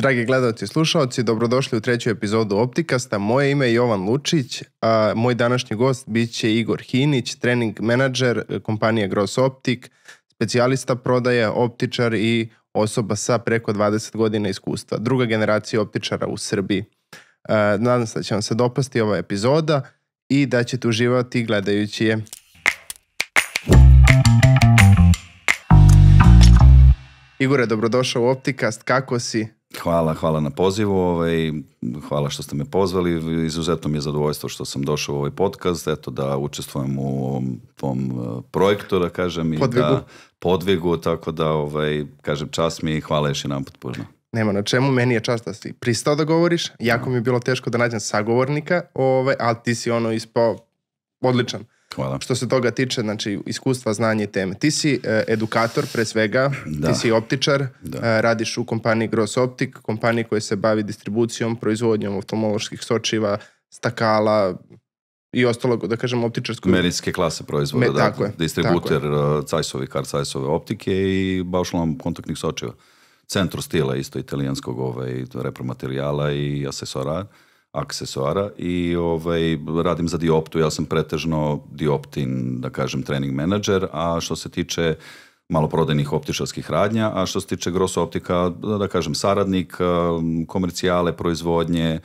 Dragi gledalci i slušalci, dobrodošli u treću epizodu Optikasta. Moje ime je Jovan Lučić, a moj današnji gost bit će Igor Hinić, trening menadžer kompanije Gross Optic, specijalista prodaje, optičar i osoba sa preko 20 godina iskustva, druga generacija optičara u Srbiji. E, nadam se da će vam se dopasti ova epizoda i da ćete uživati gledajući je. Igore, dobrodošao u Optikast, kako si? Hvala, hvala na pozivu, ovaj, hvala što ste me pozvali, izuzetno mi je zadovoljstvo što sam došao u ovaj podcast, eto da učestvujem u ovom tom e, projektu, da kažem, i podvigu. da podvigu, tako da ovaj, kažem čas mi i hvala još jedan put puno. Nema na čemu, meni je čast da si pristao da govoriš, jako da. mi je bilo teško da nađem sagovornika, ovaj, ali ti si ono ispao odličan. Hvala. Što se toga tiče, znači iskustva, znanje i teme. Ti si e, edukator pre svega, da. ti si optičar, da. e, radiš u kompaniji Gross Optic, kompaniji koja se bavi distribucijom, proizvodnjom oftalmoloških sočiva, stakala i ostalog, da kažem, optičarskog. Merinske klase proizvoda, Me, da. Tako je, distributer tako eh, Cajsovi, kar Cajsove optike i nam kontaktnih sočiva. Centru stila, isto italijanskog ovaj, repromaterijala i asesora aksesoara i ovaj, radim za Dioptu, ja sam pretežno Dioptin, da kažem, trening menadžer, a što se tiče maloprodajnih optičarskih radnja, a što se tiče Grosso Optika, da, da kažem, saradnik, komercijale, proizvodnje,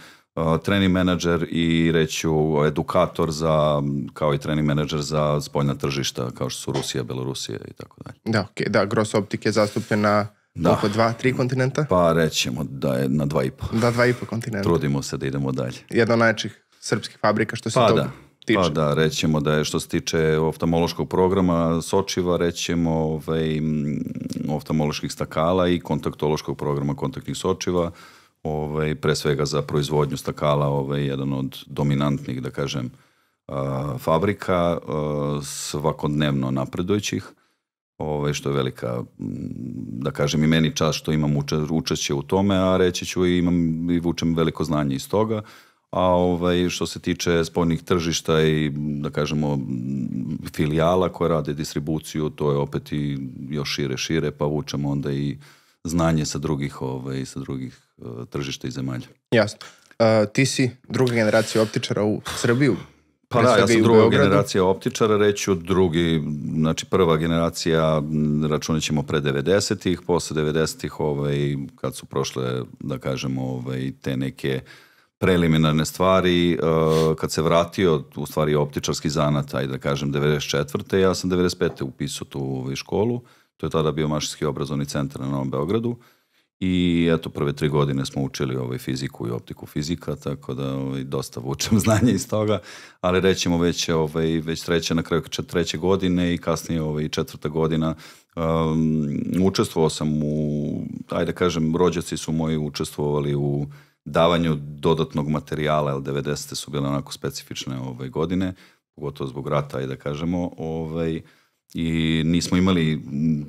trening menadžer i reću edukator za, kao i trening menadžer za spoljna tržišta, kao što su Rusija, Belorusija i tako dalje. Da, okay, da, Gross Optik je zastupljena Da. Oko dva, tri kontinenta? Pa rećemo da je na dva i po. Da, dva i po kontinenta. Trudimo se da idemo dalje. Jedna od najčih srpskih fabrika što se pa, to da. tiče. Pa da, rećemo da je što se tiče oftalmološkog programa Sočiva, rećemo ovaj, oftalmoloških stakala i kontaktološkog programa kontaktnih Sočiva, ovaj, pre svega za proizvodnju stakala, ovaj, jedan od dominantnih, da kažem, fabrika svakodnevno napredujućih ovaj, što je velika, da kažem i meni čast što imam uče, učešće u tome, a reći ću i imam i vučem veliko znanje iz toga, a ovaj, što se tiče spoljnih tržišta i da kažemo filijala koje rade distribuciju, to je opet i još šire, šire, pa vučemo onda i znanje sa drugih, ovaj, sa drugih e, tržišta i zemalja. Jasno. Uh, ti si druga generacija optičara u Srbiju, Pa da, ja sam druga generacija optičara, reću drugi, znači prva generacija, računit ćemo pre 90-ih, posle 90-ih, ovaj, kad su prošle, da kažemo, ovaj, te neke preliminarne stvari, eh, kad se vratio, u stvari, optičarski zanat, ajde da kažem, 94. Ja sam 95. upisao tu ovaj, školu, to je tada bio Mašinski obrazovni centar na Novom Beogradu, I eto, prve tri godine smo učili ovaj, fiziku i optiku fizika, tako da ovaj, dosta vučem znanje iz toga, ali rećemo već, ovaj, već treće, na kraju treće godine i kasnije ovaj, četvrta godina um, učestvovao sam u, ajde da kažem, rođaci su moji učestvovali u davanju dodatnog materijala, jer 90. su bile onako specifične ovaj, godine, pogotovo zbog rata, ajde da kažemo, ovaj, uh, i nismo imali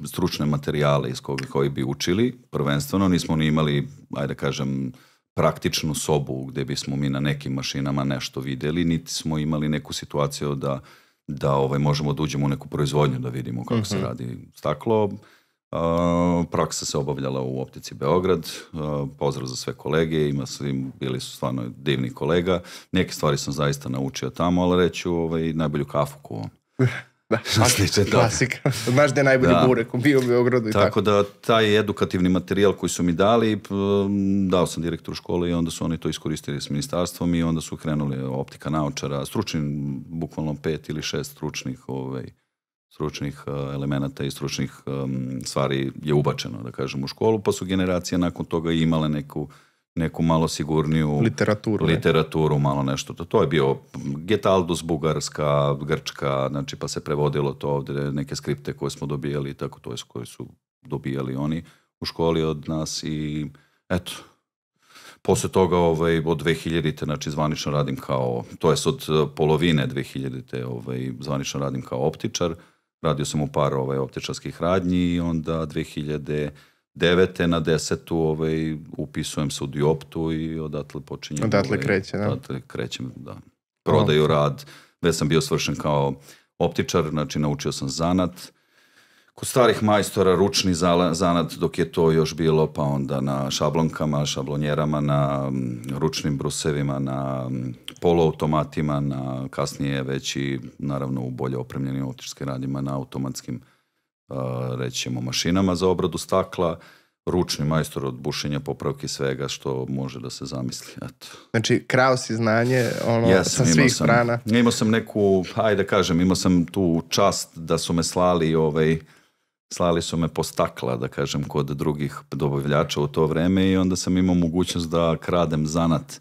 stručne materijale iz koga koji bi učili, prvenstveno nismo ni imali, ajde da kažem, praktičnu sobu gde bismo mi na nekim mašinama nešto videli, niti smo imali neku situaciju da, da ovaj, možemo da uđemo u neku proizvodnju da vidimo kako mm -hmm. se mhm. radi staklo. Uh, praksa se obavljala u Optici Beograd, uh, pozdrav za sve kolege, ima svi, bili su stvarno divni kolega, neke stvari sam zaista naučio tamo, ali reću ovaj, najbolju kafu kuvam. Da. Sliče, da. Klasika. Znaš da je najbolji da. burek bio u Beogradu i tako. Tako da taj edukativni materijal koji su mi dali, dao sam direktoru škole i onda su oni to iskoristili s ministarstvom i onda su krenuli optika naučara, stručni, bukvalno pet ili šest stručnih ovaj, stručnih uh, elemenata i stručnih um, stvari je ubačeno, da kažem, u školu, pa su generacije nakon toga imale neku uh, neku malo sigurniju literaturu, literaturu malo nešto. To, to je bio Getaldus, Bugarska, Grčka, znači pa se prevodilo to ovdje, neke skripte koje smo dobijali i tako to je koje su dobijali oni u školi od nas i eto, posle toga ovaj, od 2000-te, znači zvanično radim kao, to jest od polovine 2000-te ovaj, zvanično radim kao optičar, radio sam u par ovaj, optičarskih radnji i onda 2000 devete na desetu ovaj, upisujem se u dioptu i odatle počinjem. Odatle ovaj, kreće, da. Odatle krećem, da. Prodaju rad, već sam bio svršen kao optičar, znači naučio sam zanat. Kod starih majstora ručni zanat dok je to još bilo, pa onda na šablonkama, šablonjerama, na ručnim brusevima, na poloautomatima, na kasnije već i naravno u bolje opremljenim optičkim radima, na automatskim rećemo mašinama za obradu stakla, ručni majstor od bušenja, popravki svega što može da se zamisli. Eto. Znači, krao si znanje ono, sam, sa svih sam, strana. Imao sam neku, hajde da kažem, imao sam tu čast da su me slali ovaj, slali su me po stakla, da kažem, kod drugih dobavljača u to vreme i onda sam imao mogućnost da kradem zanat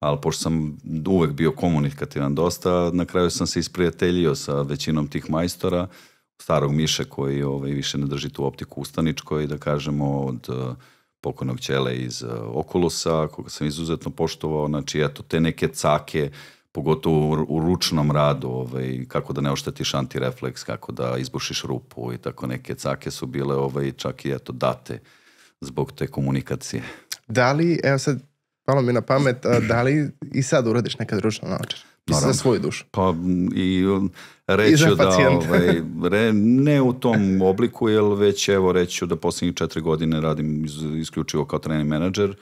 ali pošto sam uvek bio komunikativan dosta, na kraju sam se isprijateljio sa većinom tih majstora, uh, starog miše koji ovaj, više ne drži tu optiku Staničkoj, da kažemo, od eh, pokojnog ćele iz uh, Okulusa, koga sam izuzetno poštovao, znači eto, te neke cake, pogotovo u, u ručnom radu, ovaj, kako da ne oštetiš antirefleks, kako da izbušiš rupu i tako neke cake su bile ovaj, čak i eto, date zbog te komunikacije. Da li, evo sad, malo mi na pamet, eh, da li i sad uradiš nekad ručno naočar? Pa, um, I za svoju dušu. Pa i reći da, ovaj, re, ne u tom obliku, jer već evo reći da poslednjih četiri godine radim iz, isključivo kao trening menadžer.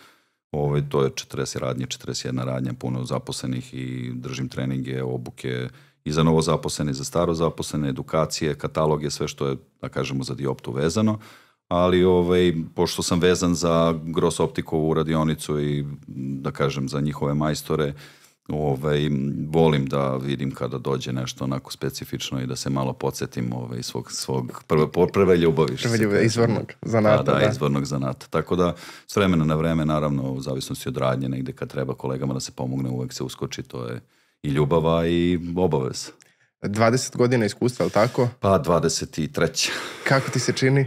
Ovaj, to je 40 radnje, 41 radnja, puno zaposlenih i držim treninge, obuke i za novo zaposlene, i za staro zaposlene, edukacije, kataloge, sve što je, da kažemo, za dioptu vezano ali ovaj, pošto sam vezan za Gross Optikovu radionicu i da kažem za njihove majstore, ovaj, volim da vidim kada dođe nešto onako specifično i da se malo podsjetim ovaj, svog, svog prve, prve ljubavi. Prve ljubavi, izvornog zanata. Da, da, da, izvornog zanata. Tako da, s vremena na vreme, naravno, u zavisnosti od radnje, negde kad treba kolegama da se pomogne, uvek se uskoči, to je i ljubava i obavez. 20 godina iskustva, ali tako? Pa, 23. Kako ti se čini?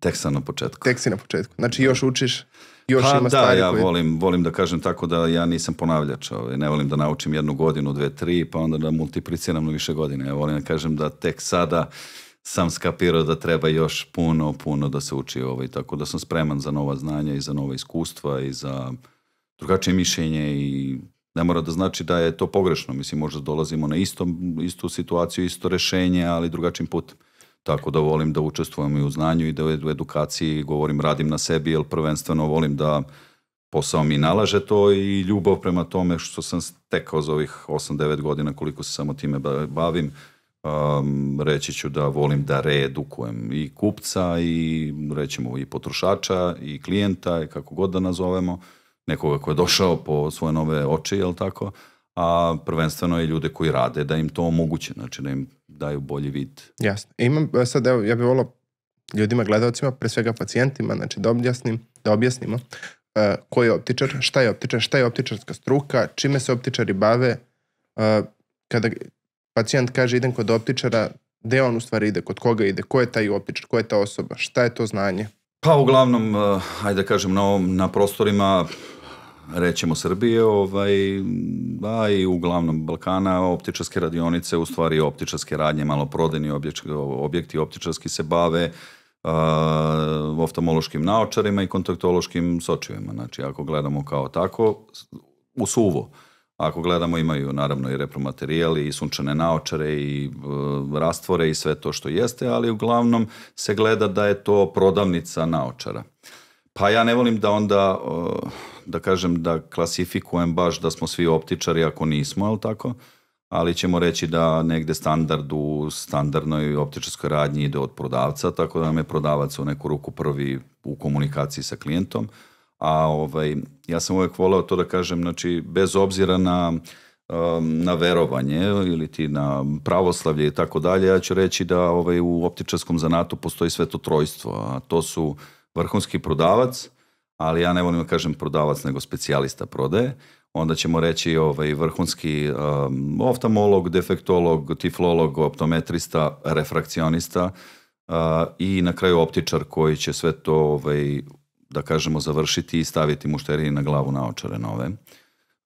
Tek sam na početku. Tek si na početku. Znači, da. još učiš? Još pa, ima da, stvari ja koje... volim, volim da kažem tako da ja nisam ponavljač. Ovaj. Ne volim da naučim jednu godinu, dve, tri, pa onda da multipliciram na više godine. Ja volim da kažem da tek sada sam skapirao da treba još puno, puno da se uči. Ovaj. Tako da sam spreman za nova znanja i za nova iskustva i za drugačije mišljenje i ne mora da znači da je to pogrešno. Mislim, možda dolazimo na istom, istu situaciju, isto rešenje, ali drugačim putem tako da volim da učestvujem i u znanju i da u edukaciji govorim radim na sebi, jer prvenstveno volim da posao mi nalaže to i ljubav prema tome što sam stekao za ovih 8-9 godina koliko se samo time bavim, um, reći ću da volim da reedukujem i kupca i rećemo i potrošača i klijenta i kako god da nazovemo, nekoga ko je došao po svoje nove oči, jel tako, a prvenstveno i ljude koji rade da im to omoguće, znači da im daju bolji vid. Jasno. I imam, e, sad evo, ja bih volao ljudima, gledalcima, pre svega pacijentima, znači da, objasnim, da objasnimo uh, ko je optičar, šta je optičar, šta je optičarska struka, čime se optičari bave. Uh, kada pacijent kaže idem kod optičara, gde on u stvari ide, kod koga ide, ko je taj optičar, ko je ta osoba, šta je to znanje? Pa uglavnom, uh, hajde da kažem, na, ovom, na prostorima rećemo Srbije, ovaj, a i uglavnom Balkana, optičarske radionice, u stvari optičarske radnje, malo prodeni objekti optičarski se bave uh, oftamološkim naočarima i kontaktološkim sočivima. Znači, ako gledamo kao tako, u suvo. Ako gledamo, imaju naravno i repromaterijali i sunčane naočare i e, rastvore i sve to što jeste, ali uglavnom se gleda da je to prodavnica naočara. Pa ja ne volim da onda... E, da kažem da klasifikujem baš da smo svi optičari ako nismo, ali tako, ali ćemo reći da negde standard u standardnoj optičarskoj radnji ide od prodavca, tako da nam je prodavac u neku ruku prvi u komunikaciji sa klijentom, a ovaj, ja sam uvek voleo to da kažem, znači bez obzira na um, na verovanje ili ti na pravoslavlje i tako dalje, ja ću reći da ovaj, u optičarskom zanatu postoji sve to trojstvo, a to su vrhunski prodavac, ali ja ne volim da kažem prodavac nego specijalista prodaje, onda ćemo reći ovaj, vrhunski um, oftamolog, defektolog, tiflolog, optometrista, refrakcionista uh, i na kraju optičar koji će sve to ovaj, da kažemo završiti i staviti mušteriji na glavu naočare nove.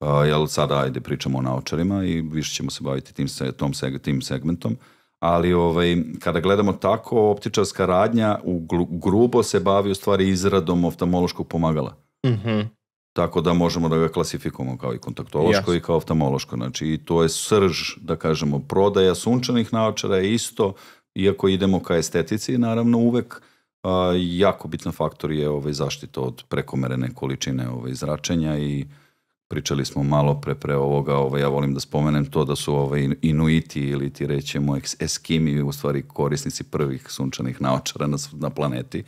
Uh, jel sada ajde pričamo o naočarima i više ćemo se baviti tim, se, tom seg, tim segmentom. Uh, ali ovaj, kada gledamo tako, optičarska radnja u grubo se bavi u stvari izradom oftalmološkog pomagala. Mm-hmm. Tako da možemo da ga klasifikujemo kao i kontaktološko yes. i kao oftalmološko. Znači, i to je srž, da kažemo, prodaja sunčanih naočara je isto, iako idemo ka estetici, naravno uvek a, jako bitan faktor je ovaj, zaštita od prekomerene količine ovaj, zračenja i Pričali smo malo pre pre ovoga, ovaj, ja volim da spomenem to da su ovaj, inuiti ili ti rećemo eskimi u stvari korisnici prvih sunčanih naočara na, na planeti.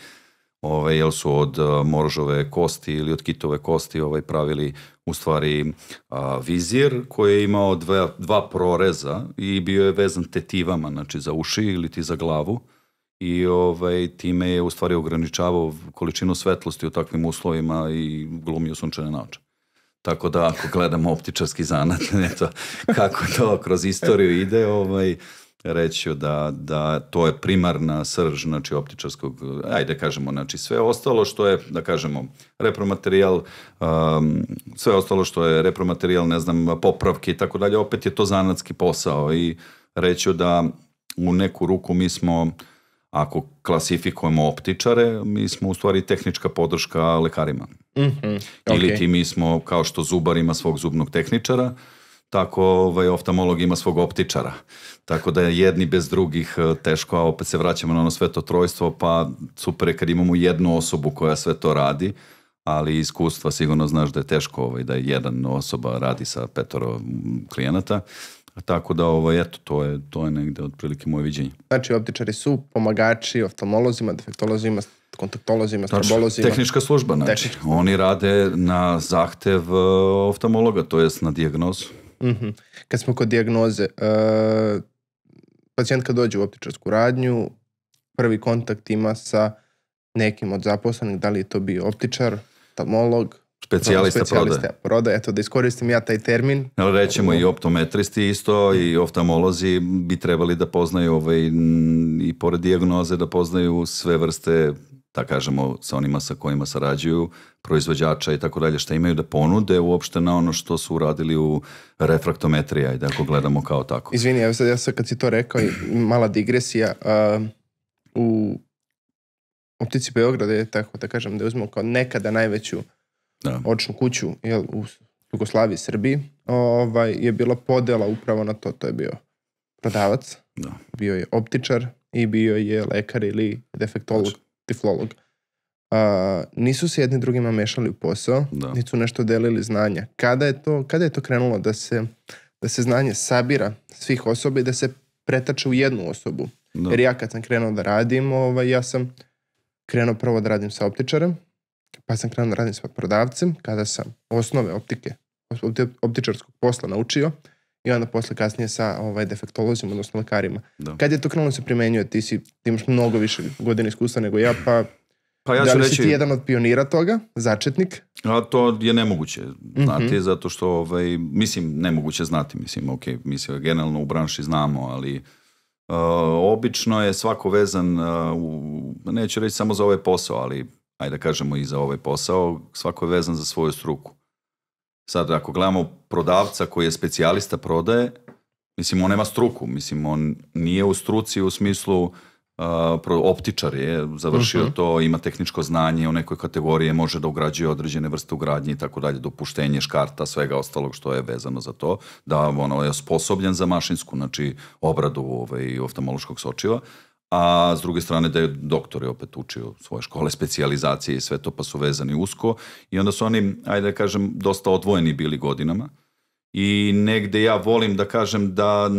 Ove, ovaj, jel su od eh, moržove kosti ili od kitove kosti ovaj, pravili u stvari a, vizir koji je imao dva, dva proreza i bio je vezan tetivama, znači za uši ili ti za glavu i ovaj, time je u stvari ograničavao količinu svetlosti u takvim uslovima i glumio sunčane naočare. Tako da ako gledamo optičarski zanat, eto, kako to kroz istoriju ide, ovaj, reći da, da to je primarna srž znači, optičarskog, ajde kažemo, znači sve ostalo što je, da kažemo, repromaterijal, um, sve ostalo što je repromaterijal, ne znam, popravke i tako dalje, opet je to zanatski posao i reći da u neku ruku mi smo ako klasifikujemo optičare, mi smo u stvari tehnička podrška lekarima. Mm -hmm. okay. Ili ti mi smo, kao što zubar ima svog zubnog tehničara, tako ovaj, oftamolog ima svog optičara. Tako da je jedni bez drugih e, teško, a opet se vraćamo na ono sve to trojstvo, pa super je kad imamo jednu osobu koja sve to radi, ali iskustva sigurno znaš da je teško ovaj, da jedan osoba radi sa petoro klijenata, Tako da, ovo, eto, to je, to je negde otprilike moje viđenje. Znači, optičari su pomagači oftalmolozima, defektolozima, kontaktolozima, strobolozima. Tehnička služba, znači. Tehnička. Oni rade na zahtev e, oftalmologa, to jest na diagnozu. Mm -hmm. Kad smo kod diagnoze, uh, e, pacijent kad dođe u optičarsku radnju, prvi kontakt ima sa nekim od zaposlenih, da li je to bio optičar, oftalmolog, Da, specijalista prodaje. Prodaje, eto da iskoristim ja taj termin. Rećemo i optometristi isto i oftalmolozi bi trebali da poznaju ovaj, i pored dijagnoze da poznaju sve vrste da kažemo sa onima sa kojima sarađuju, proizvođača i tako dalje, šta imaju da ponude uopšte na ono što su uradili u refraktometriji, ajde ako gledamo kao tako. Izvini, evo sad, ja sad kad si to rekao, mala digresija, uh, u optici Beograda je tako da kažem da uzmemo kao nekada najveću da. očnu kuću jel, u Jugoslaviji, Srbiji, ovaj, je bila podela upravo na to. To je bio prodavac, da. bio je optičar i bio je lekar ili defektolog, znači. tiflolog. Uh, nisu se jedni drugima mešali u posao, da. niti su nešto delili znanja. Kada je to, kada je to krenulo da se, da se znanje sabira svih osoba i da se pretače u jednu osobu? Da. Jer ja kad sam krenuo da radim, ovaj, ja sam krenuo prvo da radim sa optičarem, Pa sam krenuo da radim sa prodavcem kada sam osnove optike, optičarskog posla naučio i onda posle kasnije sa ovaj, defektolozima, odnosno lekarima. Da. Kad je to krenulo da se primenjuje, ti, si, ti imaš mnogo više godina iskustva nego ja, pa pa ja da li si ti jedan od pionira toga, začetnik? A to je nemoguće znati, mm -hmm. zato što, ovaj, mislim, nemoguće znati, mislim, ok, mislim, generalno u branši znamo, ali uh, obično je svako vezan, uh, u, neću reći samo za ovaj posao, ali ajde da kažemo i za ovaj posao, svako je vezan za svoju struku. Sad, ako gledamo prodavca koji je specijalista prodaje, mislim, on nema struku, mislim, on nije u struci u smislu uh, optičar je, završio uh mhm. -huh. to, ima tehničko znanje u nekoj kategoriji, može da ugrađuje određene vrste ugradnje i tako dalje, dopuštenje škarta, svega ostalog što je vezano za to, da ono, je sposobljen za mašinsku, znači obradu ovaj, oftalmološkog sočiva. Uh, a s druge strane da je doktor je opet učio svoje škole, specijalizacije i sve to, pa su vezani usko. I onda su oni, ajde da kažem, dosta odvojeni bili godinama. I negde ja volim da kažem da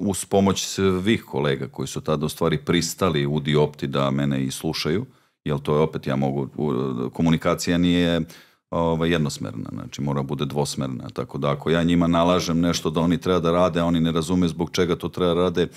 uz pomoć svih kolega koji su tada u stvari pristali u diopti da mene i slušaju, jer to je opet, ja mogu, komunikacija nije ovaj, jednosmerna, znači mora bude dvosmerna, tako da ako ja njima nalažem nešto da oni treba da rade, a oni ne razume zbog čega to treba da rade,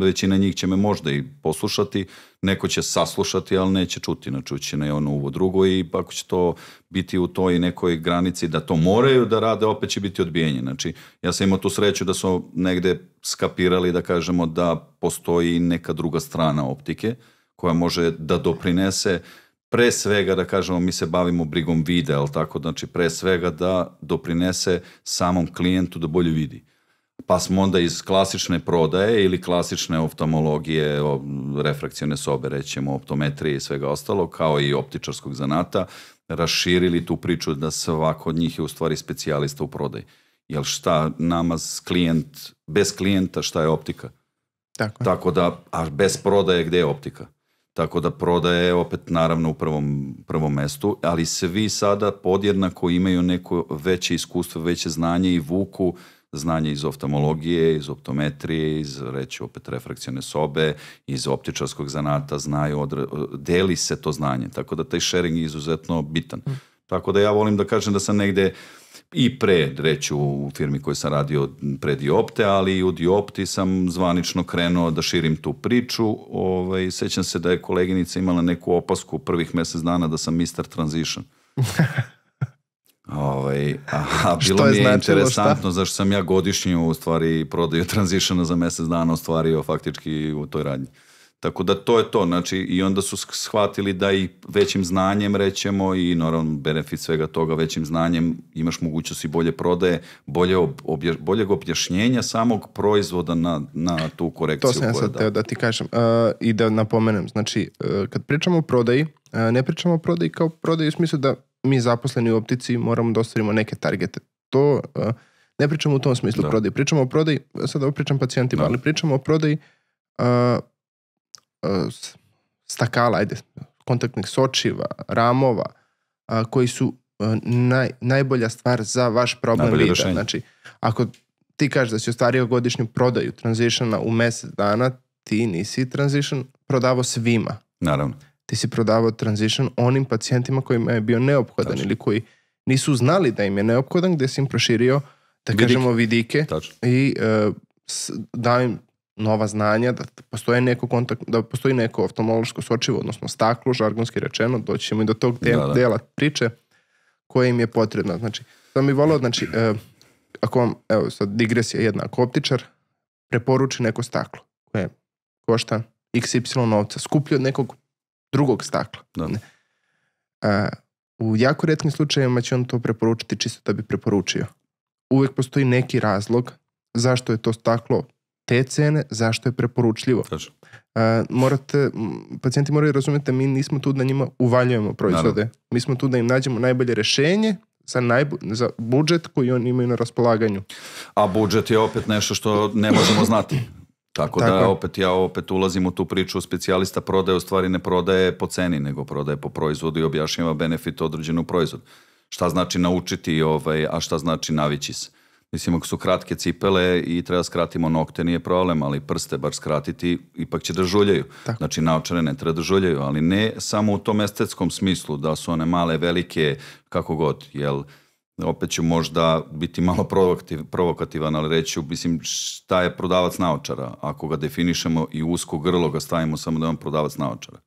većina njih će me možda i poslušati, neko će saslušati, ali neće čuti, znači ući na ono uvo drugo i ako će to biti u toj nekoj granici da to moraju da rade, opet će biti odbijenje. Znači, ja sam imao tu sreću da su negde skapirali da kažemo da postoji neka druga strana optike koja može da doprinese uh, pre svega da kažemo mi se bavimo brigom vida, al tako, znači pre svega da doprinese samom klijentu da bolje vidi. Pa smo onda iz klasične prodaje ili klasične oftalmologije, refrakcione sobe, rećemo, optometrije i svega ostalo, kao i optičarskog zanata, raširili tu priču da svako od njih je u stvari specijalista u prodaji. Jel šta nama s klijent, bez klijenta šta je optika? Tako, je. Tako da, a bez prodaje gde je optika? Tako da prodaje opet naravno u prvom, prvom mestu, ali svi sada podjednako imaju neko veće iskustvo, veće znanje i vuku znanje iz oftalmologije, iz optometrije, iz reći opet refrakcione sobe, iz optičarskog zanata, znaju, odre, deli se to znanje. Tako da taj sharing je izuzetno bitan. Mm. Tako da ja volim da kažem da sam negde uh, i pre, reću, u firmi koju sam radio pre Diopte, ali i u Diopti sam zvanično krenuo da širim tu priču. Ovaj, sećam se da je koleginica imala neku opasku prvih mesec dana da sam Mr. Transition. Ove, ovaj, a, bilo mi je, je interesantno šta? zašto sam ja godišnju u stvari prodaju Transitiona za mesec dana ostvario faktički u toj radnji. Tako da to je to, znači i onda su shvatili da i većim znanjem rećemo i naravno benefit svega toga većim znanjem imaš mogućnost i bolje prodaje, bolje obje, boljeg objašnjenja samog proizvoda na, na tu korekciju. To sam ja sad da. teo da ti kažem uh, i da napomenem, znači uh, kad pričamo o prodaji, uh, ne pričamo o prodaji kao prodaji u smislu da mi zaposleni u optici moramo da ostvarimo neke targete. To ne pričamo u tom smislu da. prodaji, pričamo o prodaji, sad ovo pričam pacijentima, da. ali pričamo o prodaji Uh, Uh, stakala, ajde, kontaktnih sočiva, ramova, a, uh, koji su a, uh, naj, najbolja stvar za vaš problem Najbolje vida. Znači, ako ti kažeš da si ostvario godišnju prodaju transitiona u mjesec dana, ti nisi transition prodavao svima. Naravno. Ti si prodavao transition onim pacijentima kojima je bio neophodan Tačno. ili koji nisu znali da im je neophodan, gdje si im proširio, da Vidik. kažemo, vidike Tačno. i uh, dao im nova znanja, da postoje neko kontakt, da postoji neko oftalmološko sočivo, odnosno staklo, žargonski rečeno, doći ćemo i do tog te, da, da. dela priče koja im je potrebna. Znači, sam bih volao, znači, e, ako vam, evo sad digresija jedna, ako optičar preporuči neko staklo koje košta XY novca, skuplje od nekog drugog stakla. Da. E, u jako redkim slučajevima će on to preporučiti čisto da bi preporučio. Uvek postoji neki razlog zašto je to staklo te cene, zašto je preporučljivo. Uh, morate, pacijenti moraju razumjeti da mi nismo tu da njima uvaljujemo proizvode. Naravno. Mi smo tu da im nađemo najbolje rješenje za, najbu, za budžet koji oni imaju na raspolaganju. A budžet je opet nešto što ne možemo znati. Tako, da Tako, da opet ja opet ulazim u tu priču specijalista prodaje u stvari ne prodaje po ceni nego prodaje po proizvodu i objašnjava benefit određenog proizvoda. Šta znači naučiti ovaj, a šta znači navići se. Mislim, ako su kratke cipele i treba da skratimo nokte, nije problem, ali prste bar skratiti, ipak će da žuljaju. Tako. Znači, naočare ne treba da žuljaju, ali ne samo u tom estetskom smislu, da su one male, velike, kako god, jel opet ću možda biti malo provokativ, provokativan, ali reću, mislim, šta je prodavac naočara? Ako ga definišemo i usko grlo ga stavimo samo da je on prodavac naočara.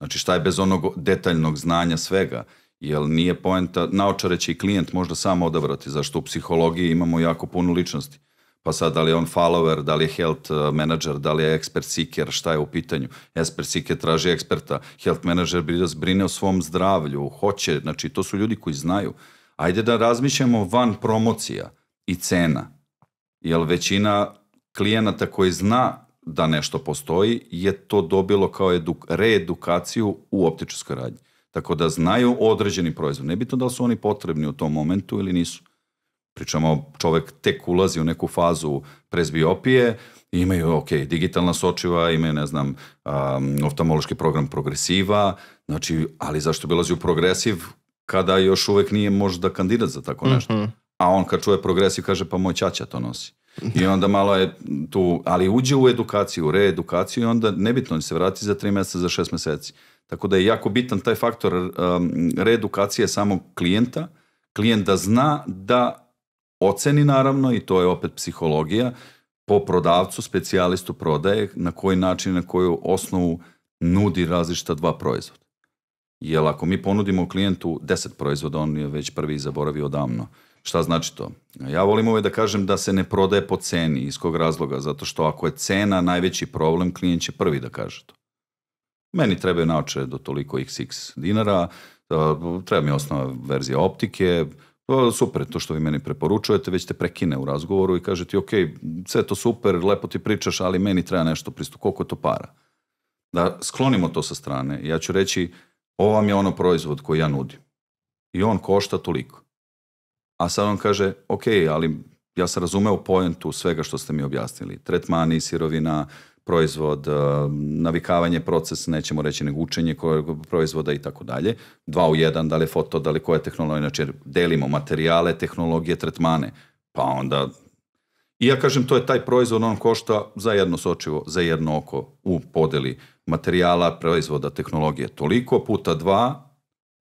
Znači, šta je bez onog detaljnog znanja svega? Jel nije poenta, naočare će i klijent možda samo odabrati, zašto u psihologiji imamo jako puno ličnosti. Pa sad, da li je on follower, da li je health e, manager, da li je expert seeker, šta je u pitanju. Expert seeker traži eksperta, health manager da brine o svom zdravlju, hoće, znači to su ljudi koji znaju. Ajde da razmišljamo van promocija i cena. Jel većina klijenata koji zna da nešto postoji je to dobilo kao reedukaciju u optičkoj radnji. Tako da znaju određeni proizvod. Nebitno da li su oni potrebni u tom momentu ili nisu. Pričamo, čovek tek ulazi u neku fazu prezbiopije, imaju, ok, digitalna sočiva, imaju, ne znam, um, oftalmološki program progresiva, znači, ali zašto bi ulazi u progresiv kada još uvek nije možda kandidat za tako nešto? Mm -hmm. A on kad čuje progresiv kaže, pa moj čača to nosi. I onda malo je tu, ali uđe u edukaciju, reedukaciju i onda nebitno se vrati za tri meseca, za šest meseci. Tako da je jako bitan taj faktor um, reedukacije samog klijenta. Klijent da zna da oceni naravno i to je opet psihologija po prodavcu, specijalistu prodaje na koji način, na koju osnovu nudi različita dva proizvoda. Jer ako mi ponudimo klijentu 10 proizvoda, on je već prvi zaboravio odavno. Šta znači to? Ja volim uvijek da kažem da se ne prodaje po ceni, iz kog razloga, zato što ako je cena najveći problem, klijent će prvi da kaže to. Meni trebaju naoče do toliko xx dinara, e, treba mi osnova verzija optike, e, super to što vi meni preporučujete, već te prekine u razgovoru i kaže ti ok, sve to super, lepo ti pričaš, ali meni treba nešto pristup, koliko to para? Da sklonimo to sa strane, ja ću reći ovo vam je ono proizvod koji ja nudim i on košta toliko. A sad on kaže ok, ali ja sam razumeo pojentu svega što ste mi objasnili. Tretmani, sirovina, proizvod, eh, navikavanje, proces, nećemo reći nego učenje proizvoda i tako dalje. Dva u jedan, da li je foto, da li koja je tehnologija, znači delimo materijale, tehnologije, tretmane. Pa onda i ja kažem, to je taj proizvod, on košta za jedno sočivo, za jedno oko u podeli materijala, proizvoda, tehnologije. Toliko puta dva,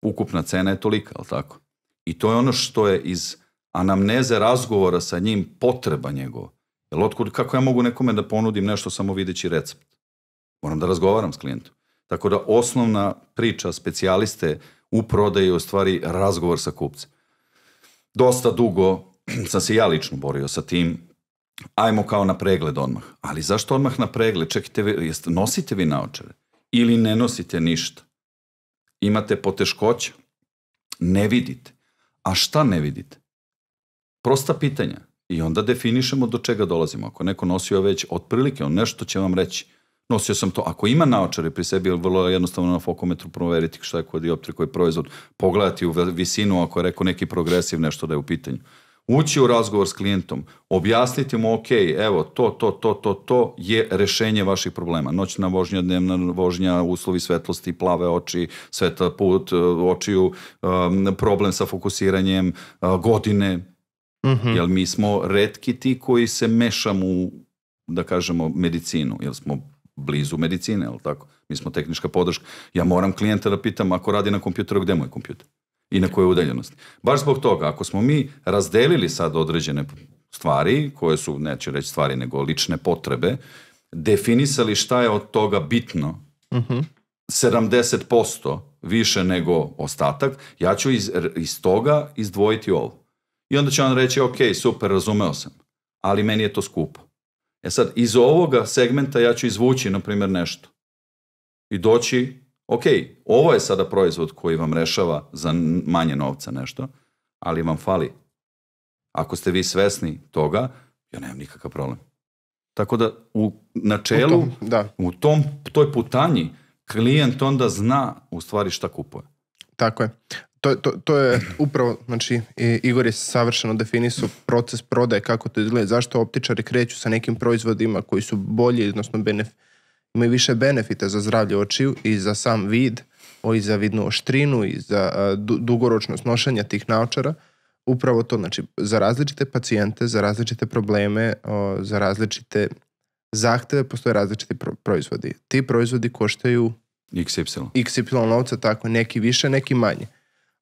ukupna cena je tolika, ali tako? I to je ono što je iz anamneze razgovora sa njim potreba njegova. Jel otkud, kako ja mogu nekome da ponudim nešto samo videći recept? Moram da razgovaram s klijentom. Tako da osnovna priča specijaliste u prodaju je u stvari razgovor sa kupcem. Dosta dugo sam se ja lično borio sa tim, ajmo kao na pregled odmah. Ali zašto odmah na pregled? Čekite, jest, nosite vi naočare ili ne nosite ništa? Imate poteškoća? Ne vidite. A šta ne vidite? prosta pitanja i onda definišemo do čega dolazimo. Ako neko nosio već otprilike, on nešto će vam reći. Nosio sam to. Ako ima naočare pri sebi, je vrlo jednostavno na fokometru proveriti šta je kod dioptri, koji je proizvod, pogledati u visinu ako je rekao neki progresiv nešto da je u pitanju. Ući u razgovor s klijentom, objasniti mu, ok, evo, to, to, to, to, to je rešenje vaših problema. Noćna vožnja, dnevna vožnja, uslovi svetlosti, plave oči, sveta put, e, očiju, e, problem sa fokusiranjem, e, godine, Mm-hmm. Jer mi smo redki ti koji se mešamo u, da kažemo, medicinu. Jer smo blizu medicine, jel tako? Mi smo tehnička podrška. Ja moram klijenta da pitam ako radi na kompjuteru, gde mu je kompjuter? I na kojoj udaljenosti? Baš zbog toga, ako smo mi razdelili sad određene stvari, koje su, neću reći stvari, nego lične potrebe, definisali šta je od toga bitno, mm-hmm. 70% više nego ostatak, ja ću iz, iz toga izdvojiti ovo. I onda će on reći, ok, super, razumeo sam, ali meni je to skupo. E sad, iz ovoga segmenta ja ću izvući, na primjer, nešto. I doći, ok, ovo je sada proizvod koji vam rešava za manje novca nešto, ali vam fali. Ako ste vi svesni toga, ja nemam nikakav problem. Tako da u načelu, u, tom, da. u tom, toj putanji, klijent onda zna u stvari šta kupuje. Tako je to, to, to je upravo, znači, Igor je savršeno definisao proces prodaje, kako to izgleda, zašto optičari kreću sa nekim proizvodima koji su bolji, odnosno benef, imaju više benefita za zdravlje očiju i za sam vid, o, i za vidnu oštrinu i za a, dugoročno snošanje tih naočara. Upravo to, znači, za različite pacijente, za različite probleme, o, za različite zahteve postoje različiti pro proizvodi. Ti proizvodi koštaju XY. XY novca, tako, neki više, neki manje.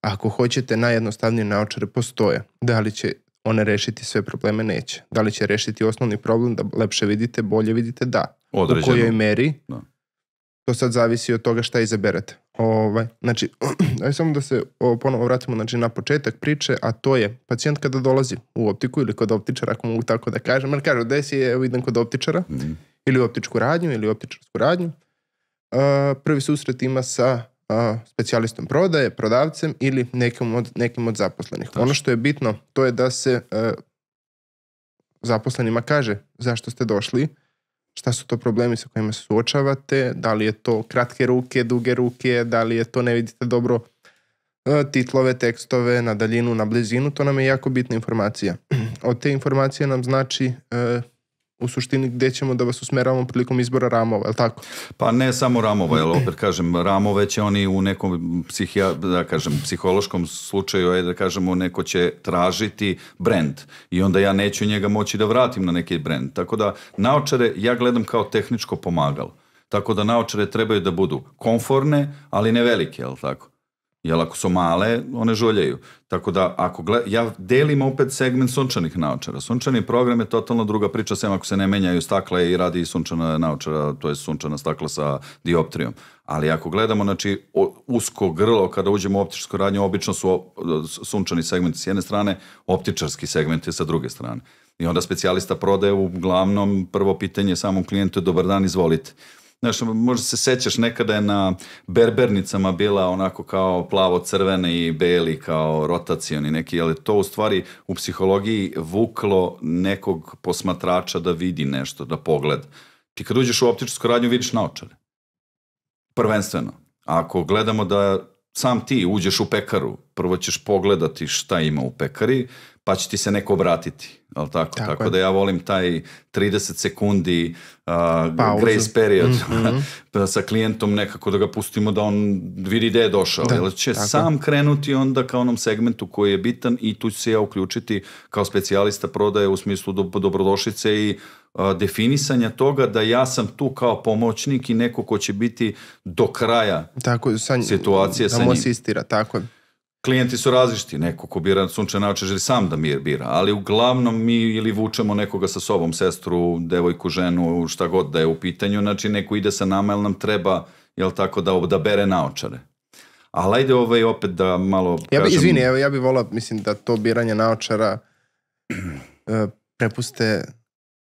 Ako hoćete, najjednostavnije naočare postoje. Da li će one rešiti sve probleme? Neće. Da li će rešiti osnovni problem da lepše vidite, bolje vidite? Da. Određeno. U kojoj meri? Da. To sad zavisi od toga šta izaberete. Ovaj, znači, aj samo da se o, ponovo vratimo znači, na početak priče, a to je pacijent kada dolazi u optiku ili kod optičara, ako mogu tako da kažem, ali kaže, desi je, evo idem kod optičara, mm. ili u optičku radnju, ili u optičarsku radnju, uh, prvi susret ima sa a, specijalistom prodaje, prodavcem ili nekim od, nekim od zaposlenih. Tačno. Ono što je bitno, to je da se a, e, zaposlenima kaže zašto ste došli, šta su to problemi sa kojima se suočavate, da li je to kratke ruke, duge ruke, da li je to ne vidite dobro e, titlove, tekstove, na daljinu, na blizinu, to nam je jako bitna informacija. Od te informacije nam znači e, u suštini gde ćemo da vas usmeravamo prilikom izbora ramova, je li tako? Pa ne samo ramova, li opet kažem, ramove će oni u nekom psihija, da kažem, psihološkom slučaju, je da kažemo, neko će tražiti brend i onda ja neću njega moći da vratim na neki brend. Tako da naočare ja gledam kao tehničko pomagalo. Tako da naočare trebaju da budu konforne, ali ne velike, li tako? Jer ako su male, one žuljaju. Tako da, ako gled... ja delim opet segment sunčanih naočara. Sunčani program je totalno druga priča, sem ako se ne menjaju stakle i radi sunčana naočara, to je sunčana stakla sa dioptrijom. Ali ako gledamo, znači, usko grlo, kada uđemo u optičku radnju, obično su sunčani segmenti s jedne strane, optičarski segmenti sa druge strane. I onda specijalista prodaje uglavnom prvo pitanje samom klijentu je dobar dan, izvolite. Znaš, možda se sećaš, nekada je na berbernicama bila onako kao plavo crvene i beli kao rotacioni neki, ali to u stvari u psihologiji vuklo nekog posmatrača da vidi nešto, da pogleda. Ti kad uđeš u optičku radnju vidiš naočare. Prvenstveno. Ako gledamo da sam ti uđeš u pekaru, prvo ćeš pogledati šta ima u pekari, pa će ti se neko obratiti. Al tako? Tako, tako da ja volim taj 30 sekundi uh, grace period mm-hmm. sa klijentom nekako da ga pustimo da on vidi gdje je došao. Da, će tako. sam krenuti onda ka onom segmentu koji je bitan i tu ću se ja uključiti kao specijalista prodaje u smislu do, dobrodošlice i definisanja toga da ja sam tu kao pomoćnik i neko ko će biti do kraja tako, sa, situacije da sa njim. asistira, tako je. Klijenti su različiti, neko ko bira sunčane naoče želi sam da mir bira, ali uglavnom mi ili vučemo nekoga sa sobom, sestru, devojku, ženu, šta god da je u pitanju, znači neko ide sa nama, jel nam treba, jel tako, da, da bere naočare. Ali ajde ovaj opet da malo... Ja bi, izvini, ja, ja bih volao, mislim, da to biranje naočara e, prepuste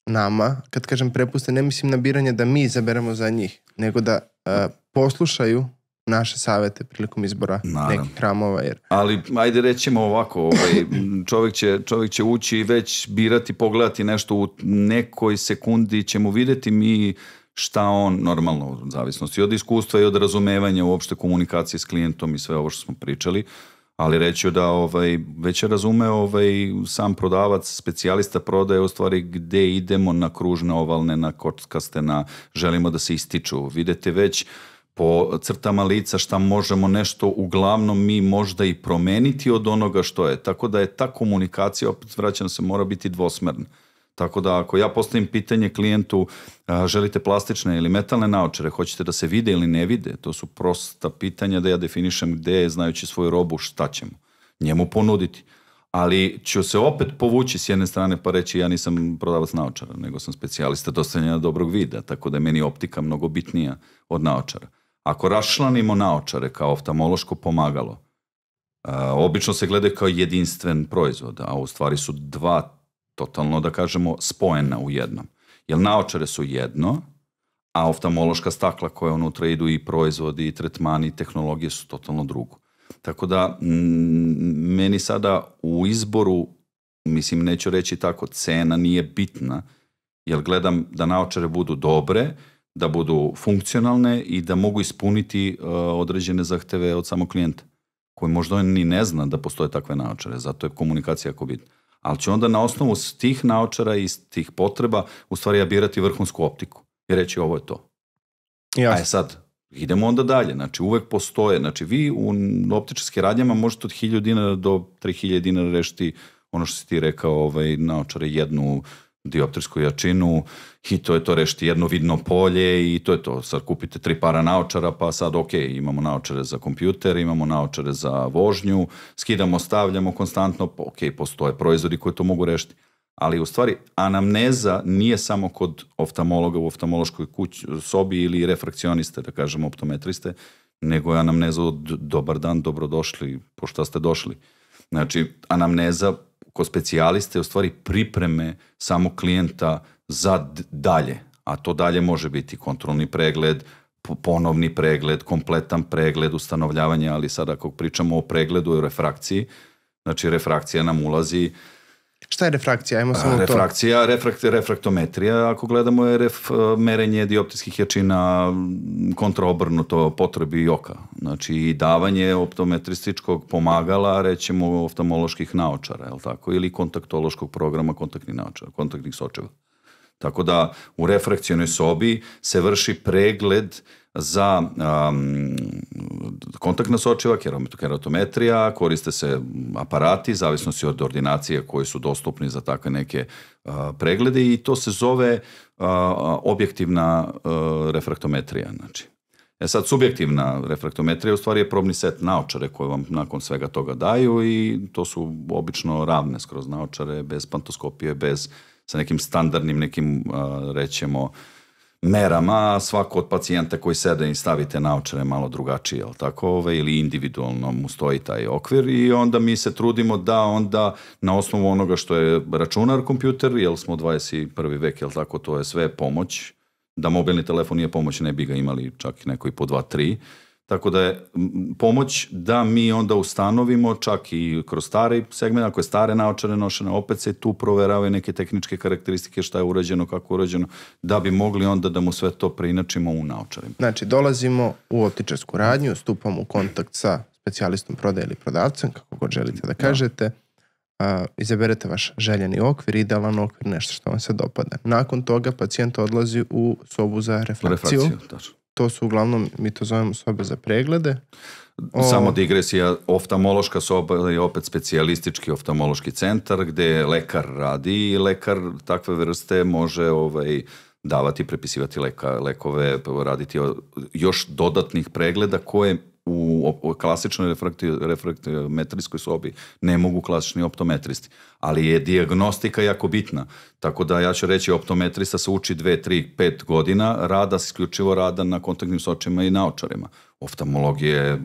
nama. Kad kažem prepuste, ne mislim na biranje da mi izaberemo za njih, nego da uh, poslušaju naše savete prilikom izbora Naravno. nekih hramova. Jer... Ali ajde rećemo ovako, ovaj, čovjek, će, čovjek će ući i već birati, pogledati nešto u nekoj sekundi ćemo vidjeti mi šta on, normalno u zavisnosti od iskustva i od razumevanja uopšte komunikacije s klijentom i sve ovo što smo pričali, ali reći da ovaj, već je razume ovaj, sam prodavac, specijalista prodaje u stvari gde idemo na kružne ovalne, na kockaste, na želimo da se ističu. Videte već po crtama lica šta možemo nešto uglavnom mi možda i promeniti od onoga što je. Tako da je ta komunikacija, opet vraćam se, mora biti dvosmerna. Tako da ako ja postavim pitanje klijentu a, želite plastične ili metalne naočare, hoćete da se vide ili ne vide, to su prosta pitanja da ja definišem gde je, znajući svoju robu, šta ćemo njemu ponuditi. Ali ću se opet povući s jedne strane pa reći ja nisam prodavac naočara, nego sam specijalista dostavljanja dobrog vida, tako da je meni optika mnogo bitnija od naočara. Ako rašlanimo naočare kao oftamološko pomagalo, e, obično se gledaju kao jedinstven proizvod, a u stvari su dva totalno, da kažemo, spojena u jednom. Jer naočare su jedno, a oftamološka stakla koja unutra idu i proizvodi, i tretmani, i tehnologije su totalno drugo. Tako da, meni sada u izboru, mislim, neću reći tako, cena nije bitna, jer gledam da naočare budu dobre, da budu funkcionalne i da mogu ispuniti uh, određene zahteve od samog klijenta koji možda on ni ne zna da postoje takve naočare, zato je komunikacija jako bitna. Ali će onda na osnovu tih naočara i tih potreba u stvari ja birati vrhunsku optiku i reći ovo je to. Jasne. je sad, idemo onda dalje. Znači uvek postoje. Znači vi u optičarskim radnjama možete od 1000 dinara do 3000 dinara rešiti ono što si ti rekao, ovaj, naočare jednu uh, dioptrsku jačinu i to je to rešiti jedno vidno polje i to je to. Sad kupite tri para naočara pa sad ok, imamo naočare za kompjuter, imamo naočare za vožnju, skidamo, stavljamo konstantno, ok, postoje proizvodi koji to mogu rešiti. Ali u stvari anamneza nije samo kod oftamologa u oftamološkoj kući, sobi ili refrakcioniste, da kažem optometriste, nego je anamneza od dobar dan, dobrodošli, po šta ste došli. Znači, anamneza ko specijaliste u stvari pripreme samo klijenta za dalje, a to dalje može biti kontrolni pregled, ponovni pregled, kompletan pregled ustanovljavanje, ali sad ako pričamo o pregledu i refrakciji, znači refrakcija nam ulazi uh, Šta je refrakcija? Ajmo samo refrakcija, to. Refrakt, refraktometrija, ako gledamo, je ref, e, merenje dioptijskih jačina kontraobrnuto potrebi oka. Znači, i davanje optometrističkog pomagala, rećemo, oftalmoloških naočara, je tako? Ili kontaktološkog programa kontaktnih naočara, kontaktnih sočeva. Tako da, u refrakcionoj sobi se vrši pregled uh, za um, kontaktna sočiva, keratometrija, koriste se aparati, zavisno si od ordinacije koji su dostupni za takve neke uh, preglede i to se zove uh, objektivna uh, refraktometrija. Znači. E sad, subjektivna refraktometrija u stvari je probni set naočare koje vam nakon svega toga daju i to su obično ravne skroz naočare, bez pantoskopije, bez sa nekim standardnim, nekim, rećemo, merama, svako od pacijenta koji sede i stavite naočare malo drugačije, ali tako, ove, ili individualno mu stoji taj okvir i onda mi se trudimo da onda na osnovu onoga što je računar kompjuter, jel smo 21. vek, jel tako, to je sve pomoć, da mobilni telefon nije pomoć, ne bi ga imali čak neko i po 2-3, Tako da je pomoć da mi onda ustanovimo čak i kroz stari segment, ako je stare naočare nošene, opet se tu proveravaju neke tehničke karakteristike, šta je urađeno, kako je urađeno, da bi mogli onda da mu sve to preinačimo u naočarima. Znači, dolazimo u optičarsku radnju, stupamo u kontakt sa specijalistom prodaje ili prodavcem, kako god želite da, da. kažete, a, izaberete vaš željeni okvir, idealan okvir, nešto što vam se dopada. Nakon toga pacijent odlazi u sobu za refrakciju. Refrakciju, tačno to su uglavnom, mi to zovemo sobe za preglede. O... Samo digresija, oftamološka soba je opet specijalistički oftamološki centar gde lekar radi i lekar takve vrste može ovaj, davati, prepisivati leka, lekove, raditi još dodatnih pregleda koje u, u klasičnoj refraktometrijskoj sobi ne mogu klasični optometristi, ali je diagnostika jako bitna. Tako da ja ću reći optometrista se uči 2, 3, 5 godina rada, isključivo rada na kontaktnim sočima i naočarima oftalmologije je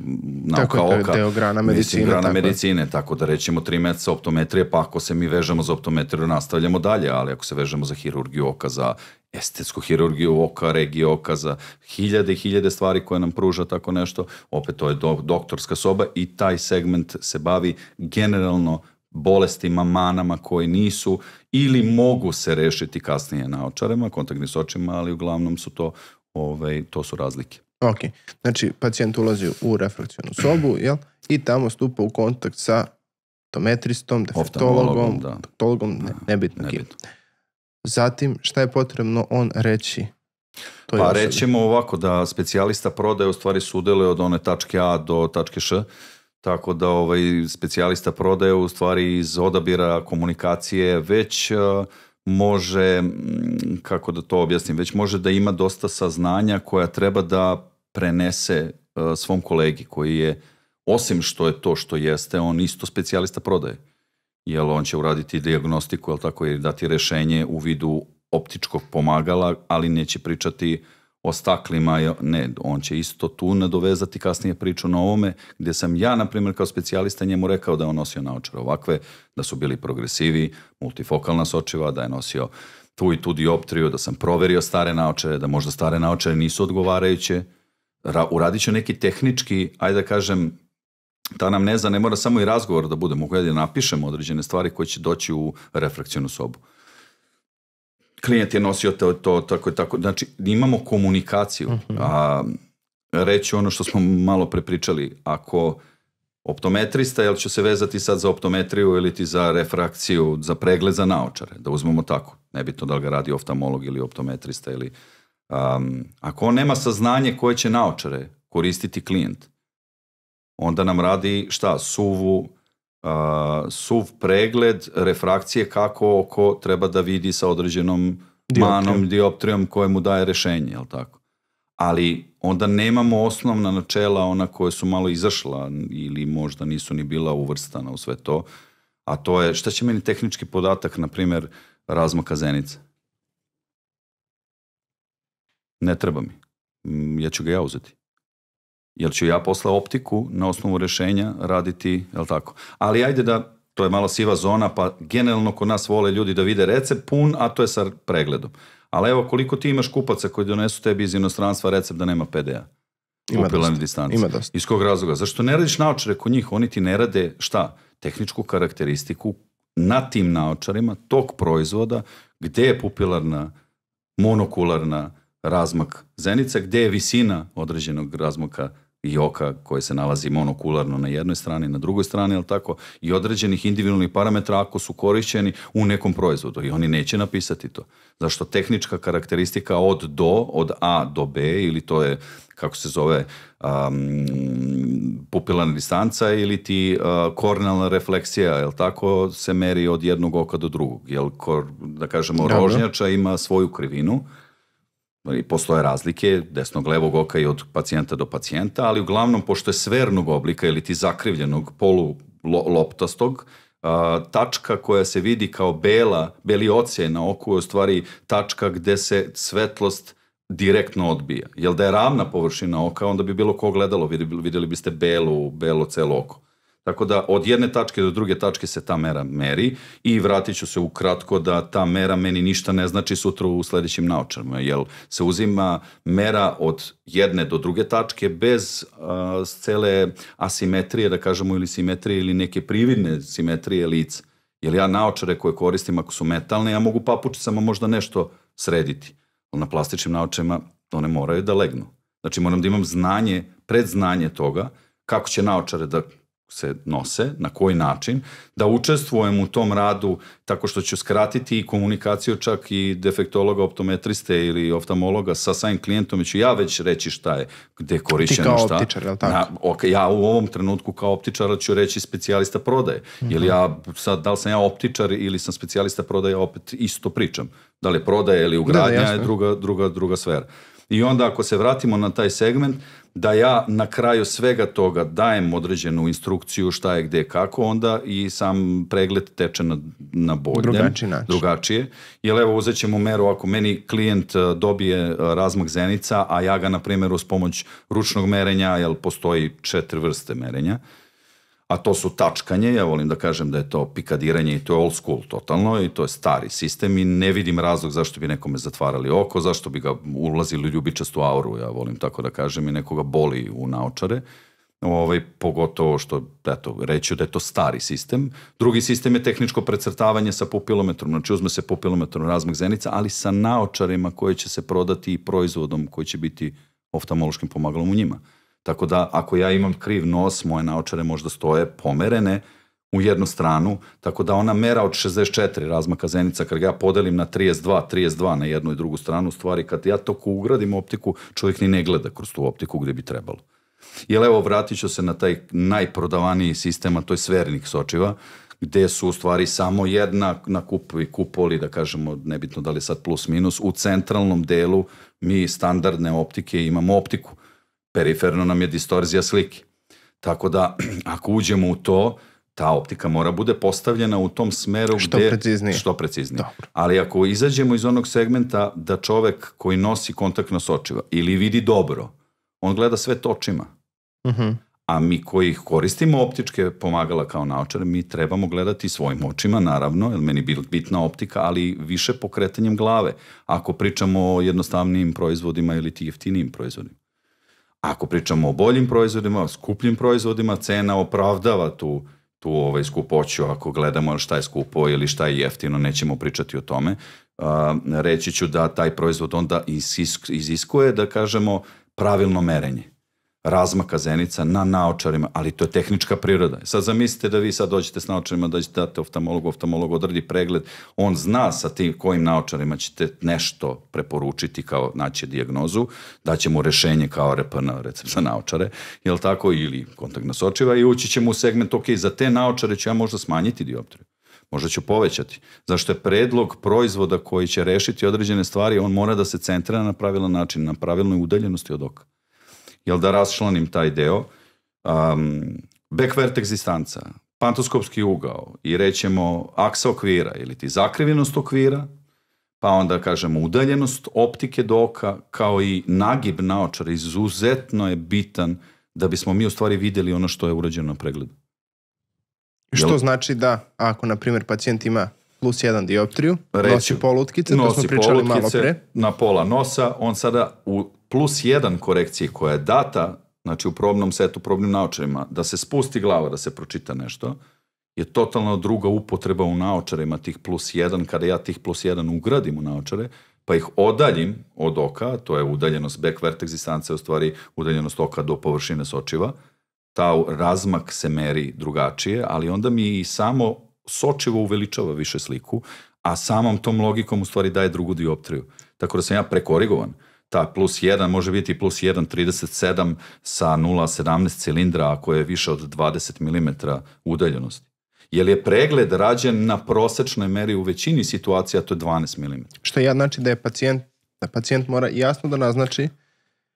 nauka tako je, oka. Deo grana medicine. Mislim, grana tako medicine, tako da rećemo tri meseca optometrije, pa ako se mi vežemo za optometriju nastavljamo dalje, ali ako se vežemo za hirurgiju oka, za estetsku hirurgiju oka, regiju oka, za hiljade i hiljade stvari koje nam pruža tako nešto, opet to je do, doktorska soba i taj segment se bavi generalno bolestima, manama koje nisu ili mogu se rešiti kasnije naočarama, kontaktnim sočima, ali uglavnom su to, ovaj, to su razlike. Ok, znači pacijent ulazi u refrakcijnu sobu jel? i tamo stupa u kontakt sa optometristom, defektologom, da. ne, nebitno, nebitno. Zatim, šta je potrebno on reći? To pa rećemo ovako da specijalista prodaje u stvari sudele od one tačke A do tačke Š, tako da ovaj specijalista prodaje u stvari iz odabira komunikacije već uh, može, kako da to objasnim, već može da ima dosta saznanja koja treba da prenese e, svom kolegi koji je, osim što je to što jeste, on isto specijalista prodaje. Jel, on će uraditi diagnostiku, jel tako, i dati rešenje u vidu optičkog pomagala, ali neće pričati uh, o staklima, ne, on će isto tu nadovezati kasnije priču na ovome, gde sam ja, na primjer, kao specijalista njemu rekao da je on nosio naočare ovakve, da su bili progresivi, multifokalna sočiva, da je nosio tu i tu dioptriju, da sam proverio stare naočare, da možda stare naočare nisu odgovarajuće, Ra, uradit ću neki tehnički, ajde da kažem, ta anamneza ne mora samo i razgovor da bude, mogu ja da napišem određene stvari koje će doći u refrakcijnu sobu klijent je nosio to, to tako i tako. Znači, imamo komunikaciju. Uh mhm. -huh. A, reći ono što smo malo prepričali, ako optometrista, jel će se vezati sad za optometriju ili ti za refrakciju, za pregled za naočare, da uzmemo tako. Nebitno da li ga radi oftalmolog ili optometrista ili... Um, ako on nema saznanje koje će naočare koristiti klijent, onda nam radi šta, suvu, a, suv pregled refrakcije kako oko treba da vidi sa određenom dioptrijom. manom, dioptrijom koje mu daje rešenje, jel tako? Ali onda nemamo osnovna načela, ona koje su malo izašla ili možda nisu ni bila uvrstana u sve to, a to je šta će meni tehnički podatak, na primer, razmaka zenica? Ne treba mi. Ja ću ga ja uzeti jel ću ja posle optiku na osnovu rešenja raditi, jel tako? Ali ajde da, to je malo siva zona, pa generalno kod nas vole ljudi da vide recept pun, a to je sa pregledom. Ali evo, koliko ti imaš kupaca koji donesu tebi iz inostranstva recept da nema PDA? Ima dosta. Ima dosta. Iz kog razloga? Zašto ne radiš naočare kod njih? Oni ti ne rade šta? Tehničku karakteristiku na tim naočarima tog proizvoda gde je pupilarna, monokularna razmak zenica, gde je visina određenog razmaka i oka koje se nalazi monokularno na jednoj strani, na drugoj strani, ali tako, i određenih individualnih parametara ako su korišćeni u nekom proizvodu i oni neće napisati to. Zašto tehnička karakteristika od do, od A do B ili to je kako se zove um, pupilana distanca ili ti uh, kornalna refleksija, jel tako, se meri od jednog oka do drugog. Jel, kor, da kažemo, Dobro. rožnjača ima svoju krivinu, postoje razlike desnog levog oka i od pacijenta do pacijenta, ali uglavnom pošto je svernog oblika ili ti zakrivljenog polu loptastog, tačka koja se vidi kao bela, beli oce na oku je u stvari tačka gde se svetlost direktno odbija. Jel da je ravna površina oka, onda bi bilo ko gledalo, videli, videli biste belu, belo celo oko. Tako da od jedne tačke do druge tačke se ta mera meri i vratit ću se ukratko da ta mera meni ništa ne znači sutra u sledećim naočarima, jer se uzima mera od jedne do druge tačke bez uh, cele asimetrije, da kažemo, ili simetrije ili neke prividne simetrije lica. Jer ja naočare koje koristim ako su metalne, ja mogu papučicama možda nešto srediti. Na plastičnim naočarima one moraju da legnu. Znači moram da imam znanje, predznanje toga kako će naočare da se nose, na koji način, da učestvujem u tom radu tako što ću skratiti i komunikaciju čak i defektologa, optometriste ili oftamologa sa samim klijentom, ću ja već reći šta je, gde je korišćeno, šta. Ti kao optičar, je li tako? Na, ok, ja u ovom trenutku kao optičar ću reći specijalista prodaje, mm -hmm. ja sad, da li sam ja optičar ili sam specijalista prodaje, opet isto pričam. Da li prodaje ili ugradnja da, da, je druga, druga, druga sfera. I onda ako se vratimo na taj segment, uh, da ja na kraju svega toga dajem određenu instrukciju šta je gde kako, onda i sam pregled teče na, na bolje. Drugači način. Drugačije. Jer evo uzet ćemo meru ako meni klijent e, dobije e, razmak zenica, a ja ga na primjer uz pomoć ručnog merenja, jer postoji četiri vrste merenja, uh, a to su tačkanje, ja volim da kažem da je to pikadiranje i to je old school totalno i to je stari sistem i ne vidim razlog zašto bi nekome zatvarali oko, zašto bi ga ulazili u ljubičastu auru, ja volim tako da kažem i nekoga boli u naočare. Ovaj, pogotovo što, eto, reći da je to stari sistem. Drugi sistem je tehničko precrtavanje sa pupilometrom, znači uzme se pupilometrom razmak zenica, ali sa naočarima koje će se prodati i proizvodom koji će biti oftamološkim pomagalom u njima. Tako da ako ja imam kriv nos, moje naočare možda stoje pomerene u jednu stranu, tako da ona mera od 64 razmaka zenica, kada ja podelim na 32, 32 na jednu i drugu stranu, u stvari kad ja to ugradim optiku, čovjek ni ne gleda kroz tu optiku gde bi trebalo. Jel evo, vratit ću se na taj najprodavaniji sistem, a to je svernik sočiva, gde su u stvari samo jedna na kupovi, kupoli, da kažemo, nebitno da li sad plus minus, u centralnom delu mi standardne optike imamo optiku periferno nam je distorzija slike. Tako da, ako uđemo u to, ta optika mora bude postavljena u tom smeru što gde, preciznije. Što preciznije. Dobro. Ali ako izađemo iz onog segmenta da čovek koji nosi kontaktno sočiva ili vidi dobro, on gleda sve točima. Uh mhm. -huh. A mi koji koristimo optičke pomagala kao naočare, mi trebamo gledati svojim očima, naravno, jer meni je bitna optika, ali više pokretanjem glave, ako pričamo o jednostavnijim proizvodima ili ti jeftinijim proizvodima. Ako pričamo o boljim proizvodima, skupljim proizvodima, cena opravdava tu tu ovaj skupoću, ako gledamo šta je skupo ili šta je jeftino, nećemo pričati o tome. Reći ću da taj proizvod onda iziskuje, da kažemo, pravilno merenje razmaka zenica na naočarima, ali to je tehnička priroda. E, sad zamislite da vi sad dođete s naočarima, ćete da date oftamologu, oftamolog odradi pregled, on zna sa tim kojim naočarima ćete nešto preporučiti kao naći diagnozu, daće mu rešenje kao RPN, recept za naočare, jel tako, ili kontaktna sočiva i ući ćemo u segment, ok, za te naočare ću ja možda smanjiti dioptriju možda ću povećati. Zašto je predlog proizvoda koji će rešiti određene stvari, on mora da se centra na pravilan način, na pravilnoj udaljenosti od oka jel da rasčlanim taj deo, um, backward egzistanca, pantoskopski ugao i rećemo aksa okvira ili ti zakrivenost okvira, pa onda kažemo udaljenost optike do oka kao i nagib naočara izuzetno je bitan da bismo mi u stvari videli ono što je urađeno na pregledu. Što Jel? znači da ako, na primjer, pacijent ima plus jedan dioptriju, Reći, nosi polutkice, nosi to smo pričali malo pre. na pola nosa, on sada u plus jedan korekcije koja je data, znači u probnom setu, probnim naočarima, da se spusti glava, da se pročita nešto, je totalno druga upotreba u naočarima tih plus jedan, kada ja tih plus jedan ugradim u naočare, pa ih odaljim od oka, to je udaljenost back vertex distance, u stvari udaljenost oka do površine sočiva, ta razmak se meri drugačije, ali onda mi i samo sočivo uveličava više sliku, a samom tom logikom u stvari daje drugu dioptriju. Tako da sam ja prekorigovan ta plus 1 može biti plus 1.37 sa 0.17 cilindra ako je više od 20 mm udaljenosti. Jer je pregled rađen na prosečnoj meri u većini situacija, to je 12 mm. Što ja znači da je pacijent, da pacijent mora jasno da naznači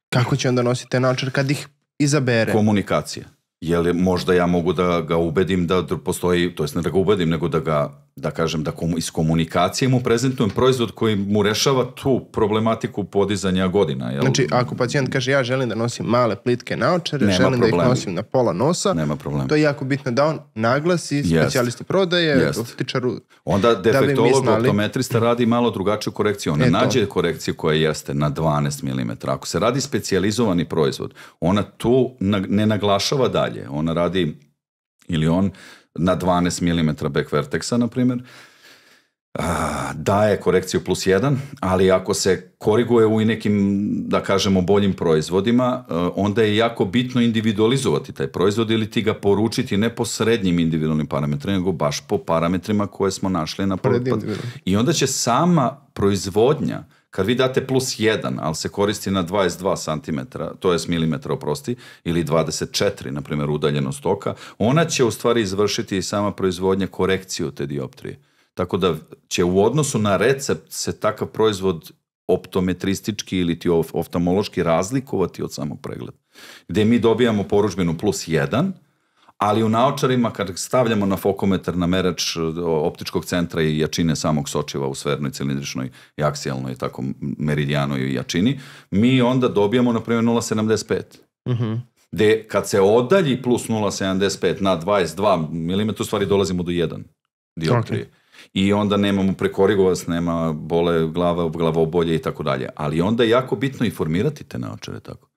kako će onda nositi te naočare kad ih izabere. Komunikacija. Je li možda ja mogu da ga ubedim da postoji, to jest ne da ga ubedim, nego da ga da kažem, da komu, iz komunikacije mu prezentujem proizvod koji mu rešava tu problematiku podizanja godina. Jel? Znači, ako pacijent kaže ja želim da nosim male plitke naočare, Nema želim problemi. da ih nosim na pola nosa, Nema to je jako bitno da on naglasi yes. specijalistu prodaje, yes. optičaru. Onda da defektolog, da optometrista radi malo drugačiju korekciju. On e nađe korekciju koja jeste na 12 mm. Ako se radi specijalizovani proizvod, ona tu ne naglašava dalje. Ona radi ili on na 12 mm back vertexa, na primjer, daje korekciju plus 1, ali ako se koriguje u nekim, da kažemo, boljim proizvodima, e, onda je jako bitno individualizovati taj proizvod ili ti ga poručiti ne po srednjim individualnim parametrima, nego baš po parametrima koje smo našli na prvi I onda će sama proizvodnja Kad vi date plus 1, ali se koristi na 22 cm, to je milimetra oprosti, ili 24, na primjer, udaljenost oka, ona će u stvari izvršiti i sama proizvodnja korekciju te dioptrije. Tako da će u odnosu na recept se takav proizvod optometristički ili ti oftalmološki razlikovati od samog pregleda. Gde mi dobijamo poručbinu plus 1, ali u naočarima kad stavljamo na fokometar na merač e, optičkog centra i jačine samog sočiva u sfernoj, cilindričnoj i aksijalnoj i tako meridijanoj jačini, mi onda dobijamo na primjer 0,75. Mhm. Uh -huh. Gde kad se odalji plus 0,75 na 22 mm, u stvari dolazimo do 1 dioptrije. Okay i onda nemamo prekorigovac, nema bole glava, glavobolje i tako dalje. Ali onda je jako bitno i formirati te naočare tako.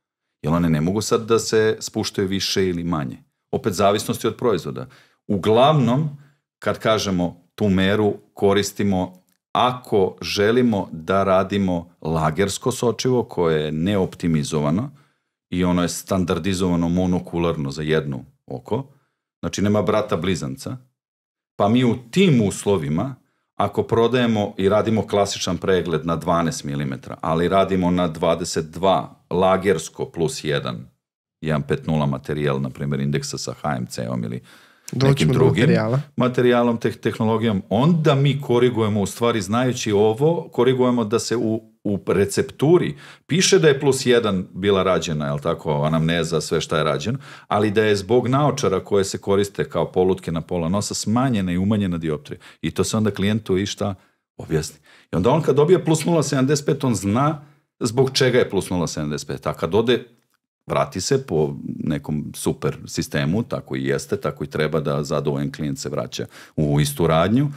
Jer one ne mogu sad da se spuštaju više ili manje opet zavisnosti od proizvoda. Uglavnom, kad kažemo tu meru koristimo ako želimo da radimo lagersko sočivo koje je neoptimizovano i ono je standardizovano monokularno za jedno oko, znači nema brata blizanca, pa mi u tim uslovima ako prodajemo i radimo klasičan pregled na 12 mm, ali radimo na 22 lagersko plus 1 1.5.0 materijal, na primjer, indeksa sa HMC-om ili Doćemo nekim drugim materijala. materijalom, te, tehnologijom, onda mi korigujemo, u stvari znajući ovo, korigujemo da se u, u recepturi piše da je plus jedan bila rađena, jel tako, anamneza, sve šta je rađeno, ali da je zbog naočara koje se koriste kao polutke na pola nosa smanjena i umanjena dioptrija. I to se onda klijentu i šta objasni. I onda on kad dobije plus 0,75, on zna zbog čega je plus 0,75. A kad ode vrati se po nekom super sistemu, tako i jeste, tako i treba da zadovoljen klijent se vraća u istu radnju,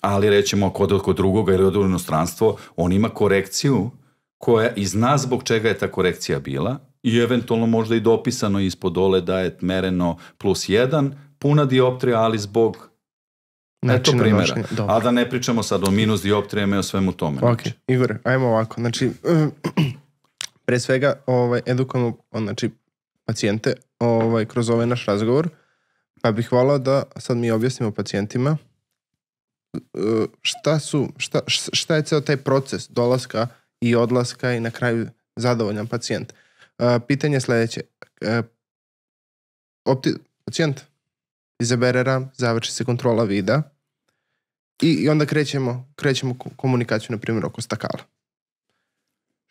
ali rećemo kod, od drugoga ili od inostranstvo, on ima korekciju koja i zna zbog čega je ta korekcija bila i eventualno možda i dopisano ispod dole da je mereno plus jedan, puna dioptrija, ali zbog Eto primjera. Nošenja, A da ne pričamo sad o minus dioptrijama i o svemu tome. Ok, Igor, ajmo ovako. Znači, pre svega ovaj, edukujemo znači, pacijente ovaj, kroz ovaj naš razgovor, pa bih volao da sad mi objasnimo pacijentima e, šta, su, šta, šta je ceo taj proces dolaska i odlaska i na kraju zadovoljan pacijent. E, pitanje je sledeće. E, opti, pacijent izabere ram, završi se kontrola vida i, i onda krećemo, krećemo komunikaciju, na primjer, oko stakala.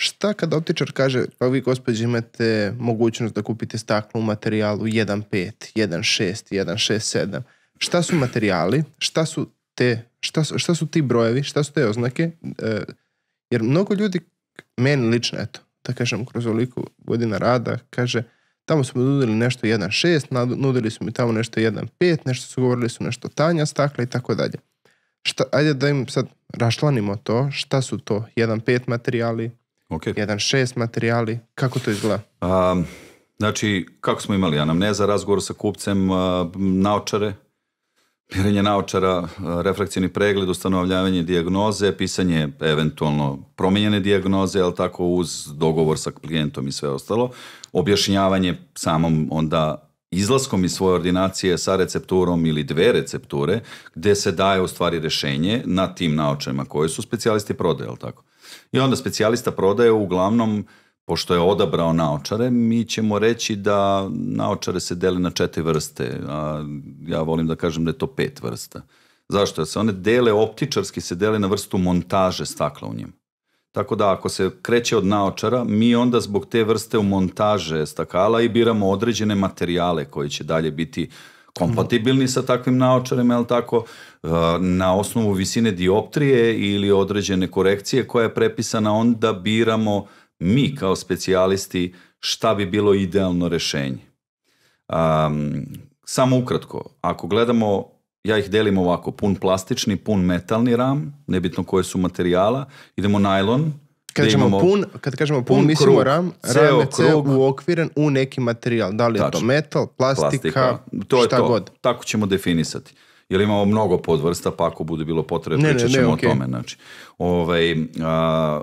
Šta kada optičar kaže, pa vi gospođe imate mogućnost da kupite staklo u materijalu 1.5, 1.6, 1.6.7. Šta su materijali? Šta su, te, šta, su, šta su ti brojevi? Šta su te oznake? E, jer mnogo ljudi, meni lično, eto, da kažem, kroz oliku godina rada, kaže, tamo smo nudili nešto 1.6, nudili su mi tamo nešto 1.5, nešto su govorili su nešto tanja stakla i tako dalje. Šta, ajde da im sad rašlanimo to, šta su to 1.5 materijali, Okay. 1.6 materijali, kako to izgleda? A, znači, kako smo imali anamneza, razgovor sa kupcem, a, naočare, mirenje naočara, refrakcijni pregled, ustanovljavanje dijagnoze, pisanje eventualno promenjene dijagnoze, ali tako uz dogovor sa klijentom i sve ostalo, objašnjavanje samom onda izlaskom iz svoje ordinacije sa recepturom ili dve recepture, gde se daje u stvari rešenje na tim naočarima koje su specijalisti prodaje, ali tako? I onda specijalista prodaje uglavnom, pošto je odabrao naočare, mi ćemo reći da naočare se dele na četiri vrste, a ja volim da kažem da je to pet vrsta. Zašto? Jer se one dele, optičarski se dele na vrstu montaže stakla u njim. Tako da ako se kreće od naočara, mi onda zbog te vrste u montaže stakala i biramo određene materijale koji će dalje biti uh, kompatibilni sa takvim naočarima, jel tako, uh, na osnovu visine dioptrije ili određene korekcije koja je prepisana, onda biramo mi kao specijalisti šta bi bilo idealno rešenje. Um, samo ukratko, ako gledamo, ja ih delim ovako, pun plastični, pun metalni ram, nebitno koje su materijala, idemo najlon, Kad da kažemo pun, kad kažemo pun, pun mislimo krug, ram, ram je ceo uokviren u neki materijal. Da li je Tačno. to metal, plastika, plastika. To šta je to. god. Tako ćemo definisati. Jer imamo mnogo podvrsta, pa ako bude bilo potrebe, pričat ćemo ne, ne, okay. o tome. Znači, ovaj, a,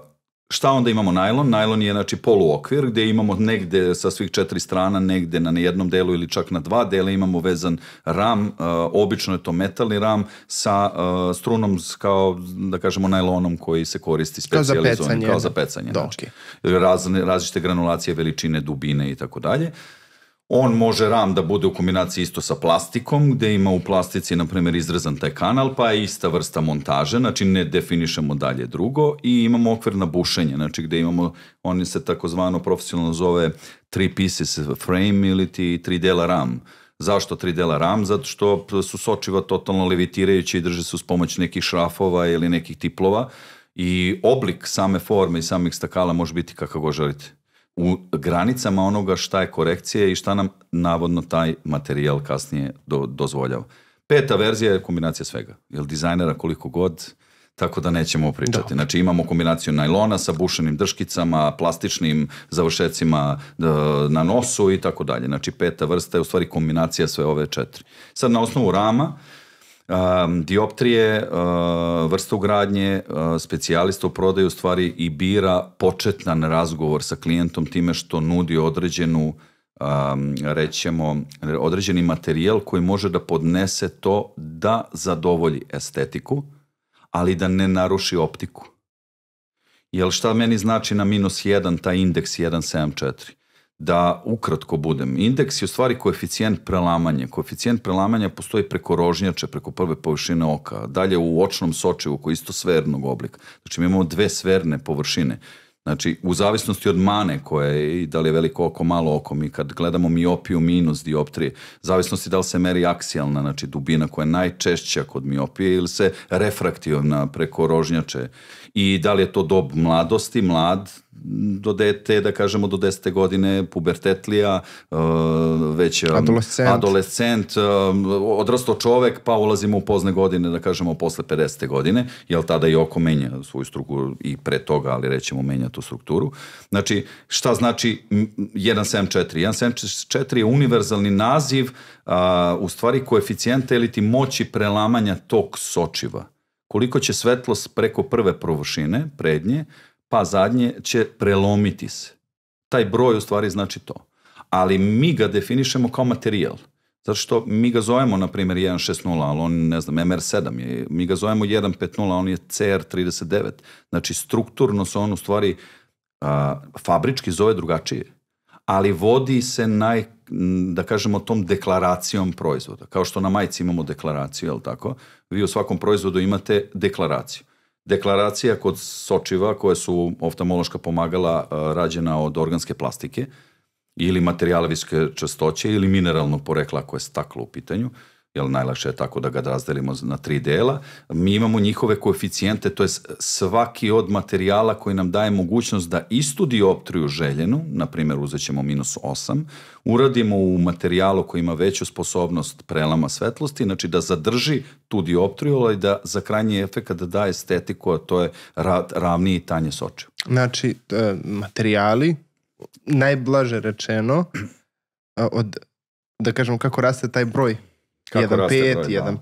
Šta onda imamo najlon? Najlon je znači poluokvir gdje imamo negde sa svih četiri strana, negde na jednom delu ili čak na dva dela imamo vezan ram, e, obično je to metalni ram sa e, strunom kao da kažemo najlonom koji se koristi specijalizovan kao za pecanje, kao da. za pecanje da, znači. okay. razne različite granulacije, veličine, dubine i tako dalje. On može ram da bude u kombinaciji isto sa plastikom, gde ima u plastici, na primjer, izrezan taj kanal, pa je ista vrsta montaže, znači ne definišemo dalje drugo i imamo okvir na bušenje, znači gde imamo, oni se takozvano profesionalno zove 3 pieces frame ili ti 3 dela ram. Zašto 3 dela ram? Zato što su sočiva totalno levitirajući i drže se uz pomoć nekih šrafova ili nekih tiplova i oblik same forme i samih stakala može biti kakav go želite u granicama onoga šta je korekcija i šta nam navodno taj materijal kasnije do, dozvoljava. Peta verzija je kombinacija svega. Jel dizajnera koliko god, tako da nećemo pričati. Da. Znači imamo kombinaciju najlona sa bušenim drškicama, plastičnim završecima da, na nosu i tako dalje. Znači peta vrsta je u stvari kombinacija sve ove četiri. Sad na osnovu rama um, dioptrije, uh, vrstu gradnje, uh, specijalista u prodaju stvari i bira početan razgovor sa klijentom time što nudi određenu um, rećemo, određeni materijal koji može da podnese to da zadovolji estetiku, ali da ne naruši optiku. Jel šta meni znači na minus 1 taj indeks 174? da ukratko budem, indeks je u stvari koeficijent prelamanja. Koeficijent prelamanja postoji preko rožnjače, preko prve površine oka, dalje u očnom sočevu koji je isto svernog oblika. Znači imamo dve sverne površine. Znači, u zavisnosti od mane koja je, da li je veliko oko, malo oko, mi kad gledamo miopiju minus dioptrije, zavisnosti da li se meri aksijalna, znači dubina koja je najčešća kod miopije ili se refraktivna preko rožnjače i da li je to dob mladosti, mlad, do dete, da kažemo do 10. godine, pubertetlija, uh, već um, adolescent, adolescent um, odrasto čovek, pa ulazimo u pozne godine, da kažemo posle 50. godine, jer tada i oko menja svoju strukturu i pre toga, ali rećemo menja tu strukturu. Znači, šta znači 174? 174 je univerzalni naziv, a, uh, u stvari koeficijenta ili ti moći prelamanja tog sočiva. Koliko će svetlost preko prve površine, prednje, pa zadnje će prelomiti se. Taj broj u stvari znači to. Ali mi ga definišemo kao materijal. Zato što mi ga zovemo, na primjer, 1.6.0, ali on, ne znam, MR7 je, mi ga zovemo 1.5.0, on je CR39. Znači, strukturno se on u stvari a, fabrički zove drugačije, ali vodi se naj, da kažemo, tom deklaracijom proizvoda. Kao što na majici imamo deklaraciju, li tako? Vi u svakom proizvodu imate deklaraciju deklaracija kod sočiva koje su oftalmološka pomagala e, rađena od organske plastike ili materijala visoke častoće ili mineralnog porekla koje je staklo u pitanju, uh, jer najlakše je tako da ga razdelimo na tri dela. Mi imamo njihove koeficijente, to je svaki od materijala koji nam daje mogućnost da istu dioptriju željenu, na primjer uzet ćemo minus 8, uradimo u materijalu koji ima veću sposobnost prelama svetlosti, znači da zadrži tu dioptriju, ali da za krajnji efekt da daje estetiku, a to je ravniji i tanje soče. Znači, e, materijali, najblaže rečeno, od da kažemo kako raste taj broj 1.5, 1.5.3,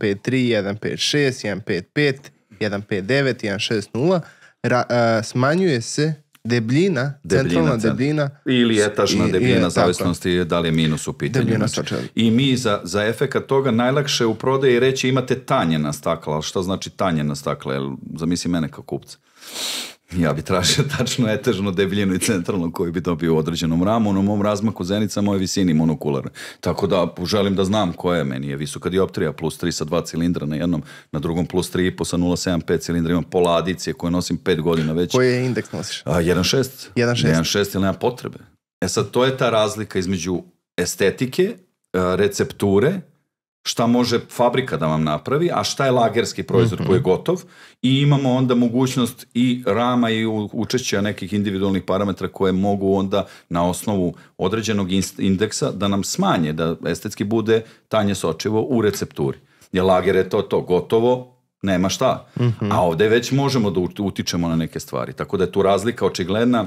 1.5.6, 1.5.5, 1.5.9, 1.6.0. smanjuje se debljina, debljina centralna debljina. Ili etažna i, debljina, i, zavisnosti tako. da li je minus u pitanju. Znači, I mi za, za efekat toga najlakše u prodaji reći imate tanjena stakla. Šta znači tanjena stakla? Zamisli mene kao kupca. Ja bi tražio tačno etažnu debljinu i centralnu koju bi dobio u određenom ramu, na mom razmaku zenica, moje visini monokular. Tako da želim da znam koja je meni je visoka dioptrija, plus 3 sa 2 cilindra na jednom, na drugom plus 3,5 sa 0,75 cilindra, imam pola adicije koje nosim 5 godina već. Koji je indeks nosiš? 1,6. 1,6. 1,6 ili nema potrebe. E sad, to je ta razlika između estetike, e, recepture, šta može fabrika da vam napravi, a šta je lagerski proizvod koji je mhm. gotov i imamo onda mogućnost i rama i učešća nekih individualnih parametra koje mogu onda na osnovu određenog indeksa da nam smanje, da estetski bude tanje sočivo u recepturi. Jer lager je to to, gotovo, nema šta. Mhm. A ovde već možemo da utičemo na neke stvari. Tako da je tu razlika očigledna,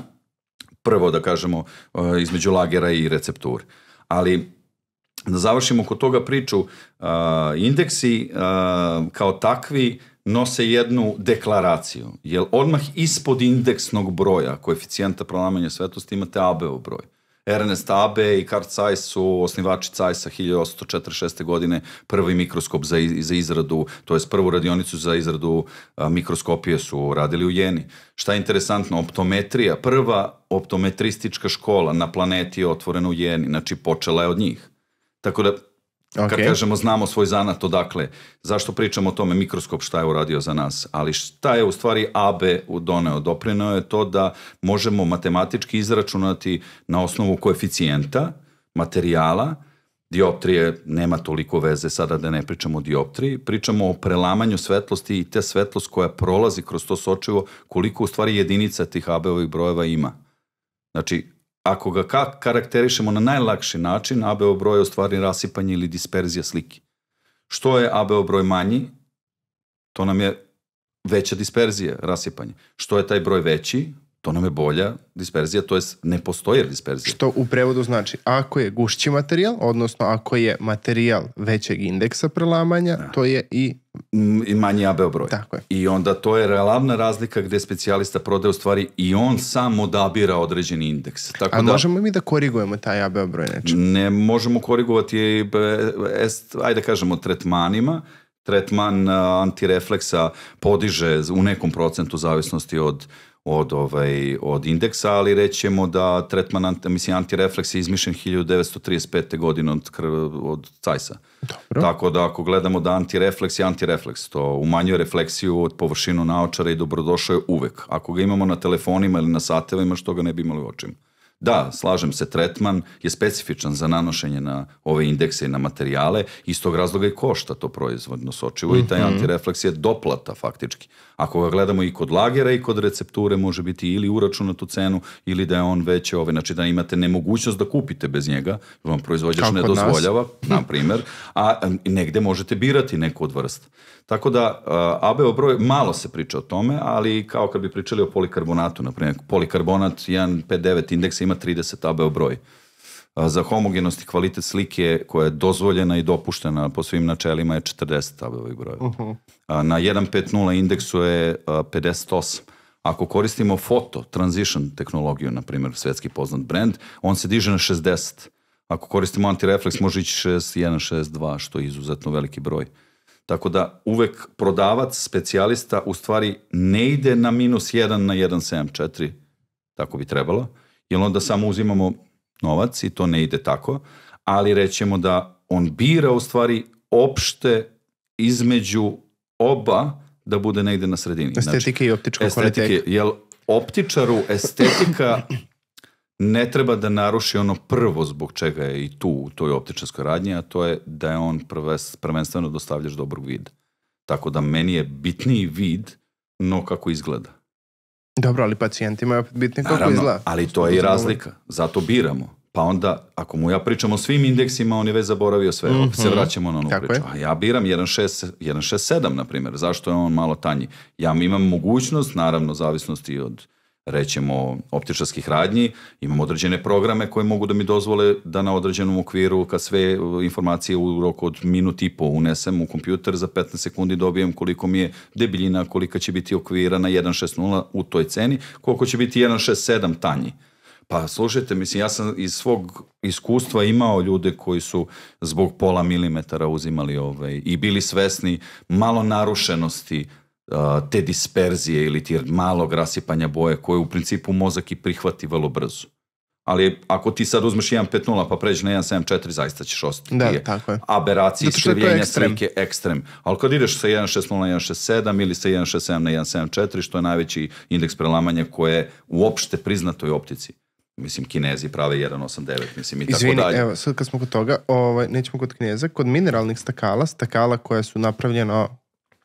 prvo da kažemo, e, između lagera i recepture. Ali Da završimo kod toga priču, indeksi kao takvi nose jednu deklaraciju, jer odmah ispod indeksnog broja koeficijenta pronamenja svetosti imate AB-ov broj. Ernest Abe i Carl Zeiss su osnivači Zeissa 1846. godine prvi mikroskop za, za izradu, to je prvu radionicu za izradu a, mikroskopije su radili u Jeni. Šta je interesantno, optometrija, prva optometristička škola na planeti je otvorena u Jeni, znači počela je od njih. Tako da, okay. kad kažemo znamo svoj zanat odakle, zašto pričamo o tome mikroskop šta je uradio za nas, ali šta je u stvari AB doneo, Doprinao je to da možemo matematički izračunati na osnovu koeficijenta, materijala, dioptrije nema toliko veze sada da ne pričamo o dioptriji, pričamo o prelamanju svetlosti i te svetlost koja prolazi kroz to sočivo, koliko u stvari jedinica tih AB-ovih brojeva ima. Znači, Ako ga ka karakterišemo na najlakši način, ABO broj je u stvari rasipanje ili disperzija slike. Što je ABO broj manji, to nam je veća disperzija, rasipanje. Što je taj broj veći, to nam je bolja disperzija, to je ne postoje disperzija. Što u prevodu znači, ako je gušći materijal, odnosno ako je materijal većeg indeksa prelamanja, da. to je i i manji AB broj. Tako je. I onda to je realna razlika gde specijalista prodaje u stvari i on sam odabira određeni indeks. Tako A da, možemo mi da korigujemo taj AB broj nečem? Ne, možemo korigovati, e, ajde da kažemo, tretmanima, tretman antirefleksa podiže u nekom procentu zavisnosti od od, ovaj, od indeksa, ali rećemo da tretman anti, mislim, antirefleks je izmišljen 1935. godine od, od Cajsa. Dobro. Tako da ako gledamo da antirefleks je antirefleks, to umanjuje refleksiju od površinu naočara i dobrodošao je uvek. Ako ga imamo na telefonima ili na satevima, što ga ne bi imali u očima. Da, slažem se, tretman je specifičan za nanošenje na ove indekse i na materijale, iz tog razloga i košta to proizvodno sočivo mm -hmm. i taj mhm. antirefleks je doplata faktički. Ako ga gledamo i kod lagera i kod recepture može biti ili uračunat u cenu ili da je on veće, ove, znači da imate nemogućnost da kupite bez njega, vam proizvođač Kako ne dozvoljava, na primer, a negde možete birati neku od vrsta. Tako da ABO broj malo se priča o tome, ali kao kad bi pričali o polikarbonatu, na primjer, polikarbonat 159 indeksa ima 30 ABO broj za homogenost i kvalitet slike koja je dozvoljena i dopuštena po svim načelima je 40 tabelevih brojeva. Uh mhm. -huh. Na 1.5.0 indeksu je 58. Ako koristimo foto, transition tehnologiju, na primjer svetski poznat brand, on se diže na 60. Ako koristimo antirefleks, može ići 61, 62, što je izuzetno veliki broj. Tako da uvek prodavac, specijalista, u stvari ne ide na minus 1 na 1.7.4, tako bi trebalo, jer onda samo uzimamo novac i to ne ide tako, ali rećemo da on bira u stvari opšte između oba da bude negde na sredini. Znači, estetike znači, i optička estetike, Jel optičaru estetika ne treba da naruši ono prvo zbog čega je i tu u toj optičarskoj radnji, a to je da je on prves, prvenstveno dostavljaš dobrog vida. Tako da meni je bitniji vid no kako izgleda. Dobro, ali pacijentima je opet bitno kako Naravno, izgleda. ali to je i razlika. Zato biramo. Pa onda, ako mu ja pričam o svim indeksima, on je već zaboravio sve. Mm-hmm. se mhm. vraćamo na onu Tako priču. A ja biram 1.6, 1.6.7, na primjer. Zašto je on malo tanji? Ja imam mogućnost, naravno, zavisnosti od rećemo, optičarskih radnji, imam određene programe koje mogu da mi dozvole da na određenom okviru, kad sve e, informacije u roku od minut i po unesem u kompjuter, za 15 sekundi dobijem koliko mi je debiljina, kolika će biti okvira na 1.6.0 u toj ceni, koliko će biti 1.6.7 tanji. Pa slušajte, mislim, ja sam iz svog iskustva imao ljude koji su zbog pola milimetara uzimali ovaj, i bili svesni malo narušenosti te disperzije ili ti malog rasipanja boje koje u principu mozak i prihvati vrlo brzo. Ali ako ti sad uzmeš 1.5.0 pa pređeš na 1.7.4 zaista ćeš ostati. Da, je. tako je. Aberacije, iskrivljenja, slike, ekstrem. Ali kad ideš sa 1.6.0 na 1.6.7 ili sa 1.6.7 na 1.7.4 što je najveći indeks prelamanja koje je uopšte priznatoj optici. Mislim, Kinezi prave 1.89, mislim i Izvini, tako dalje. evo, sad kad smo kod toga, ovaj, nećemo kod Kineza, kod mineralnih stakala, stakala koja su napravljena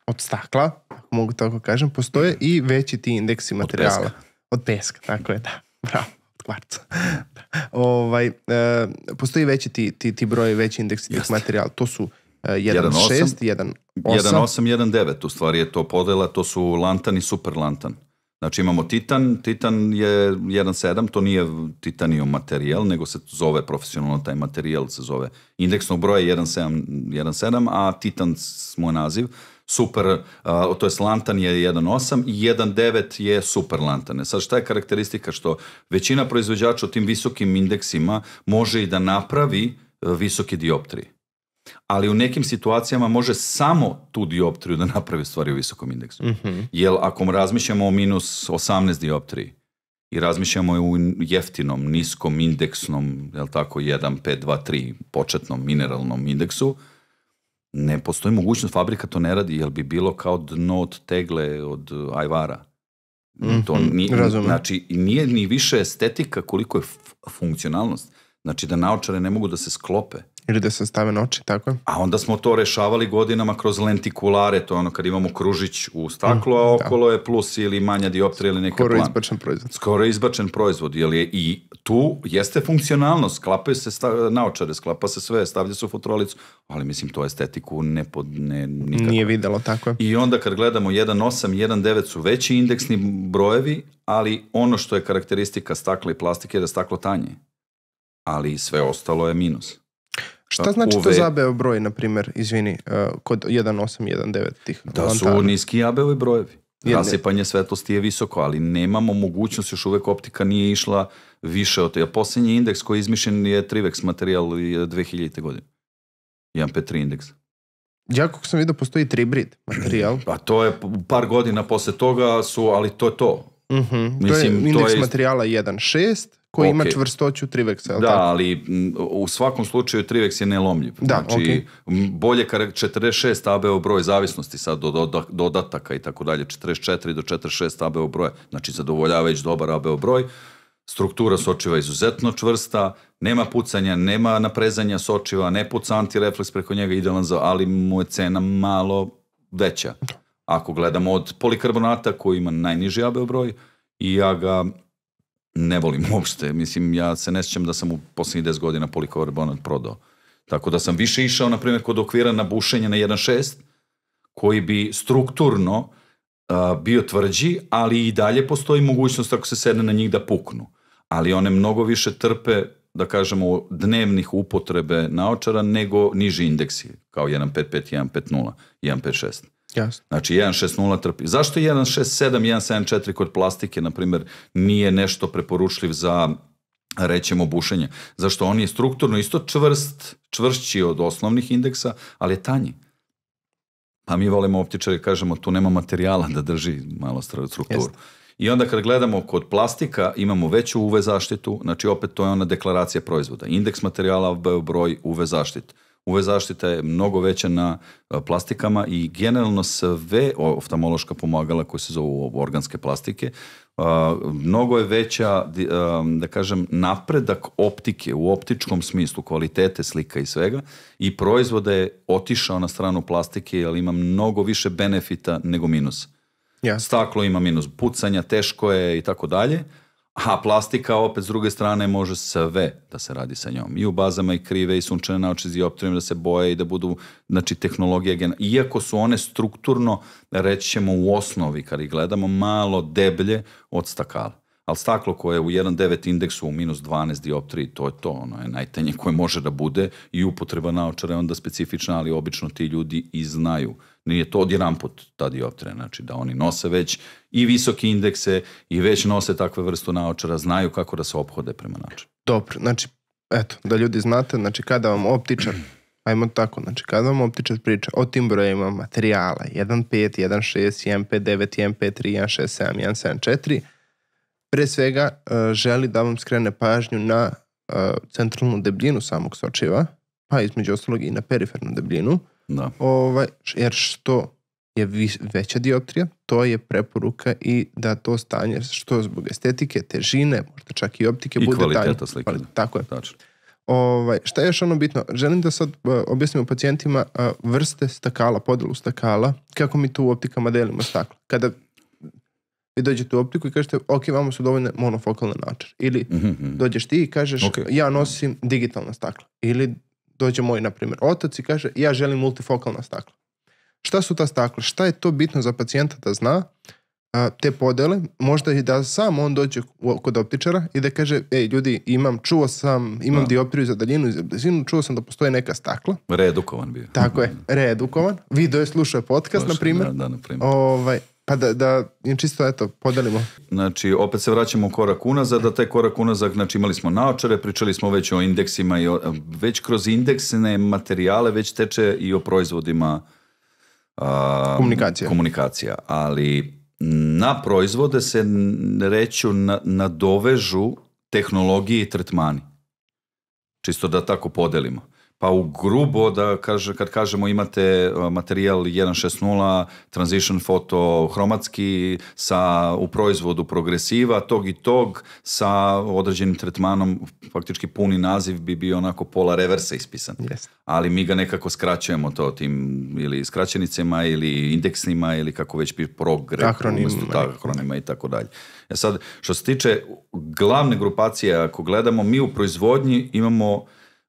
od stakla, ako mogu tako kažem, postoje i veći ti indeksi materijala. Od peska. Od peska, tako je, da. Bravo, od kvarca. Da. ovaj, e, postoji veći ti, ti, ti broj, veći indeksi tih materijala. To su 1.6, 1.8, 1.9 u stvari je to podela, to su lantan i superlantan. Znači imamo titan, titan je 1.7, to nije titanijom materijal, nego se zove profesionalno taj materijal, se zove indeksnog broja 1.7, a titan smo naziv super, uh, to je Lantan je 1.8 i 1.9 je super Lantane. Sad šta je karakteristika što većina proizvođača u tim visokim indeksima može i da napravi e, visoke dioptrije. Ali u nekim situacijama može samo tu dioptriju da napravi stvari u visokom indeksu. Mm -hmm. Jer ako razmišljamo o minus 18 dioptriji, i razmišljamo u jeftinom, niskom indeksnom, jel tako, 1, 5, 2, 3 početnom mineralnom indeksu, ne postoji mogućnost, fabrika to ne radi, jer bi bilo kao dno od tegle, od e, ajvara. Mm -hmm, to mhm, ni, razumem. znači, nije ni više estetika koliko je funkcionalnost. Znači da naočare ne mogu da se sklope. Ili da se stave noći, tako je. A onda smo to rešavali godinama kroz lentikulare, to je ono kad imamo kružić u staklu, a mhm, da. okolo da. je plus ili manja dioptrija ili neka Skoro plan. Skoro izbačen proizvod. Skoro izbačen proizvod, jer je i tu jeste funkcionalnost, sklapaju se sta, naočare, sklapa se sve, stavlja se u fotrolicu, ali mislim to estetiku ne, pod, ne nikako. Nije videlo, tako je. I onda kad gledamo 1.8 1.9 su veći indeksni brojevi, ali ono što je karakteristika stakla i plastike je da staklo tanje, ali sve ostalo je minus. Šta znači UV. to za ABO broj, na primjer, izvini, e, kod 1819 tih? Da su su niski ABO brojevi. Rasipanje svetlosti je visoko, ali nemamo mogućnost, još uvek optika nije išla više od toga. Poslednji indeks koji je izmišljen je Trivex materijal 2000. E, godine. 1.5.3 indeks. Ja kako sam vidio postoji tribrid materijal. Pa to je par godina posle toga su, ali to je to. Uh mhm. -huh. Mislim, to je indeks to je... materijala 1.6, koji okay. ima čvrstoću li Da, tako? Da, ali u svakom slučaju Trivex je nelomljiv. Da, znači, okay. bolje kar 46 ABO broj zavisnosti sad do, do, dodataka i tako dalje, 44 do 46 ABO broja, znači zadovoljava već dobar ABO broj. Struktura sočiva izuzetno čvrsta, nema pucanja, nema naprezanja sočiva, ne puca antirefleks preko njega, idealan za, ali mu je cena malo veća. Da. Ako gledamo od polikarbonata koji ima najniži ABO broj i ja ga ne volim uopšte. Mislim, ja se ne sjećam da sam u poslednjih 10 godina polikarbonat prodao. Tako da sam više išao, na primjer, kod okvira na bušenje na 1.6, koji bi strukturno a, bio tvrđi, ali i dalje postoji mogućnost ako se sedne na njih da puknu. Ali one mnogo više trpe, da kažemo, dnevnih upotrebe naočara nego niži indeksi, kao 1.5.5, 1.5.0, 1.5.6. Jasno. Znači 1.6.0 trpi. Zašto 1.6.7, 1.7.4 kod plastike, na primjer, nije nešto preporučljiv za rećemo bušenje? Zašto on je strukturno isto čvrst, čvršći od osnovnih indeksa, ali je tanji. Pa mi volimo optičare, kažemo, tu nema materijala da drži malo strukturu. Jeste. I onda kad gledamo kod plastika, imamo veću UV zaštitu, znači opet to je ona deklaracija proizvoda. Indeks materijala, broj, UV zaštitu. UV zaštita je mnogo veća na e, plastikama i generalno sve oftalmološka pomagala koje se zovu organske plastike, e, mnogo je veća, e, da kažem, napredak optike u optičkom smislu, kvalitete slika i svega i proizvoda je otišao na stranu plastike ali ima mnogo više benefita nego minusa. Ja. Staklo ima minus pucanja, teško je i tako dalje, A plastika opet s druge strane može sve da se radi sa njom. I u bazama i krive i sunčane naočize i optrime da se boje i da budu znači, tehnologije gena. Iako su one strukturno, reći ćemo u osnovi kad ih gledamo, malo deblje od stakala. Ali staklo koje je u 1.9 indeksu u minus 12 dioptriji, to je to, ono je najtanje koje može da bude i upotreba naočara je onda specifična, ali obično ti ljudi i znaju uh, Nije to odjedan put ta dioptre, znači da oni nose već i visoke indekse i već nose takve vrstu naočara, znaju kako da se ophode prema naočaru. Dobro, znači, eto, da ljudi znate, znači kada vam optičar ajmo tako, znači kada vam optičar priča o tim brojevima materijala 1.5, 1.6, 1.5.9, 1.5.3, 1.6.7, 1.7.4, pre svega e, želi da vam skrene pažnju na e, centralnu debljinu samog sočiva, pa između ostalog i na perifernu debljinu, Da. Ovaj, jer što je veća dioptrija, to je preporuka i da to stanje što zbog estetike, težine, možda čak i optike I bude kvaliteta slike. Da. tako je. Tačno. Ovaj, šta je još ono bitno? Želim da sad eh, objasnimo pacijentima eh, vrste stakala, podelu stakala, kako mi tu u optikama delimo stakla. Kada vi dođete u optiku i kažete, ok, vamo su dovoljne monofokalne načar. Ili mm -hmm. dođeš ti i kažeš, okay. ja nosim digitalna stakla. Ili dođe moj, na primjer, otac i kaže ja želim multifokalna stakla. Šta su ta stakla? Šta je to bitno za pacijenta da zna? A, te podele, možda i da sam on dođe kod optičara i da kaže, ej ljudi, imam, čuo sam, imam da. dioptriju za daljinu i za blizinu, čuo sam da postoje neka stakla. Reedukovan bio. Tako je, da, da. reedukovan. Video je, slušao podcast, Loši, na primjer. Da, da, na primjer. Ovaj, Pa da, da čisto eto, podelimo. Znači, opet se vraćamo korak unazad, da taj korak unazad, znači imali smo naočare, pričali smo već o indeksima, i o, već kroz indeksne materijale već teče i o proizvodima a, komunikacija. komunikacija. Ali na proizvode se reću na, dovežu tehnologije i tretmani. Čisto da tako podelimo. Pa u grubo da kaže, kad kažemo imate uh, materijal 1.6.0, transition foto hromatski sa u proizvodu progresiva tog i tog sa određenim tretmanom faktički puni naziv bi bio onako pola reversa ispisan. Yes. Ali mi ga nekako skraćujemo to tim ili skraćenicama ili indeksnima ili kako već bi progre akronima i tako dalje. Ja e sad što se tiče glavne grupacije ako gledamo mi u proizvodnji imamo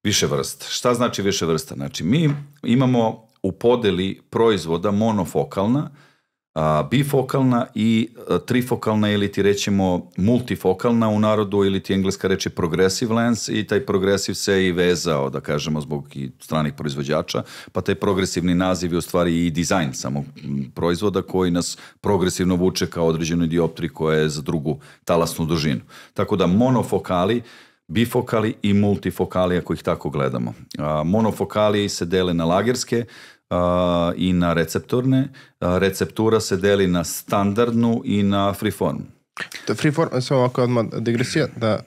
Više vrsta. Šta znači više vrsta? Znači, mi imamo u podeli proizvoda monofokalna, bifokalna i trifokalna ili ti rećemo multifokalna u narodu ili ti engleska reče progressive lens i taj progressive se i vezao da kažemo zbog i stranih proizvođača pa taj progresivni naziv je u stvari i dizajn samog proizvoda koji nas progresivno vuče kao određenoj dioptri koja je za drugu talasnu dužinu. Tako da monofokali bifokali i multifokali ako ih tako gledamo. Monofokali se dele na lagerske i na receptorne. Receptura se deli na standardnu i na freeform. Freeform, e, samo ovako odmah digresija, da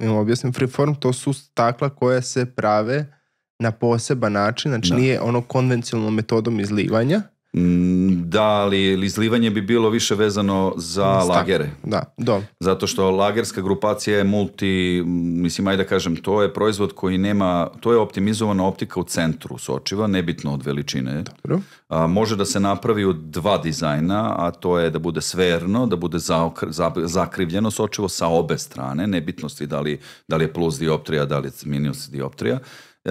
um, objasnim, freeform to su stakla koja se prave na poseban način, znači da. nije ono konvencionalnom metodom izlivanja, Mm, da, ali izlivanje bi bilo više vezano za Stak. lagere. Da, do. Zato što lagerska grupacija je multi, mm, mislim, ajde da kažem, to je proizvod koji nema, to je optimizovana optika u centru Sočiva, nebitno od veličine. Dobro. A, može da se napravi u dva dizajna, a to je da bude sverno, da bude zaokr, za, zakrivljeno Sočivo sa obe strane, nebitnosti da li, da li je plus dioptrija, da li je minus dioptrija E,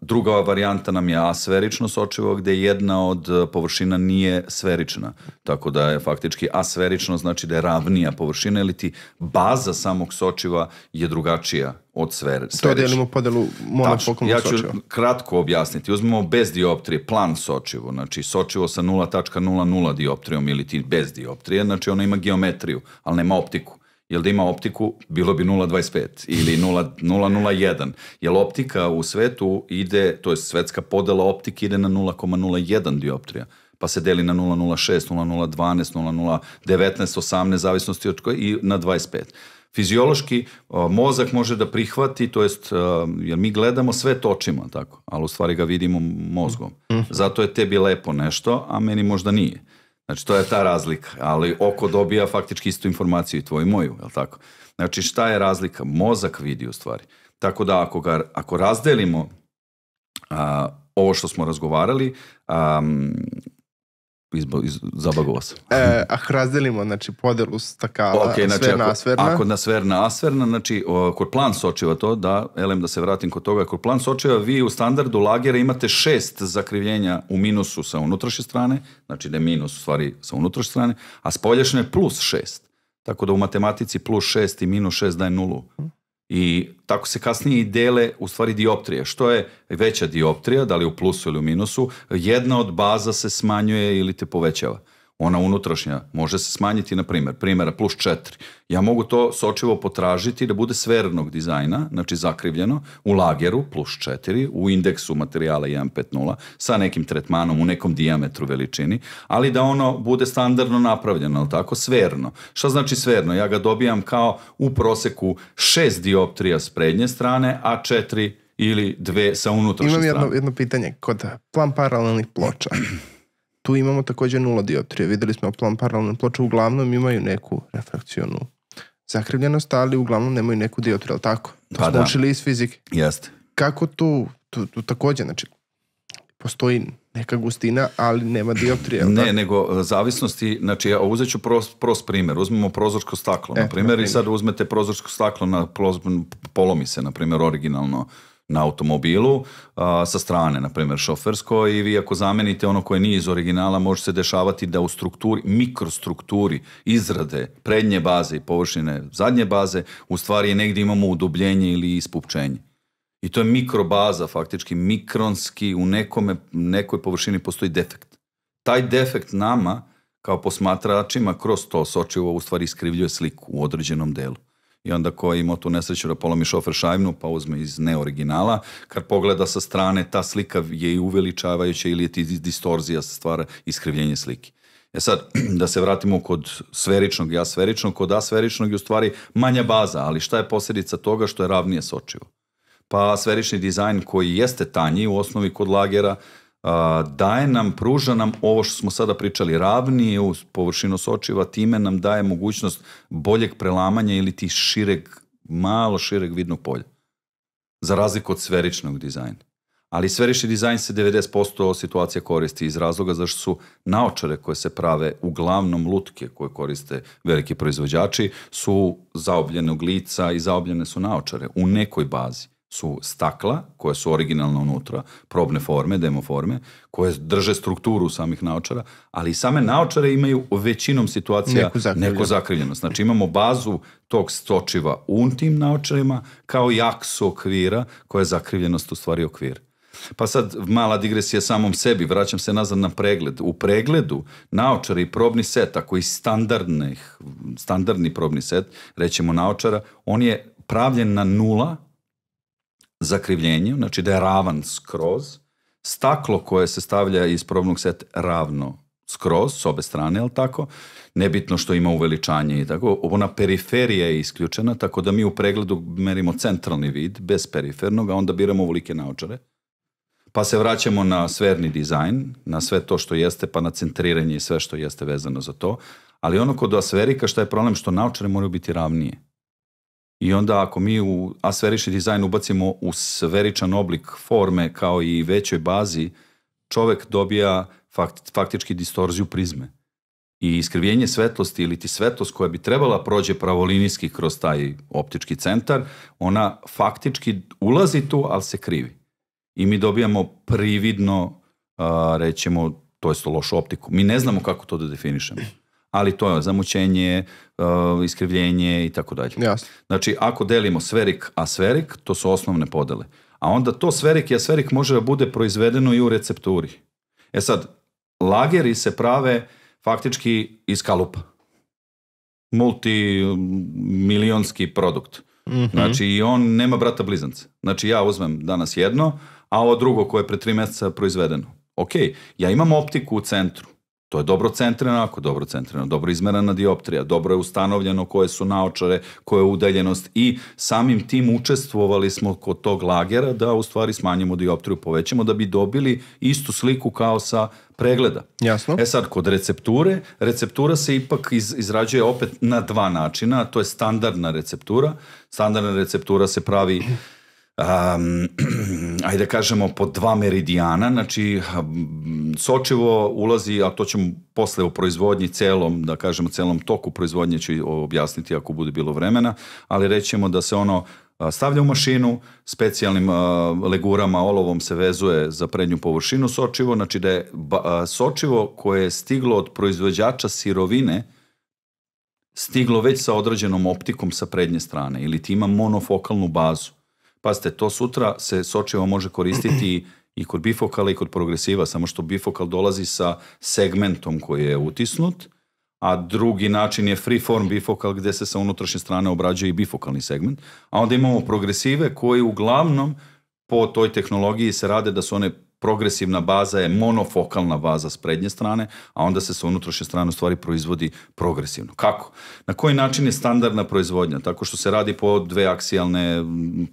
druga varijanta nam je asferično sočivo gde jedna od površina nije sferična. Tako da je faktički asferično znači da je ravnija površina ili ti baza samog sočiva je drugačija od sfer, sferične. To delimo podelu monofokalnog ja ću sočiva. kratko objasniti. Uzmemo bez dioptrije, plan sočivo, znači sočivo sa 0.00 dioptrijom ili ti bez dioptrije, znači ono ima geometriju, ali nema optiku. Jel da ima optiku, bilo bi 0,25 ili 0,001. Jel optika u svetu ide, to je svetska podela optike ide na 0,01 dioptrija pa se deli na 0,06, 0,012, 0,019, 18, zavisnosti od koje, i na 25 fiziološki mozak može da prihvati, to jest, jer mi gledamo sve točima, tako, ali u stvari ga vidimo mozgom. Mhm. Zato je tebi lepo nešto, a meni možda nije. Znači, to je ta razlika, ali oko dobija faktički istu informaciju i tvoju i moju, je li tako? Znači, šta je razlika? Mozak vidi u stvari. Tako da, ako, ga, ako razdelimo a, ovo što smo razgovarali, a, izba, iz, zabagovao sam. E, ah, razdelimo, znači, podelu stakala, okay, znači, sverna, ako, asverna. Ako na sverna, asverna, znači, o, kod plan sočiva to, da, elem da se vratim kod toga, kod plan sočiva vi u standardu lagera imate šest zakrivljenja u minusu sa unutrašnje strane, znači da je minus u stvari sa unutrašnje strane, a spoljašnje plus šest. Tako da u matematici plus šest i minus šest daje nulu i tako se kasnije i dele u stvari dioptrije. Što je veća dioptrija, da li u plusu ili u minusu, jedna od baza se smanjuje ili te povećava ona unutrašnja, može se smanjiti na primjer, primjera plus 4. Ja mogu to sočivo potražiti da bude svernog dizajna, znači zakrivljeno, u lageru plus 4, u indeksu materijala 1.5.0, sa nekim tretmanom u nekom diametru veličini, ali da ono bude standardno napravljeno, ali tako, sverno. Šta znači sverno? Ja ga dobijam kao u proseku 6 dioptrija s prednje strane, a 4 ili 2 sa unutrašnje strane. Imam jedno, jedno pitanje kod plan paralelnih ploča tu imamo takođe nula dioptrije. Videli smo plan paralelne ploče, uglavnom imaju neku refrakcionu zakrivljenost, ali uglavnom nemaju neku dioptriju, ali tako? To pa smo da. učili iz fizike. Jeste. Kako tu, tu, tu takođe, znači, postoji neka gustina, ali nema dioptrije. Ne, tako? nego e, zavisnosti, znači ja uzet ću prost, prost primjer, uzmemo prozorsko staklo, e, na primjer, i sad uzmete prozorsko staklo, na, polomi se, na primjer, originalno na automobilu a, sa strane, na primjer šofersko i vi ako zamenite ono koje nije iz originala može se dešavati da u strukturi, mikrostrukturi izrade prednje baze i površine zadnje baze u stvari negdje imamo udubljenje ili ispupčenje. I to je mikrobaza faktički, mikronski u nekome, nekoj površini postoji defekt. Taj defekt nama kao posmatračima kroz to sočivo u stvari iskrivljuje sliku u određenom delu i onda ko je imao tu nesreću da polomi šofer šajvnu pa uzme iz neoriginala. Kad pogleda sa strane, ta slika je i uveličavajuća ili je ti distorzija stvara iskrivljenje slike. E sad, da se vratimo kod sferičnog i asveričnog, kod asferičnog je u stvari manja baza, ali šta je posljedica toga što je ravnije sočivo? Pa sferični dizajn koji jeste tanji u osnovi kod lagera daje nam, pruža nam ovo što smo sada pričali, ravnije u površinu sočiva, time nam daje mogućnost boljeg prelamanja ili ti šireg, malo šireg vidnog polja. Za razliku od sferičnog dizajna. Ali sverični dizajn se 90% situacija koristi iz razloga zašto su naočare koje se prave, uglavnom lutke koje koriste veliki proizvođači, su zaobljenog lica i zaobljene su naočare u nekoj bazi su stakla koje su originalno unutra, probne forme, demo forme, koje drže strukturu samih naočara, ali i same naočare imaju u većinom situacija neku zakrivljenost. Neku zakrivljenost. Znači imamo bazu tog stočiva u tim naočarima kao jaksu okvira koja je zakrivljenost u stvari okvir. Pa sad mala digresija samom sebi, vraćam se nazad na pregled. U pregledu naočari i probni set, ako i standardnih, standardni probni set, rećemo naočara, on je pravljen na nula zakrivljenju, znači da je ravan skroz, staklo koje se stavlja iz probnog seta ravno skroz, s obe strane, ali tako, nebitno što ima uveličanje i tako, ona periferija je isključena, tako da mi u pregledu merimo centralni vid, bez perifernog, a onda biramo ovolike naočare. Pa se vraćamo na sverni dizajn, na sve to što jeste, pa na centriranje i sve što jeste vezano za to. Ali ono kod asverika, šta je problem? Što naočare moraju biti ravnije. I onda ako mi u asferični dizajn ubacimo u sveričan oblik forme kao i većoj bazi, čovek dobija fakt, faktički distorziju prizme. I iskrivljenje svetlosti ili ti svetlost koja bi trebala prođe pravolinijski kroz taj optički centar, ona faktički ulazi tu, ali se krivi. I mi dobijamo prividno, a, rećemo, to je lošu optiku. Mi ne znamo kako to da definišemo ali to je zamućenje, uh, iskrivljenje i tako dalje. Znači, ako delimo sverik sverik, to su osnovne podele. A onda to sverik i asferik može da bude proizvedeno i u recepturi. E sad, lageri se prave faktički iz kalupa. Multimilionski um, produkt. Mm -hmm. Znači, i on nema brata blizanca. Znači, ja uzmem danas jedno, a ovo drugo koje je pre tri meseca proizvedeno. Ok, ja imam optiku u centru To je dobro centreno, ako dobro centreno, dobro izmerana dioptrija, dobro je ustanovljeno koje su naočare, koja je udaljenost i samim tim učestvovali smo kod tog lagera da u stvari smanjimo dioptriju, povećamo da bi dobili istu sliku kao sa pregleda. Jasno. E sad, kod recepture, receptura se ipak iz, izrađuje opet na dva načina, to je standardna receptura. Standardna receptura se pravi um, ajde da kažemo, po dva meridijana, znači Sočevo ulazi, a to ćemo posle u proizvodnji celom, da kažemo celom toku proizvodnje ću objasniti ako bude bilo vremena, ali rećemo da se ono stavlja u mašinu, specijalnim legurama, olovom se vezuje za prednju površinu sočivo, znači da je sočivo koje je stiglo od proizvođača sirovine, stiglo već sa određenom optikom sa prednje strane ili ti ima monofokalnu bazu. Pazite, to sutra se sočivo može koristiti i kod bifokala i kod progresiva, samo što bifokal dolazi sa segmentom koji je utisnut, a drugi način je free form bifokal gde se sa unutrašnje strane obrađuje i bifokalni segment, a onda imamo progresive koji uglavnom po toj tehnologiji se rade da su one progresivna baza je monofokalna baza s prednje strane, a onda se sa unutrašnje strane u stvari proizvodi progresivno. Kako? Na koji način je standardna proizvodnja? Tako što se radi po dve aksijalne,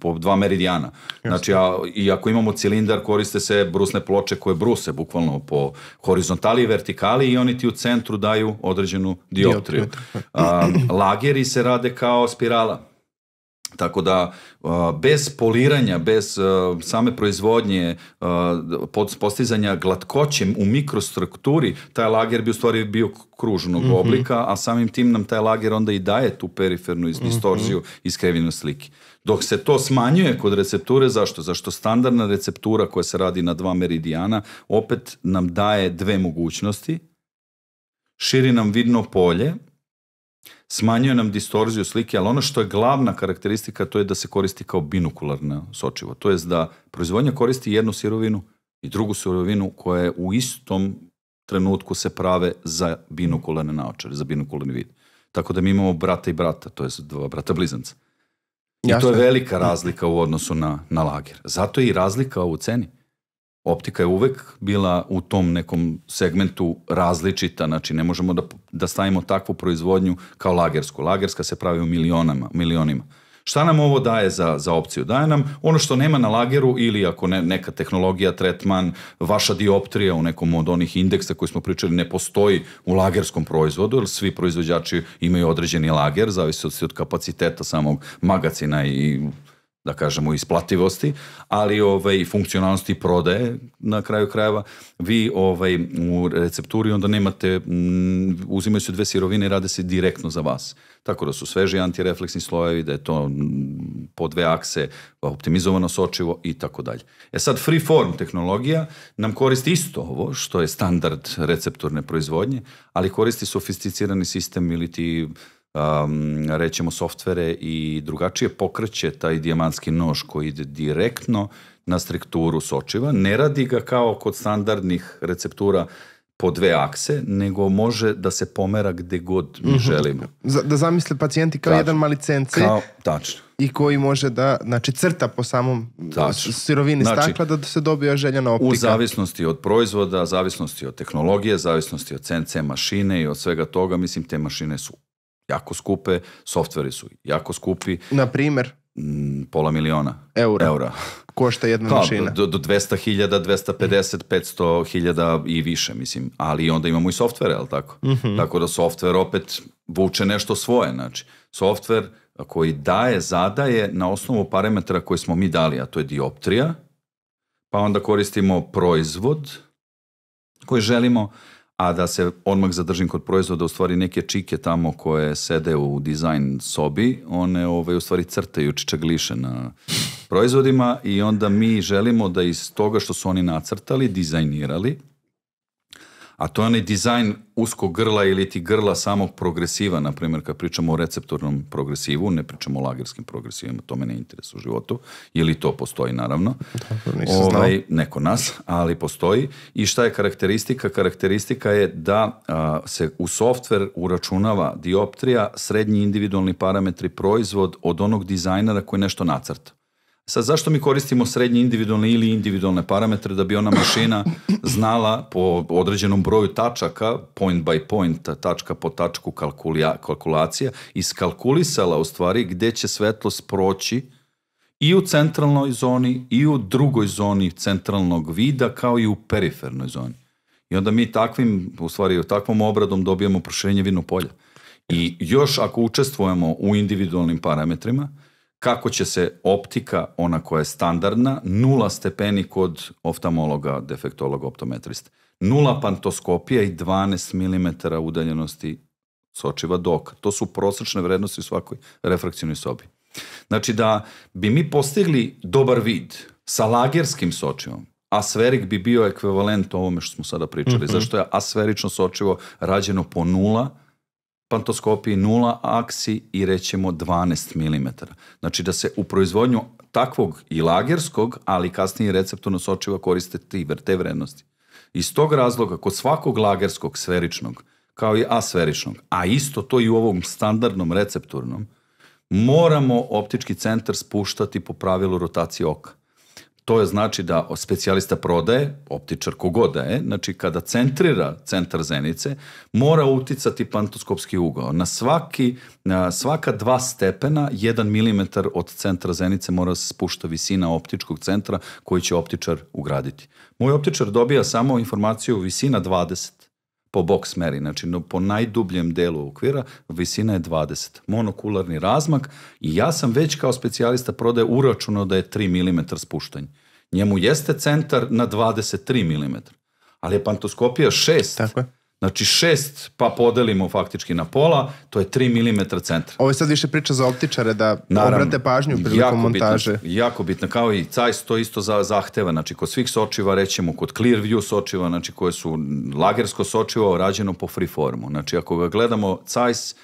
po dva meridijana. Znači, a, i ako imamo cilindar, koriste se brusne ploče koje bruse bukvalno po horizontali i vertikali i oni ti u centru daju određenu dioptriju. A, lageri se rade kao spirala Tako da bez poliranja, bez same proizvodnje, postizanja glatkoće u mikrostrukturi, taj lager bi u stvari bio kružnog mm -hmm. oblika, a samim tim nam taj lager onda i daje tu perifernu mhm. distorziju, mm -hmm. iskrivinu slike. Dok se to smanjuje kod recepture, zašto? Zašto standardna receptura koja se radi na dva meridijana opet nam daje dve mogućnosti, širi nam vidno polje, smanjuje nam distorziju slike, ali ono što je glavna karakteristika to je da se koristi kao binokularno sočivo. To je da proizvodnja koristi jednu sirovinu i drugu sirovinu koja je u istom trenutku se prave za binokularne naočare, za binokularni vid. Tako da mi imamo brata i brata, to je dva brata blizanca. I Jasne. to je velika razlika u odnosu na, na lager. Zato je i razlika u ceni optika je uvek bila u tom nekom segmentu različita, znači ne možemo da, da stavimo takvu proizvodnju kao lagersku. Lagerska se pravi u milionama, milionima. Šta nam ovo daje za, za opciju? Daje nam ono što nema na lageru ili ako ne, neka tehnologija, tretman, vaša dioptrija u nekom od onih indeksa koji smo pričali ne postoji u lagerskom proizvodu, jer svi proizvođači imaju određeni lager, zavisi od, od kapaciteta samog magacina i da kažemo, isplativosti, ali ovaj, funkcionalnosti prodaje na kraju krajeva. Vi ovaj, u recepturi onda nemate, mm, uzimaju se dve sirovine i rade se direktno za vas. Tako da su sveži antirefleksni slojevi, da je to mm, po dve akse optimizovano sočivo i tako dalje. E sad, free form tehnologija nam koristi isto ovo, što je standard recepturne proizvodnje, ali koristi sofisticirani sistem ili ti uh, um, rećemo softvere i drugačije pokreće taj dijamantski nož koji ide direktno na strukturu sočiva. Ne radi ga kao kod standardnih receptura po dve akse, nego može da se pomera gde god mi mhm. želimo. Da zamisle pacijenti kao tačno. jedan mali cence. Kao, tačno. I koji može da, znači, crta po samom tačno. sirovini znači, stakla da se dobija željena optika. U zavisnosti od proizvoda, zavisnosti od tehnologije, zavisnosti od CNC mašine i od svega toga, mislim, te mašine su jako skupe, softveri su jako skupi. Na primer? Mm, pola miliona eura. eura. Košta jedna pa, mašina. Do, do 200.000, 250, 500.000 i više, mislim. Ali onda imamo i softvere, ali tako? Mm -hmm. Tako da softver opet vuče nešto svoje. Znači, softver koji daje, zadaje na osnovu parametra koji smo mi dali, a to je dioptrija, pa onda koristimo proizvod koji želimo a da se odmah zadržim kod proizvoda, u stvari neke čike tamo koje sede u dizajn sobi, one ovaj, u stvari crtaju čičagliše na proizvodima i onda mi želimo da iz toga što su oni nacrtali, dizajnirali, a to je onaj dizajn uskog grla ili ti grla samog progresiva, na primjer kad pričamo o receptornom progresivu, ne pričamo o lagerskim progresivima, to me ne interesuje u životu, ili to postoji naravno. Tako, nisam ovaj, znao. Neko nas, ali postoji. I šta je karakteristika? Karakteristika je da a, se u softver uračunava dioptrija, srednji individualni parametri proizvod od onog dizajnera koji nešto nacrta. Sad, zašto mi koristimo srednje individualne ili individualne parametre da bi ona mašina znala po određenom broju tačaka, point by point, tačka po tačku kalkulja, kalkulacija, iskalkulisala u stvari gde će svetlost proći i u centralnoj zoni i u drugoj zoni centralnog vida kao i u perifernoj zoni. I onda mi takvim, u stvari u takvom obradom dobijamo proširenje vidnog polja. I još ako učestvujemo u individualnim parametrima, kako će se optika, ona koja je standardna, nula stepeni kod oftamologa, defektologa, optometrista. Nula pantoskopija i 12 mm udaljenosti sočiva doka. To su prosečne vrednosti u svakoj refrakcijnoj sobi. Znači da bi mi postigli dobar vid sa lagerskim sočivom, asferik bi bio ekvivalent ovome što smo sada pričali, mm -hmm. zašto je asferično sočivo rađeno po nula, pantoskopiji 0 aksi i rećemo 12 mm. Znači da se u proizvodnju takvog i lagerskog, ali kasnije receptorno sočiva koriste te vrednosti. Iz tog razloga, kod svakog lagerskog sferičnog, kao i asferičnog, a isto to i u ovom standardnom recepturnom, moramo optički centar spuštati po pravilu rotacije oka to je znači da specijalista prodaje, optičar kogod da je, znači kada centrira centar zenice, mora uticati pantoskopski ugao. Na, svaki, na svaka dva stepena, jedan milimetar od centra zenice mora se spušta visina optičkog centra koji će optičar ugraditi. Moj optičar dobija samo informaciju visina 20 po bok smeri, znači po najdubljem delu okvira visina je 20, monokularni razmak i ja sam već kao specijalista prodaje uračunao da je 3 mm spuštanje. Njemu jeste centar na 23 mm, ali je pantoskopija 6. Tako je. Znači šest, pa podelimo faktički na pola, to je 3 mm centra. Ovo je sad više priča za optičare da Naravno, obrate pažnju prilikom jako montaže. Bitno, jako bitno, kao i Zeiss to isto za, zahteva, znači kod svih sočiva, rećemo kod Clearview sočiva, znači koje su lagersko sočivo rađeno po freeformu. Znači ako ga gledamo Zeiss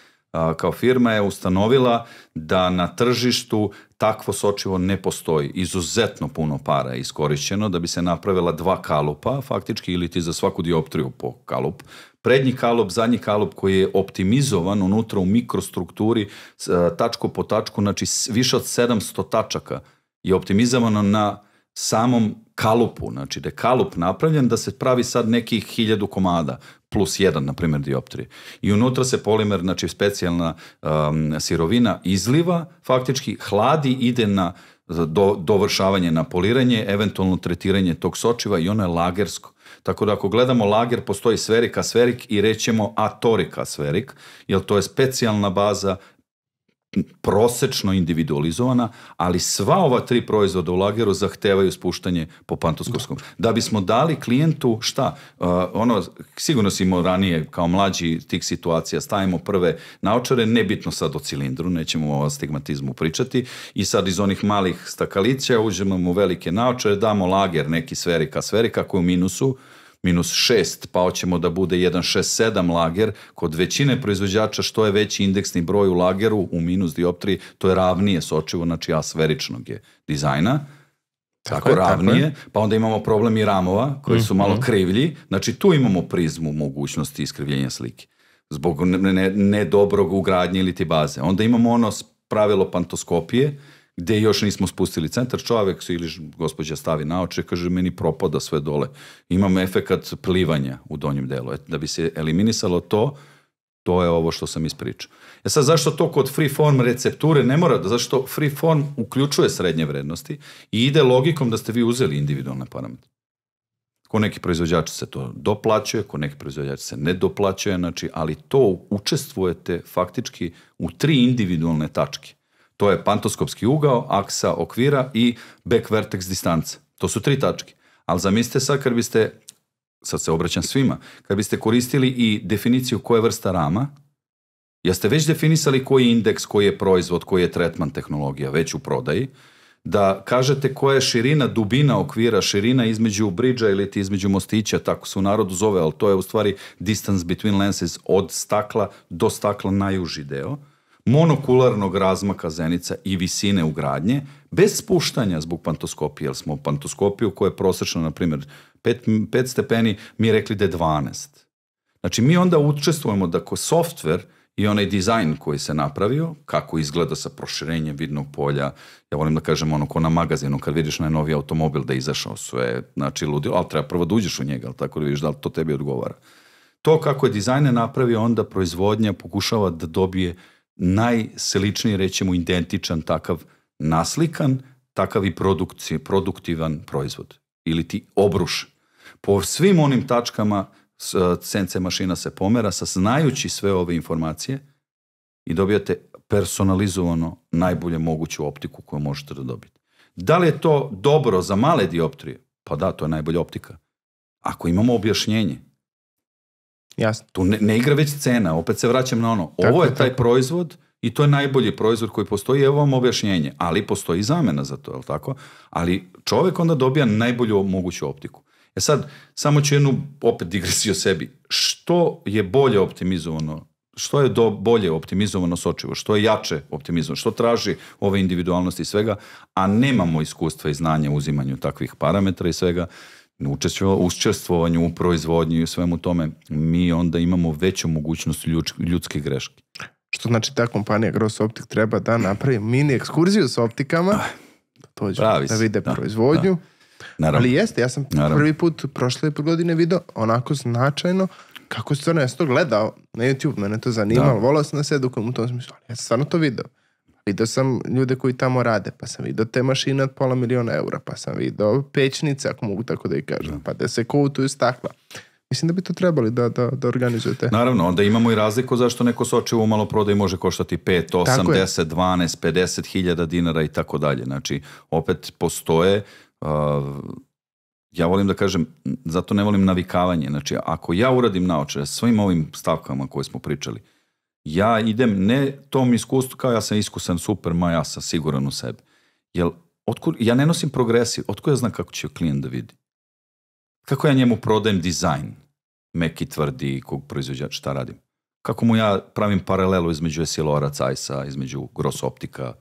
kao firma je ustanovila da na tržištu takvo sočivo ne postoji. Izuzetno puno para je iskorišćeno da bi se napravila dva kalupa, faktički ili ti za svaku dioptriju po kalup. Prednji kalup, zadnji kalup koji je optimizovan unutra u mikrostrukturi, tačku po tačku, znači više od 700 tačaka je optimizovano na samom kalupu, znači da je kalup napravljen da se pravi sad nekih hiljadu komada plus jedan, na primjer, dioptrije. I unutra se polimer, znači specijalna um, sirovina izliva, faktički hladi, ide na do, dovršavanje, na poliranje, eventualno tretiranje tog sočiva i ono je lagersko. Tako da ako gledamo lager, postoji sverika sverik i rećemo atorika sverik, jer to je specijalna baza prosečno individualizovana, ali sva ova tri proizvoda u lageru zahtevaju spuštanje po pantoskovskom. Da. da bismo dali klijentu šta? Uh, ono, sigurno si imao ranije kao mlađi tih situacija, stavimo prve naočare, nebitno sad o cilindru, nećemo o stigmatizmu pričati i sad iz onih malih stakalića uđemo u velike naočare, damo lager neki sverika sverika koji u minusu, minus 6, pa hoćemo da bude 1,67 lager, kod većine proizvođača što je veći indeksni broj u lageru u minus dioptriji, to je ravnije sočivo, znači asferičnog je dizajna, Tako, tako je, ravnije, tako je. pa onda imamo problem i ramova koji su malo mm krivlji, znači tu imamo prizmu mogućnosti iskrivljenja slike zbog nedobrog ne, ne, ne ugradnje ili ti baze. Onda imamo ono pravilo pantoskopije, gde još nismo spustili centar, čovek se ili gospođa stavi na oče, kaže meni propada sve dole. Imam efekat plivanja u donjem delu. E, da bi se eliminisalo to, to je ovo što sam ispričao. E sad, zašto to kod free form recepture ne mora, da, zašto free form uključuje srednje vrednosti i ide logikom da ste vi uzeli individualne parametre. Ko neki proizvođači se to doplaćuje, ko neki proizvođači se ne doplaćuje, znači, ali to učestvujete faktički u tri individualne tačke. To je pantoskopski ugao, aksa okvira i back vertex distanca. To su tri tačke. Ali zamislite sad kad biste, sad se obraćam svima, kad biste koristili i definiciju koje vrsta rama, jeste već definisali koji je indeks, koji je proizvod, koji je tretman tehnologija već u prodaji, da kažete koja je širina, dubina okvira, širina između bridža ili ti između mostića, tako se u narodu zove, ali to je u stvari distance between lenses od stakla do stakla najuži deo monokularnog razmaka zenica i visine ugradnje, bez spuštanja zbog pantoskopije, jer smo pantoskopiju koja je prosečna, na primjer, 5, 5 stepeni, mi rekli da je 12. Znači, mi onda učestvujemo da ko softver i onaj dizajn koji se napravio, kako izgleda sa proširenjem vidnog polja, ja volim da kažem ono ko na magazinu, kad vidiš najnovi automobil da je izašao sve, znači ludilo, ali treba prvo da uđeš u njega, ali tako da vidiš da li to tebi odgovara. To kako je dizajn napravio, onda proizvodnja pokušava da dobije najsličniji, rećemo, identičan takav naslikan, takav i produkcije, produktivan proizvod ili ti obruš. Po svim onim tačkama sence mašina se pomera sa znajući sve ove informacije i dobijate personalizovano najbolje moguću optiku koju možete da dobijete. Da li je to dobro za male dioptrije? Pa da, to je najbolja optika. Ako imamo objašnjenje, Jasno. Tu ne, ne igra već cena, opet se vraćam na ono. Ovo tako, je taj tako. proizvod i to je najbolji proizvod koji postoji, evo vam objašnjenje, ali postoji zamena za to, je li tako? Ali čovjek onda dobija najbolju moguću optiku. E sad, samo ću jednu opet digresiju o sebi. Što je bolje optimizovano što je do bolje optimizovano sočivo, što je jače optimizovano, što traži ove individualnosti i svega, a nemamo iskustva i znanja u uzimanju takvih parametra i svega, učestvovanju u proizvodnji i u svemu tome, mi onda imamo veću mogućnost ljudske greške. Što znači ta kompanija Gross Optik treba da napravi mini ekskurziju s optikama, ah, da tođu, pravi da vide da, da. proizvodnju. Da. Naravno. Ali jeste, ja sam Naravno. prvi put prošle godine video onako značajno kako stvarno ja sam to gledao na YouTube, mene to zanimalo, da. volao sam da se edukujem u tom smislu, ali ja sam stvarno to video. Vidao sam ljude koji tamo rade, pa sam vidio te mašine od pola miliona eura, pa sam vidio pećnice, ako mogu tako da ih kažem, da. pa da se kutuju stakla. Mislim da bi to trebali da, da, da organizujete. Naravno, onda imamo i razliku zašto neko soče u malo prodaj može koštati 5, 8, 10, 12, 50 hiljada dinara i tako dalje. Znači, opet postoje, uh, ja volim da kažem, zato ne volim navikavanje. Znači, ako ja uradim naočare svojim ovim stavkama koje smo pričali, ja idem ne tom iskustvu kao ja sam iskusan, super, ma ja sam siguran u sebi. Jel, otkud, ja ne nosim progresiv, otkud ja znam kako će klijent da vidi? Kako ja njemu prodajem dizajn? Meki tvrdi kog proizvođa, šta radim? Kako mu ja pravim paralelu između Esilora, Cajsa, između Gross Optika,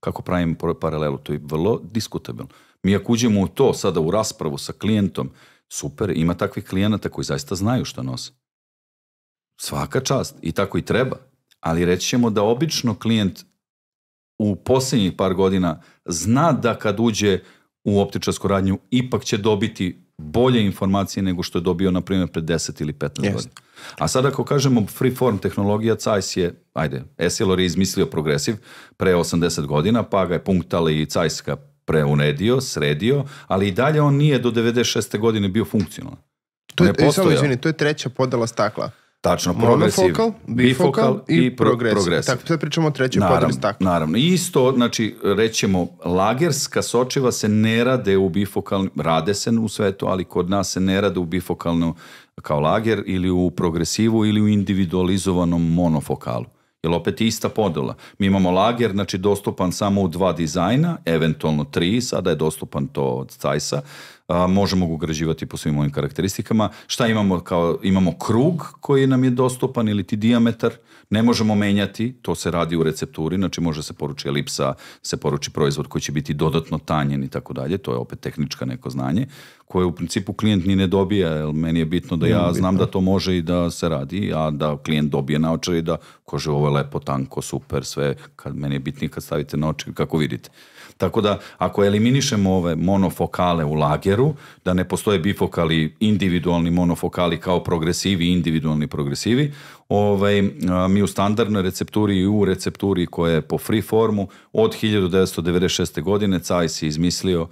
kako pravim paralelu, to je vrlo diskutabilno. Mi ako uđemo u to sada u raspravu sa klijentom, super, ima takvih klijenata koji zaista znaju šta nose. Svaka čast i tako i treba ali reći ćemo da obično klijent u posljednjih par godina zna da kad uđe u optičarsku radnju ipak će dobiti bolje informacije nego što je dobio, na primjer, pred 10 ili 15 yes. godina. A sad ako kažemo freeform tehnologija, CIS je, ajde, Essilor je izmislio progresiv pre 80 godina, pa ga je punktal i CIS ga preunedio, sredio, ali i dalje on nije do 96. godine bio funkcionalan. To je, je je, to je treća podela stakla. Tačno, progresiv. Monofokal, bifokal i progresiv. progresiv. Tako, sad pričamo o trećoj podeli stakla. Naravno, isto, znači, rećemo, lagerska sočiva se ne rade u bifokalnom, rade se u svetu, ali kod nas se ne rade u bifokalno kao lager ili u progresivu ili u individualizovanom monofokalu. Jer opet je ista podela. Mi imamo lager, znači dostupan samo u dva dizajna, eventualno tri, sada je dostupan to od Cajsa, a, možemo ga ugrađivati po svim ovim karakteristikama. Šta imamo? Kao, imamo krug koji nam je dostupan ili ti diametar, ne možemo menjati, to se radi u recepturi, znači može se poruči elipsa, se poruči proizvod koji će biti dodatno tanjen i tako dalje, to je opet tehnička neko znanje, koje u principu klijent ni ne dobija, jer meni je bitno da ja znam da to može i da se radi, a da klijent dobije naočar i da, kože, ovo je lepo, tanko, super, sve, kad, meni je bitnije kad stavite naočar, kako vidite. Tako da, ako eliminišemo ove monofokale u lageru, da ne postoje bifokali, individualni monofokali kao progresivi, individualni progresivi, ovaj, mi u standardnoj recepturi i u recepturi koja je po free formu od 1996. godine CAIS je izmislio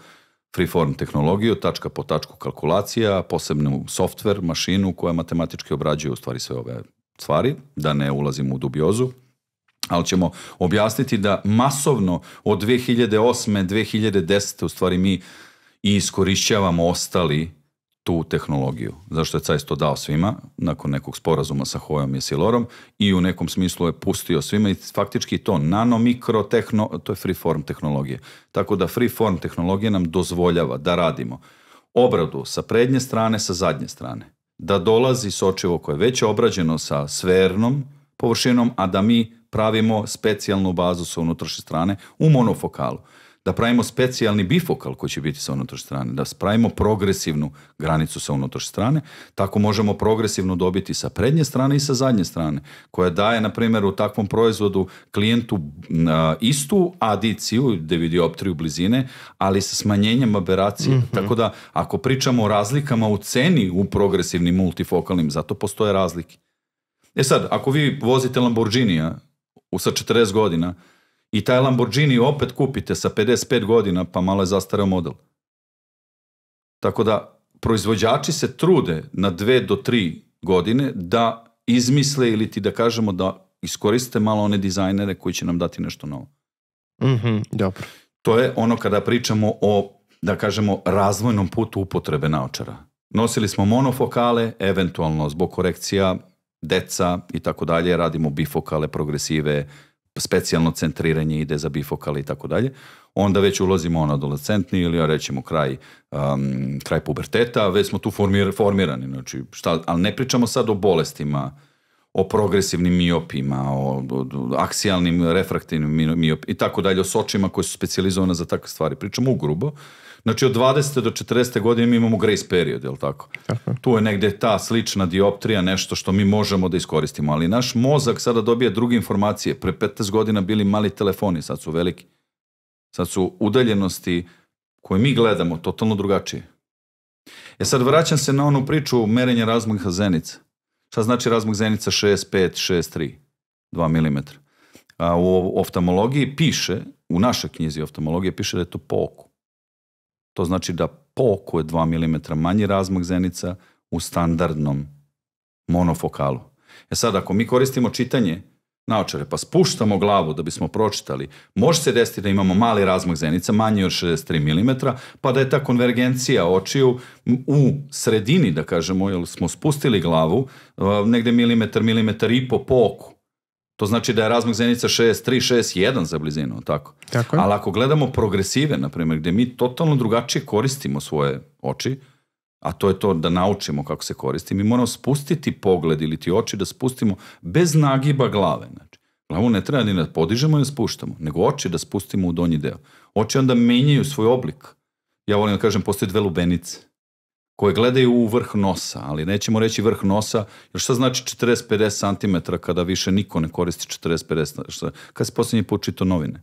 freeform tehnologiju, tačka po tačku kalkulacija, posebnu software, mašinu koja matematički obrađuje u stvari sve ove stvari, da ne ulazimo u dubiozu ali ćemo objasniti da masovno od 2008. 2010. u stvari mi i iskorišćavamo ostali tu tehnologiju. Zašto je Cajs to dao svima, nakon nekog sporazuma sa Hojom i Silorom, i u nekom smislu je pustio svima i faktički to nano, mikro, tehno, to je freeform tehnologije. Tako da freeform tehnologija nam dozvoljava da radimo obradu sa prednje strane, sa zadnje strane. Da dolazi sočivo koje je već obrađeno sa svernom površinom, a da mi pravimo specijalnu bazu sa unutrašnje strane u monofokalu. Da pravimo specijalni bifokal koji će biti sa unutrašnje strane. Da pravimo progresivnu granicu sa unutrašnje strane. Tako možemo progresivno dobiti sa prednje strane i sa zadnje strane. Koja daje, na primjer, u takvom proizvodu klijentu istu adiciju, devidioptriju blizine, ali sa smanjenjem aberacije. Mm -hmm. Tako da, ako pričamo o razlikama u ceni u progresivnim multifokalnim, zato postoje razlike. E sad, ako vi vozite Lamborghinija u sa 40 godina i taj Lamborghini opet kupite sa 55 godina, pa malo je zastareo model. Tako da, proizvođači se trude na dve do tri godine da izmisle ili ti da kažemo da iskoriste malo one dizajnere koji će nam dati nešto novo. Mm -hmm, dobro. To je ono kada pričamo o, da kažemo, razvojnom putu upotrebe naočara. Nosili smo monofokale, eventualno zbog korekcija deca i tako dalje, radimo bifokale, progresive, specijalno centriranje ide za bifokale i tako dalje. Onda već ulazimo on adolescentni ili rećemo kraj, um, kraj puberteta, već smo tu formir, formirani. Znači, šta, ali ne pričamo sad o bolestima, o progresivnim miopima, o, o, o aksijalnim refraktivnim miopima i tako dalje, o sočima koje su specializovane za takve stvari. Pričamo u grubo Znači od 20. do 40. godine mi imamo grace period, je li tako? Aha. Tu je negde ta slična dioptrija, nešto što mi možemo da iskoristimo, ali naš mozak sada dobija druge informacije. Pre 15 godina bili mali telefoni, sad su veliki. Sad su udaljenosti koje mi gledamo totalno drugačije. E sad vraćam se na onu priču merenja razmaka zenica. Šta znači razmak zenica 6, 3, 2 mm? A u oftalmologiji piše, u našoj knjizi oftalmologije piše da je to po oku. To znači da po oko je 2 mm manji razmak zenica u standardnom monofokalu. E sad, ako mi koristimo čitanje naočare, pa spuštamo glavu da bismo pročitali, može se desiti da imamo mali razmak zenica, manji od 63 mm, pa da je ta konvergencija očiju u sredini, da kažemo, jer smo spustili glavu, negde milimetar, milimetar i po po oku. To znači da je razmak zenica 6, 3, 6, 1 za blizinu, tako? Tako je. Ali ako gledamo progresive, na primjer, gde mi totalno drugačije koristimo svoje oči, a to je to da naučimo kako se koristi, mi moramo spustiti pogled ili ti oči da spustimo bez nagiba glave. Znači, glavu ne treba ni da podižemo i da spuštamo, nego oči da spustimo u donji deo. Oči onda menjaju svoj oblik. Ja volim da kažem, postoje dve lubenice koje gledaju u vrh nosa, ali nećemo reći vrh nosa, jer šta znači 40-50 cm kada više niko ne koristi 40-50 Kad si posljednji put čito novine?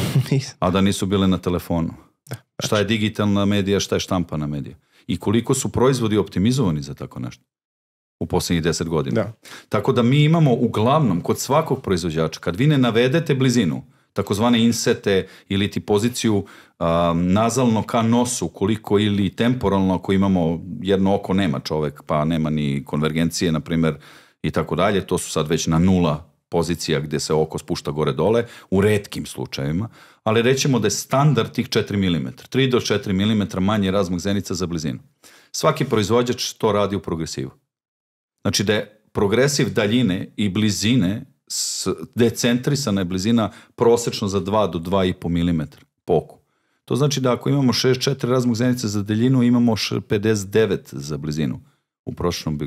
A da nisu bile na telefonu. Da, šta je znači. digitalna medija, šta je štampana medija. I koliko su proizvodi optimizovani za tako nešto u posljednjih deset godina. Da. Tako da mi imamo uglavnom kod svakog proizvođača, kad vi ne navedete blizinu, takozvane insete ili ti poziciju um, nazalno ka nosu koliko ili temporalno ako imamo jedno oko nema čovek pa nema ni konvergencije na primer i tako dalje to su sad već na nula pozicija gde se oko spušta gore dole u redkim slučajevima ali rećemo da je standard tih 4 mm 3 do 4 mm manji razmak zenica za blizinu svaki proizvođač to radi u progresivu znači da je progresiv daljine i blizine decentrisana je blizina prosečno za 2 do 2,5 mm po To znači da ako imamo 64 razmog zenice za deljinu, imamo 59 za blizinu u prošlom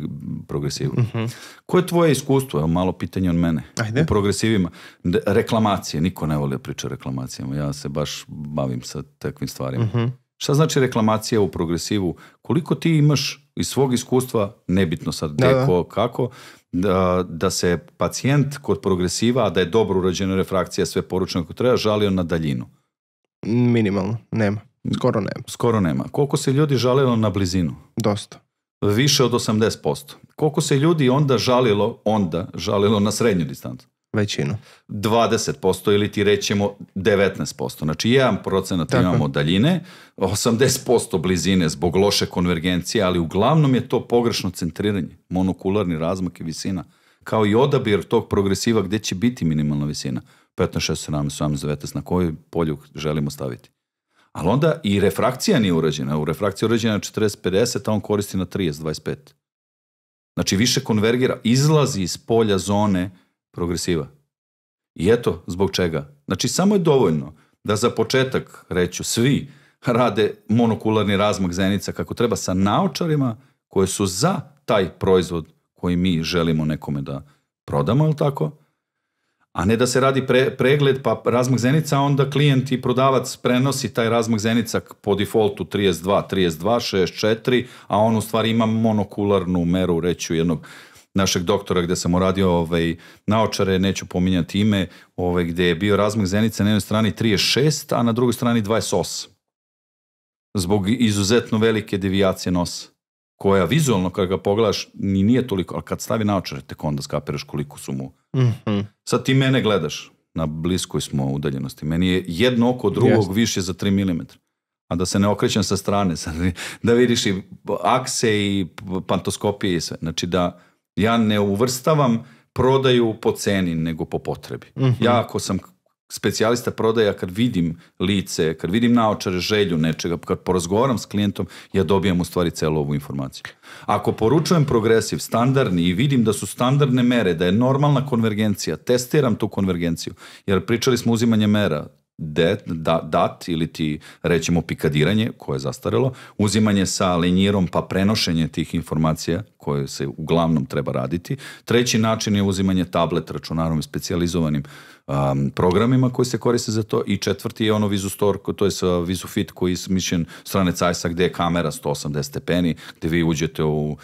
progresivu. Mm -hmm. Koje je tvoje iskustvo? Evo malo pitanje od mene. Ajde. U progresivima. Reklamacije. Niko ne voli da priča o reklamacijama. Ja se baš bavim sa takvim stvarima. Mm -hmm. Šta znači reklamacija u progresivu? Koliko ti imaš iz svog iskustva, nebitno sad da, gde, da, da. kako, da, da se pacijent kod progresiva, da je dobro urađena refrakcija sve poručeno kako treba, žalio na daljinu? Minimalno, nema. Skoro nema. Skoro nema. Koliko se ljudi žalilo na blizinu? Dosta. Više od 80%. Koliko se ljudi onda žalilo, onda žalilo na srednju distancu? većinu. 20% ili ti rećemo 19%. Znači 1% Tako. imamo daljine, 80% blizine zbog loše konvergencije, ali uglavnom je to pogrešno centriranje, monokularni razmak i visina, kao i odabir tog progresiva gde će biti minimalna visina. 15, 16, 17, 18, 19, na koju polju želimo staviti. Ali onda i refrakcija nije urađena. U refrakciji je urađena 40-50, a on koristi na 30-25. Znači više konvergira, izlazi iz polja zone progresiva. I eto, zbog čega. Znači, samo je dovoljno da za početak, reću, svi rade monokularni razmak zenica kako treba sa naočarima koje su za taj proizvod koji mi želimo nekome da prodamo, ali tako? A ne da se radi pre, pregled pa razmak zenica, onda klijent i prodavac prenosi taj razmak zenica po defaultu 32, 32, 64, a on u stvari ima monokularnu meru, reću jednog našeg doktora gde sam uradio ovaj, naočare, neću pominjati ime, ovaj, gde je bio razmak zenice na jednoj strani 36, a na drugoj strani 28. Zbog izuzetno velike devijacije nosa koja vizualno kada ga pogledaš ni nije toliko, ali kad stavi naočare tek onda skapiraš koliko su mu. Mm -hmm. Sad ti mene gledaš, na bliskoj smo udaljenosti. Meni je jedno oko drugog yes. više za 3 mm. A da se ne okrećem sa strane, sad, da vidiš i akse i pantoskopije i sve. Znači da Ja ne uvrstavam prodaju po ceni, nego po potrebi. Mm -hmm. Ja ako sam specijalista prodaja, kad vidim lice, kad vidim naočare, želju nečega, kad porazgovaram s klijentom, ja dobijam u stvari celu ovu informaciju. Ako poručujem progresiv, standardni i vidim da su standardne mere, da je normalna konvergencija, testiram tu konvergenciju, jer pričali smo uzimanje mera, de, da, dat ili ti rećemo pikadiranje koje je zastarelo, uzimanje sa linjirom pa prenošenje tih informacija koje se uglavnom treba raditi. Treći način je uzimanje tablet računarom i specializovanim um, programima koji se koriste za to i četvrti je ono VisuStore, to je sa VisuFit koji je smišljen strane cajsa gde je kamera 180 stepeni, gde vi uđete u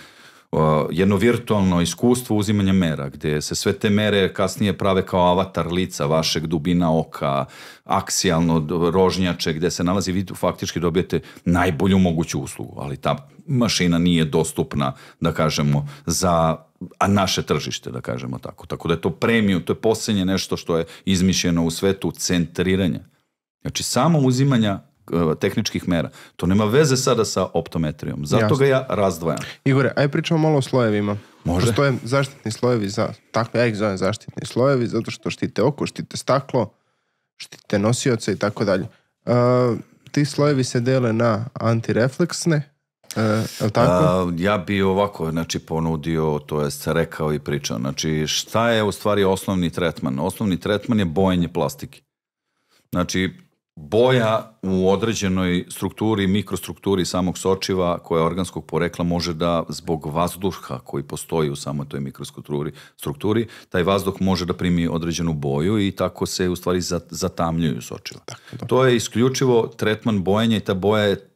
jedno virtualno iskustvo uzimanja mera, gdje se sve te mere kasnije prave kao avatar lica vašeg, dubina oka, aksijalno rožnjače, gdje se nalazi, vi faktički dobijete najbolju moguću uslugu, ali ta mašina nije dostupna, da kažemo, za a naše tržište, da kažemo tako. Tako da je to premium, to je posljednje nešto što je izmišljeno u svetu centriranja. Znači, samo uzimanja E, tehničkih mera. To nema veze sada sa optometrijom. Zato Jasne. ga ja razdvajam. Igore, aj pričamo malo o slojevima. Može. Postoje zaštitni slojevi, za, takve, ja ih zovem zaštitni slojevi, zato što štite oko, štite staklo, štite nosioce i tako dalje. E, ti slojevi se dele na antirefleksne, E, tako? A, e, ja bi ovako znači, ponudio, to je rekao i pričao. Znači, šta je u stvari osnovni tretman? Osnovni tretman je bojenje plastike. Znači, boja u određenoj strukturi, mikrostrukturi samog sočiva koja je organskog porekla može da zbog vazduha koji postoji u samoj toj mikrostrukturi, strukturi, taj vazduh može da primi određenu boju i tako se u stvari zatamljuju sočiva. Tako, tako. To je isključivo tretman bojanja i ta boja je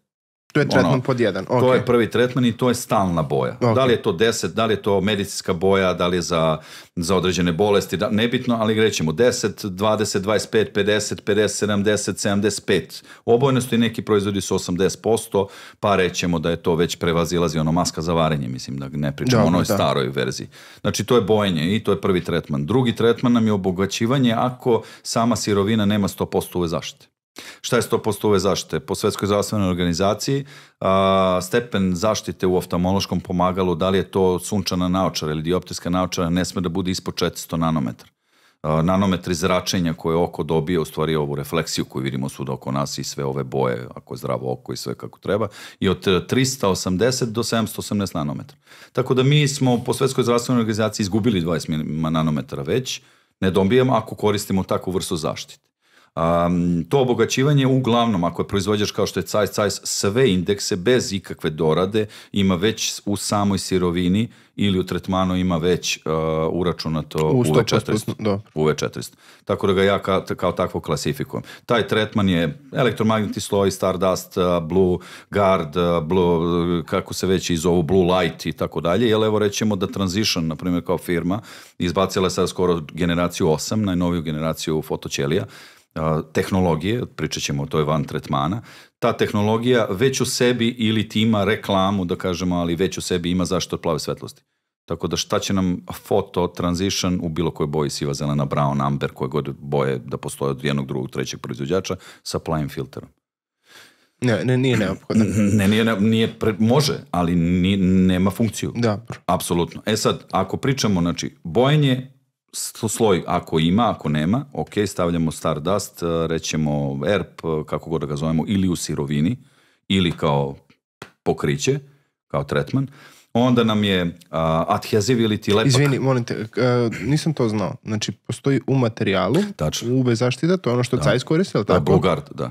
To je tretman ono, pod jedan. Okay. To je prvi tretman i to je stalna boja. Okay. Da li je to 10, da li je to medicinska boja, da li je za, za određene bolesti, da, nebitno, ali rećemo 10, 20, 25, 50, 50, 70, 75. Obojno su i neki proizvodi su 80%, pa rećemo da je to već prevazilazi ono maska za varenje, mislim da ne pričamo o onoj da. staroj verziji. Znači to je bojenje i to je prvi tretman. Drugi tretman nam je obogaćivanje ako sama sirovina nema 100% uve zaštite. Šta je 100% uve zaštite? Po Svetskoj zdravstvenoj organizaciji a, stepen zaštite u oftalmološkom pomagalu, da li je to sunčana naočara ili dioptijska naočara, ne sme da bude ispod 400 nanometara nanometri zračenja koje oko dobije, u stvari ovu refleksiju koju vidimo svuda oko nas i sve ove boje, ako je zdravo oko i sve kako treba, i od 380 e, do 718 nanometra. Tako da mi smo po Svetskoj zdravstvenoj organizaciji izgubili 20 nanometara već, ne dobijemo ako koristimo takvu vrstu zaštite. Um, to obogaćivanje uglavnom, ako je proizvođač kao što je Cajs, Cajs sve indekse bez ikakve dorade ima već u samoj sirovini ili u tretmanu ima već uh, uračunato u uv 400 Da. uv Tako da ga ja ka, kao takvo klasifikujem. Taj tretman je elektromagnetni sloj, Stardust, e, Blue Guard, e, Blue, kako se već i zovu, Blue Light i tako dalje. Jel evo rećemo da Transition, na primjer kao firma, izbacila je sada skoro generaciju 8, najnoviju generaciju fotoćelija tehnologije, pričat ćemo o toj van tretmana, ta tehnologija već u sebi ili ti ima reklamu, da kažemo, ali već u sebi ima zašto od plave svetlosti. Tako da šta će nam foto transition u bilo kojoj boji siva, zelena, brown, amber, koje god boje da postoje od jednog, drugog, trećeg proizvođača sa plavim filterom. Ne, ne, nije neophodno. Ne, nije, nije pre, može, ali nije, nema funkciju. Da. Apsolutno. E sad, ako pričamo, znači, bojenje sloj ako ima, ako nema, ok, stavljamo Stardust, eh, rećemo ERP, eh, kako god da ga zovemo, ili u sirovini, ili kao pokriće, kao tretman. Onda nam je uh, eh, adheziv ili ti lepak. Izvini, molim te, uh, nisam to znao. Znači, postoji u materijalu, Tačno. u UV zaštita, to je ono što da. Cajs ili da, tako? Da, Bogard, da.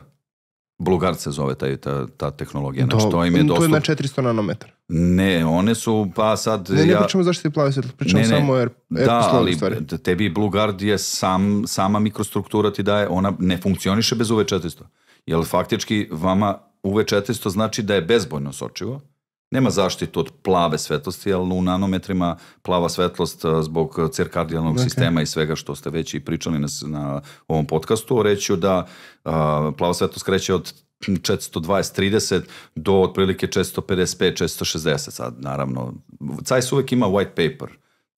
Blugard se zove taj, ta, ta tehnologija. Znači, Do, to, im je dostup... to je na 400 nanometara. Ne, one su, pa sad... Ne, ne ja... pričamo zaštiti plavi svetlo, pričamo ne, ne, samo jer... da, ali stvari. tebi Blugard je sam, sama mikrostruktura ti daje, ona ne funkcioniše bez UV400. Jer faktički vama UV400 znači da je bezbojno sočivo, nema zaštitu od plave svetlosti, ali u nanometrima plava svetlost eh, zbog eh, cirkadijalnog okay. Dakle. sistema i svega što ste već i pričali na, na ovom podcastu, reću da a, eh, plava svetlost kreće od 420-30 do otprilike 455-460 sad naravno. CAIS uvek ima white paper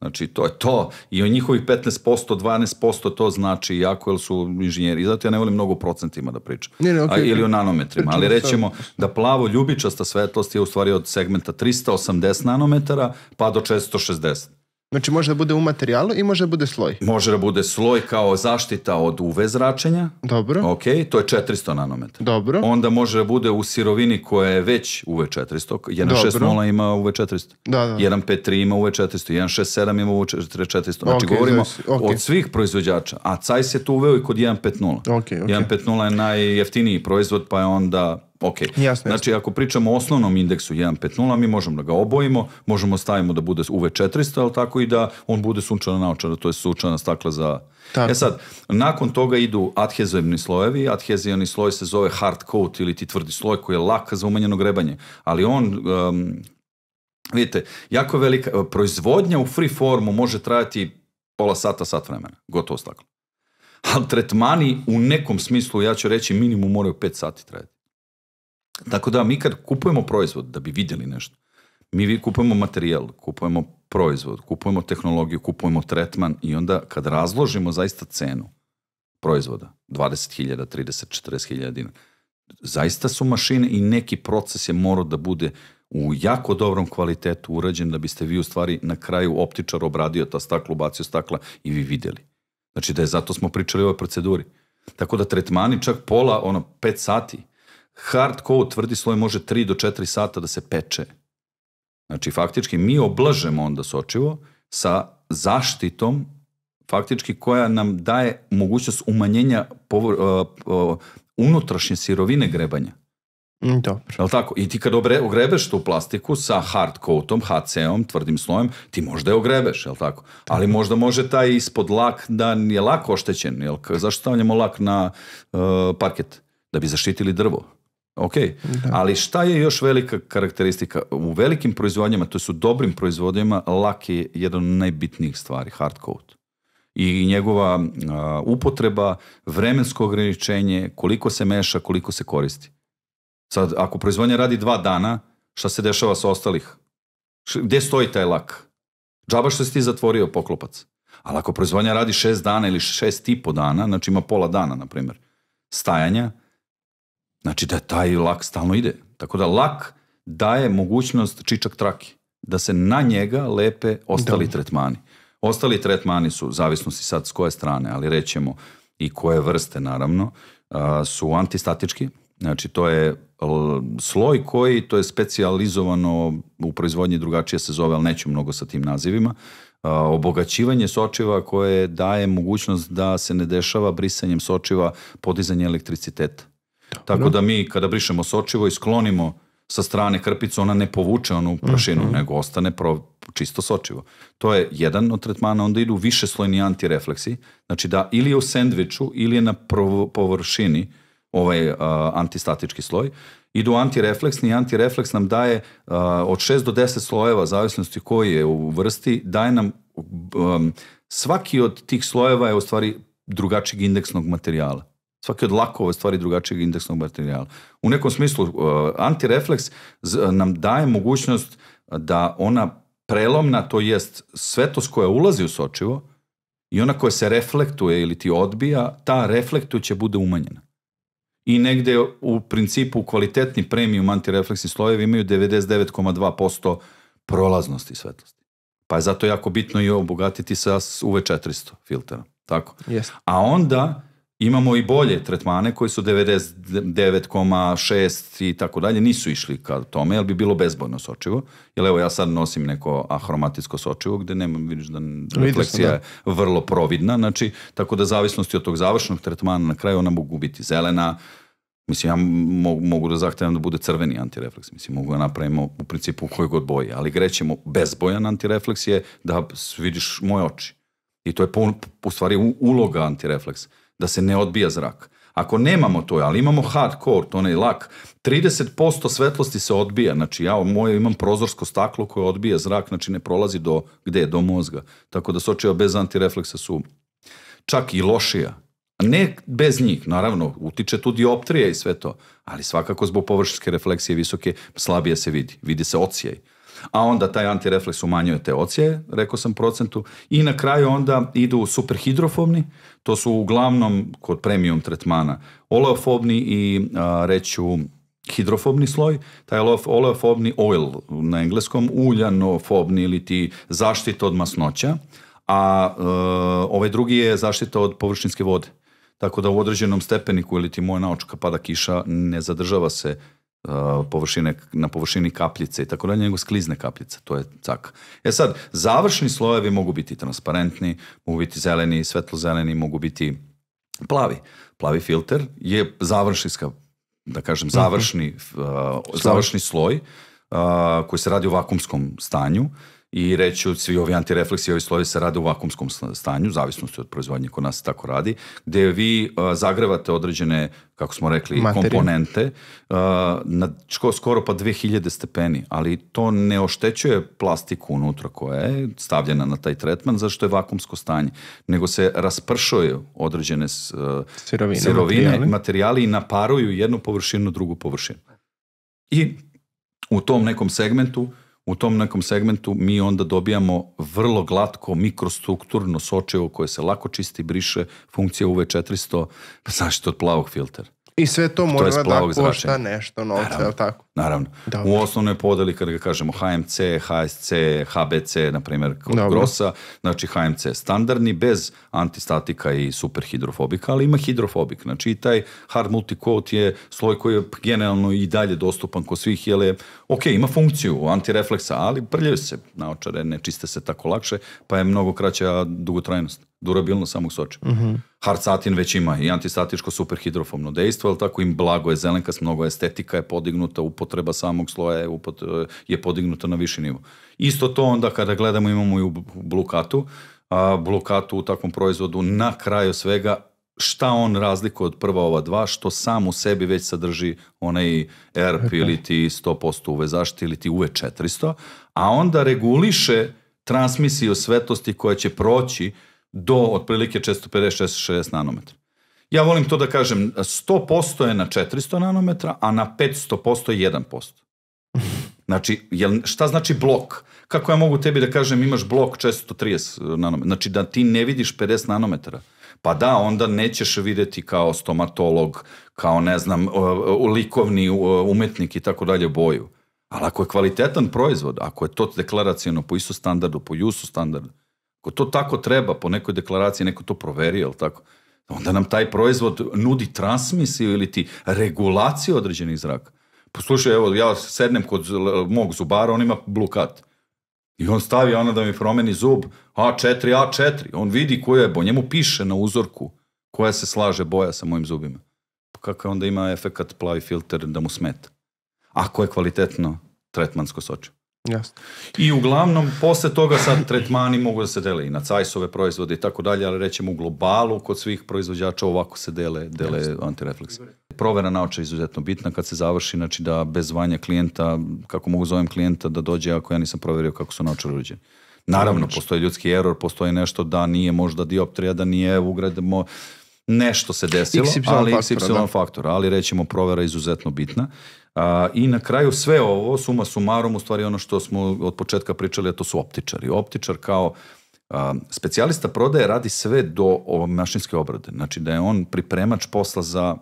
Znači, to je to. I o njihovih 15%, 12% to znači jako, jer su inženjeri. I zato ja ne volim mnogo o procentima da pričam. Ne, ne, okay, A, ili o nanometrima. Ali rećemo da plavo ljubičasta svetlost je u stvari od segmenta 380 nanometara pa do 460. Znači može da bude u materijalu i može da bude sloj. Može da bude sloj kao zaštita od UV zračenja. Dobro. Ok, to je 400 nanometra. Dobro. Onda može da bude u sirovini koja je već UV 400. 1.6.0 ima UV 400. Da, da. 1.5.3 ima UV 400. 1.6.7 ima UV 400. Znači okay, znači, govorimo okay. od svih proizvođača. A CAJ se to uveo i kod 1.5.0. Ok, ok. 1.5.0 je najjeftiniji proizvod pa je onda Ok, jasno, jasno. znači ako pričamo o osnovnom indeksu 1.5.0, mi možemo da ga obojimo, možemo stavimo da bude uv 400, ali tako i da on bude sunčana naočara, to je sunčana stakla za... Tako. E sad, nakon toga idu adhezivni slojevi, adhezivni sloj se zove hard coat ili ti tvrdi sloj koji je lak za umanjeno grebanje, ali on um, Vidite, jako velika proizvodnja u free formu može trajati pola sata, sat vremena, gotovo staklo. Ali tretmani u nekom smislu, ja ću reći, minimum moraju 5 sati trajati. Tako da mi kad kupujemo proizvod da bi vidjeli nešto, mi vi kupujemo materijal, kupujemo proizvod, kupujemo tehnologiju, kupujemo tretman i onda kad razložimo zaista cenu proizvoda, 20.000, 30, 40.000 dinara, zaista su mašine i neki proces je morao da bude u jako dobrom kvalitetu urađen da biste vi u stvari na kraju optičar obradio ta stakla, ubacio stakla i vi videli. Znači da je zato smo pričali o ovoj proceduri. Tako da tretmani čak pola, ono, pet sati hard coat tvrdi sloj može 3 do 4 sata da se peče. Znači, faktički mi oblažemo onda sočivo sa zaštitom faktički koja nam daje mogućnost umanjenja povr, uh, uh, unutrašnje sirovine grebanja. Mm, dobro. Jel tako? I ti kad obre, ogrebeš tu plastiku sa hard coatom, HC-om, tvrdim slojem, ti možda je ogrebeš, jel tako? Ali možda može taj ispod lak da je lako oštećen, jel? Zašto stavljamo lak na uh, parket? Da bi zaštitili drvo. Ok, da. ali šta je još velika karakteristika? U velikim proizvodnjama, to su dobrim proizvodnjama, lak je jedan od najbitnijih stvari, hard code. I njegova a, upotreba, vremensko ograničenje, koliko se meša, koliko se koristi. Sad, ako proizvodnja radi dva dana, šta se dešava sa ostalih? gde stoji taj lak? Džaba što si ti zatvorio poklopac. Ali ako proizvodnja radi šest dana ili šest i po dana, znači ima pola dana, na primjer, stajanja, Znači da taj lak stalno ide. Tako da lak daje mogućnost čičak trake da se na njega lepe ostali da. tretmani. Ostali tretmani su, zavisno si sad s koje strane, ali rećemo i koje vrste naravno, su antistatički, Znači, to je sloj koji, to je specijalizovano u proizvodnji drugačije se zove, ali neću mnogo sa tim nazivima, obogaćivanje sočiva koje daje mogućnost da se ne dešava brisanjem sočiva podizanje elektriciteta. Tako da mi kada brišemo sočivo i sklonimo sa strane krpicu, ona ne povuče onu mhm. prašinu, mm -hmm. nego ostane pro, čisto sočivo. To je jedan od tretmana, onda idu više slojni antirefleksi, znači da ili je u sendviču ili je na površini ovaj uh, antistatički sloj. Idu antirefleksni i antirefleks nam daje uh, od 6 do 10 slojeva, zavisnosti koji je u vrsti, daje nam um, svaki od tih slojeva je u stvari drugačijeg indeksnog materijala. Svaki od lakova stvari drugačijeg indeksnog materijala. U nekom smislu, uh, antirefleks uh, nam daje mogućnost uh, da ona prelomna, to jest svetost koja ulazi u sočivo i ona koja se reflektuje ili ti odbija, ta reflektujuća bude umanjena. I negde u principu kvalitetni premium antirefleksni slojevi imaju 99,2% prolaznosti svetlosti. Pa je zato jako bitno i obogatiti sa UV400 filtera. Tako. Yes. A onda Imamo i bolje tretmane koji su 99,6 i tako dalje, nisu išli ka tome, jer bi bilo bezbojno sočivo. Jer evo ja sad nosim neko ahromatisko sočivo gde nema, vidiš da refleksija da. je vrlo providna, znači tako da zavisnosti od tog završnog tretmana na kraju ona mogu biti zelena, Mislim, ja mogu, da zahtevam da bude crveni antirefleks. Mislim, mogu da napravimo u principu u kojeg god boji, ali grećemo bezbojan antirefleks je da vidiš moje oči. I to je po, u stvari uloga antirefleksa da se ne odbija zrak. Ako nemamo to, ali imamo hardcore, to onaj lak, 30% svetlosti se odbija, znači ja moje imam prozorsko staklo koje odbija zrak, znači ne prolazi do, gde, do mozga. Tako da sočeva bez antirefleksa su čak i lošija. Ne bez njih, naravno, utiče tu dioptrija i sve to, ali svakako zbog površinske refleksije visoke slabije se vidi, vidi se ocijaj a onda taj antirefleks umanjuje te ocije, rekao sam procentu, i na kraju onda idu superhidrofobni, to su uglavnom kod premium tretmana oleofobni i a, reću hidrofobni sloj, taj oleofobni oil na engleskom, uljanofobni ili ti zaštita od masnoća, a e, ovaj drugi je zaštita od površinske vode. Tako da u određenom stepeniku ili ti moja naočka pada kiša ne zadržava se Uh, površine, na površini kapljice i tako dalje, nego sklizne kapljice, to je cak. E sad, završni slojevi mogu biti transparentni, mogu biti zeleni, svetlozeleni, mogu biti plavi. Plavi filter je završinska, da kažem, završni, mhm. uh, završni sloj uh, koji se radi u vakumskom stanju i reću svi ovi antirefleksi i ovi slovi se rade u vakumskom stanju, zavisnosti od proizvodnje kod nas se tako radi, gde vi uh, zagrevate određene, kako smo rekli, Materiju. komponente uh, na čko, skoro pa 2000 stepeni, ali to ne oštećuje plastiku unutra koja je stavljena na taj tretman zašto je vakumsko stanje, nego se raspršuju određene uh, sirovine, sirovine materijali. materijali i naparuju jednu površinu, drugu površinu. I u tom nekom segmentu uh, u tom nekom segmentu mi onda dobijamo vrlo glatko mikrostrukturno sočevo koje se lako čisti, briše, funkcija UV400, zašto pa od plavog filtera. I sve to mora da košta nešto novca, je tako? Naravno. Dobre. U osnovnoj podeli, kada ga kažemo HMC, HSC, HBC, na primjer, kod Grosa, znači HMC je standardni, bez antistatika i superhidrofobika, ali ima hidrofobik. Znači i taj hard multicoat je sloj koji je generalno i dalje dostupan kod svih, jer je, ok, ima funkciju antirefleksa, ali prljaju se naočare, ne čiste se tako lakše, pa je mnogo kraća dugotrajnost durabilnost samog soča. Mm -hmm. Harcatin već ima i antistatičko superhidrofobno dejstvo, ali tako im blago je zelenkas, mnogo estetika je podignuta, upotreba samog sloja je, upot, je podignuta na viši nivo. Isto to onda kada gledamo imamo i u blukatu, a blukatu u takvom proizvodu na kraju svega šta on razlikuje od prva ova dva, što sam u sebi već sadrži onaj ERP okay. ili ti 100% UV zaštite ili ti UV 400, a onda reguliše transmisiju svetlosti koja će proći do otprilike 456 660 nanometra. Ja volim to da kažem, 100% je na 400 nanometra, a na 500% je 1%. Znači, jel, šta znači blok? Kako ja mogu tebi da kažem imaš blok 430 nanometra? Znači da ti ne vidiš 50 nanometara. Pa da, onda nećeš videti kao stomatolog, kao ne znam, likovni umetnik i tako dalje boju. Ali ako je kvalitetan proizvod, ako je to deklaracijeno po ISO standardu, po JUSO standardu, ako to tako treba po nekoj deklaraciji, neko to proveri, jel tako? Onda nam taj proizvod nudi transmisiju ili ti regulaciju određenih zraka. Poslušaj, evo, ja sednem kod mog zubara, on ima blukat. I on stavi ona da mi promeni zub A4, A4. On vidi koja je boja. Njemu piše na uzorku koja se slaže boja sa mojim zubima. Pa Kako onda ima efekt plavi filter da mu smeta? Ako je kvalitetno tretmansko soče. Jasno. I uglavnom, posle toga sad tretmani mogu da se dele i na cajsove proizvode i tako dalje, ali rećemo u globalu kod svih proizvođača ovako se dele, dele Jasno. antirefleks. Provera naoča je izuzetno bitna kad se završi, znači da bez vanja klijenta, kako mogu zovem klijenta da dođe ako ja nisam proverio kako su naočare uređeni. Naravno, znači. postoji ljudski error, postoji nešto da nije možda dioptrija, da nije ugradimo nešto se desilo, XY ali faktora, XY da. ali rećemo provera izuzetno bitna. A, I na kraju sve ovo, suma sumarom, u stvari ono što smo od početka pričali, a to su optičari. Optičar kao a, specijalista prodaje radi sve do o, mašinske obrade. Znači da je on pripremač posla za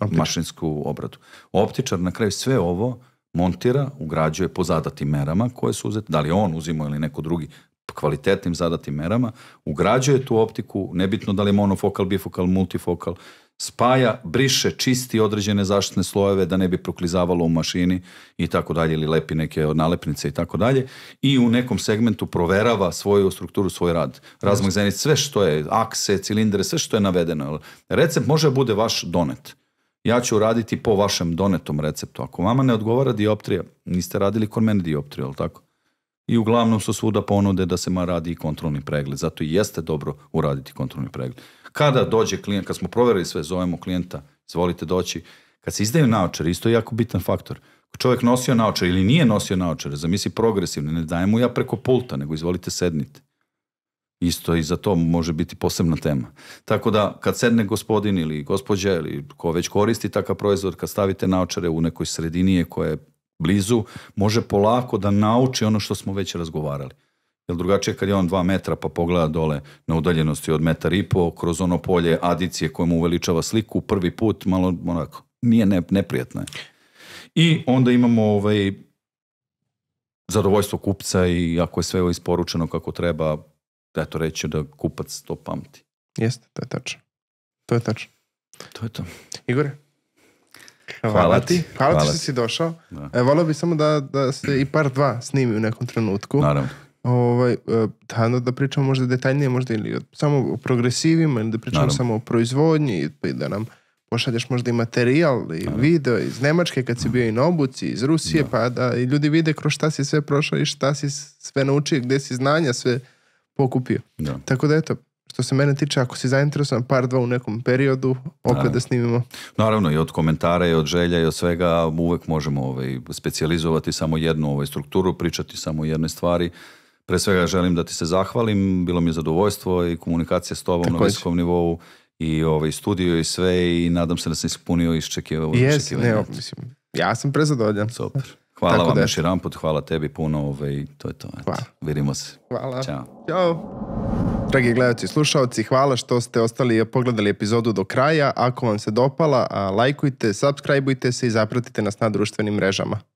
Optič. mašinsku obradu. Optičar na kraju sve ovo montira, ugrađuje po zadatim merama koje su uzete, da li on uzimo ili neko drugi, kvalitetnim zadatim merama, ugrađuje tu optiku, nebitno da li je monofokal, bifokal, multifokal, spaja, briše, čisti određene zaštitne slojeve da ne bi proklizavalo u mašini i tako dalje ili lepi neke od nalepnice i tako dalje i u nekom segmentu proverava svoju strukturu, svoj rad. Razmak zenic, sve što je akse, cilindre, sve što je navedeno. Recept može da bude vaš donet. Ja ću raditi po vašem donetom receptu. Ako vama ne odgovara dioptrija, niste radili kod mene dioptriju, ali tako? i uglavnom su svuda ponude da se ma radi i kontrolni pregled. Zato i jeste dobro uraditi kontrolni pregled. Kada dođe klijent, kad smo proverili sve, zovemo klijenta, izvolite doći. Kad se izdaju naočare, isto je jako bitan faktor. Čovjek nosio naočare ili nije nosio naočare, zamisli progresivne, ne dajem mu ja preko pulta, nego izvolite sednite. Isto i za to može biti posebna tema. Tako da kad sedne gospodin ili gospođa ili ko već koristi takav proizvod, kad stavite naočare u nekoj sredini koja je blizu, može polako da nauči ono što smo već razgovarali. Jer drugačije kad je on dva metra pa pogleda dole na udaljenosti od metar i po, kroz ono polje adicije koje mu uveličava sliku, prvi put malo onako, nije ne, neprijatno je. I onda imamo ovaj, zadovoljstvo kupca i ako je sve ovo isporučeno kako treba, da to reći da kupac to pamti. Jeste, to je tačno. To je tačno. To je to. Igore, Hvala, ti. Hvala, hvala ti što si došao. Da. E, volio bih samo da, da se i par dva snimi u nekom trenutku. Naravno. Ovaj, da, da pričamo možda detaljnije, možda ili samo o progresivima, ili da pričamo Naravno. samo o proizvodnji, pa i da nam pošalješ možda i materijal i Naravno. video iz Nemačke kad si da. bio i na obuci, iz Rusije, da. pa da i ljudi vide kroz šta si sve prošao i šta si sve naučio, gde si znanja sve pokupio. Da. Tako da eto, što se mene tiče, ako si zainteresovan par dva u nekom periodu, opet Naravno. Da. da snimimo. Naravno, i od komentara, i od želja, i od svega, uvek možemo ovaj, specializovati samo jednu ovaj, strukturu, pričati samo o jednoj stvari. Pre svega želim da ti se zahvalim, bilo mi je zadovoljstvo i komunikacija s tobom Takođe. na visokom nivou i ovaj, studio i sve i nadam se da sam ispunio i iščekio ovo. Jes, ne, mislim, ja sam prezadovoljan. Super. Hvala Tako vam da. još jedan put, hvala tebi puno ovaj, to je to. Eto. Hvala. Vidimo se. Hvala. Ćao. Ćao. Dragi gledalci i slušalci, hvala što ste ostali i pogledali epizodu do kraja. Ako vam se dopala, lajkujte, subscribeujte se i zapratite nas na društvenim mrežama.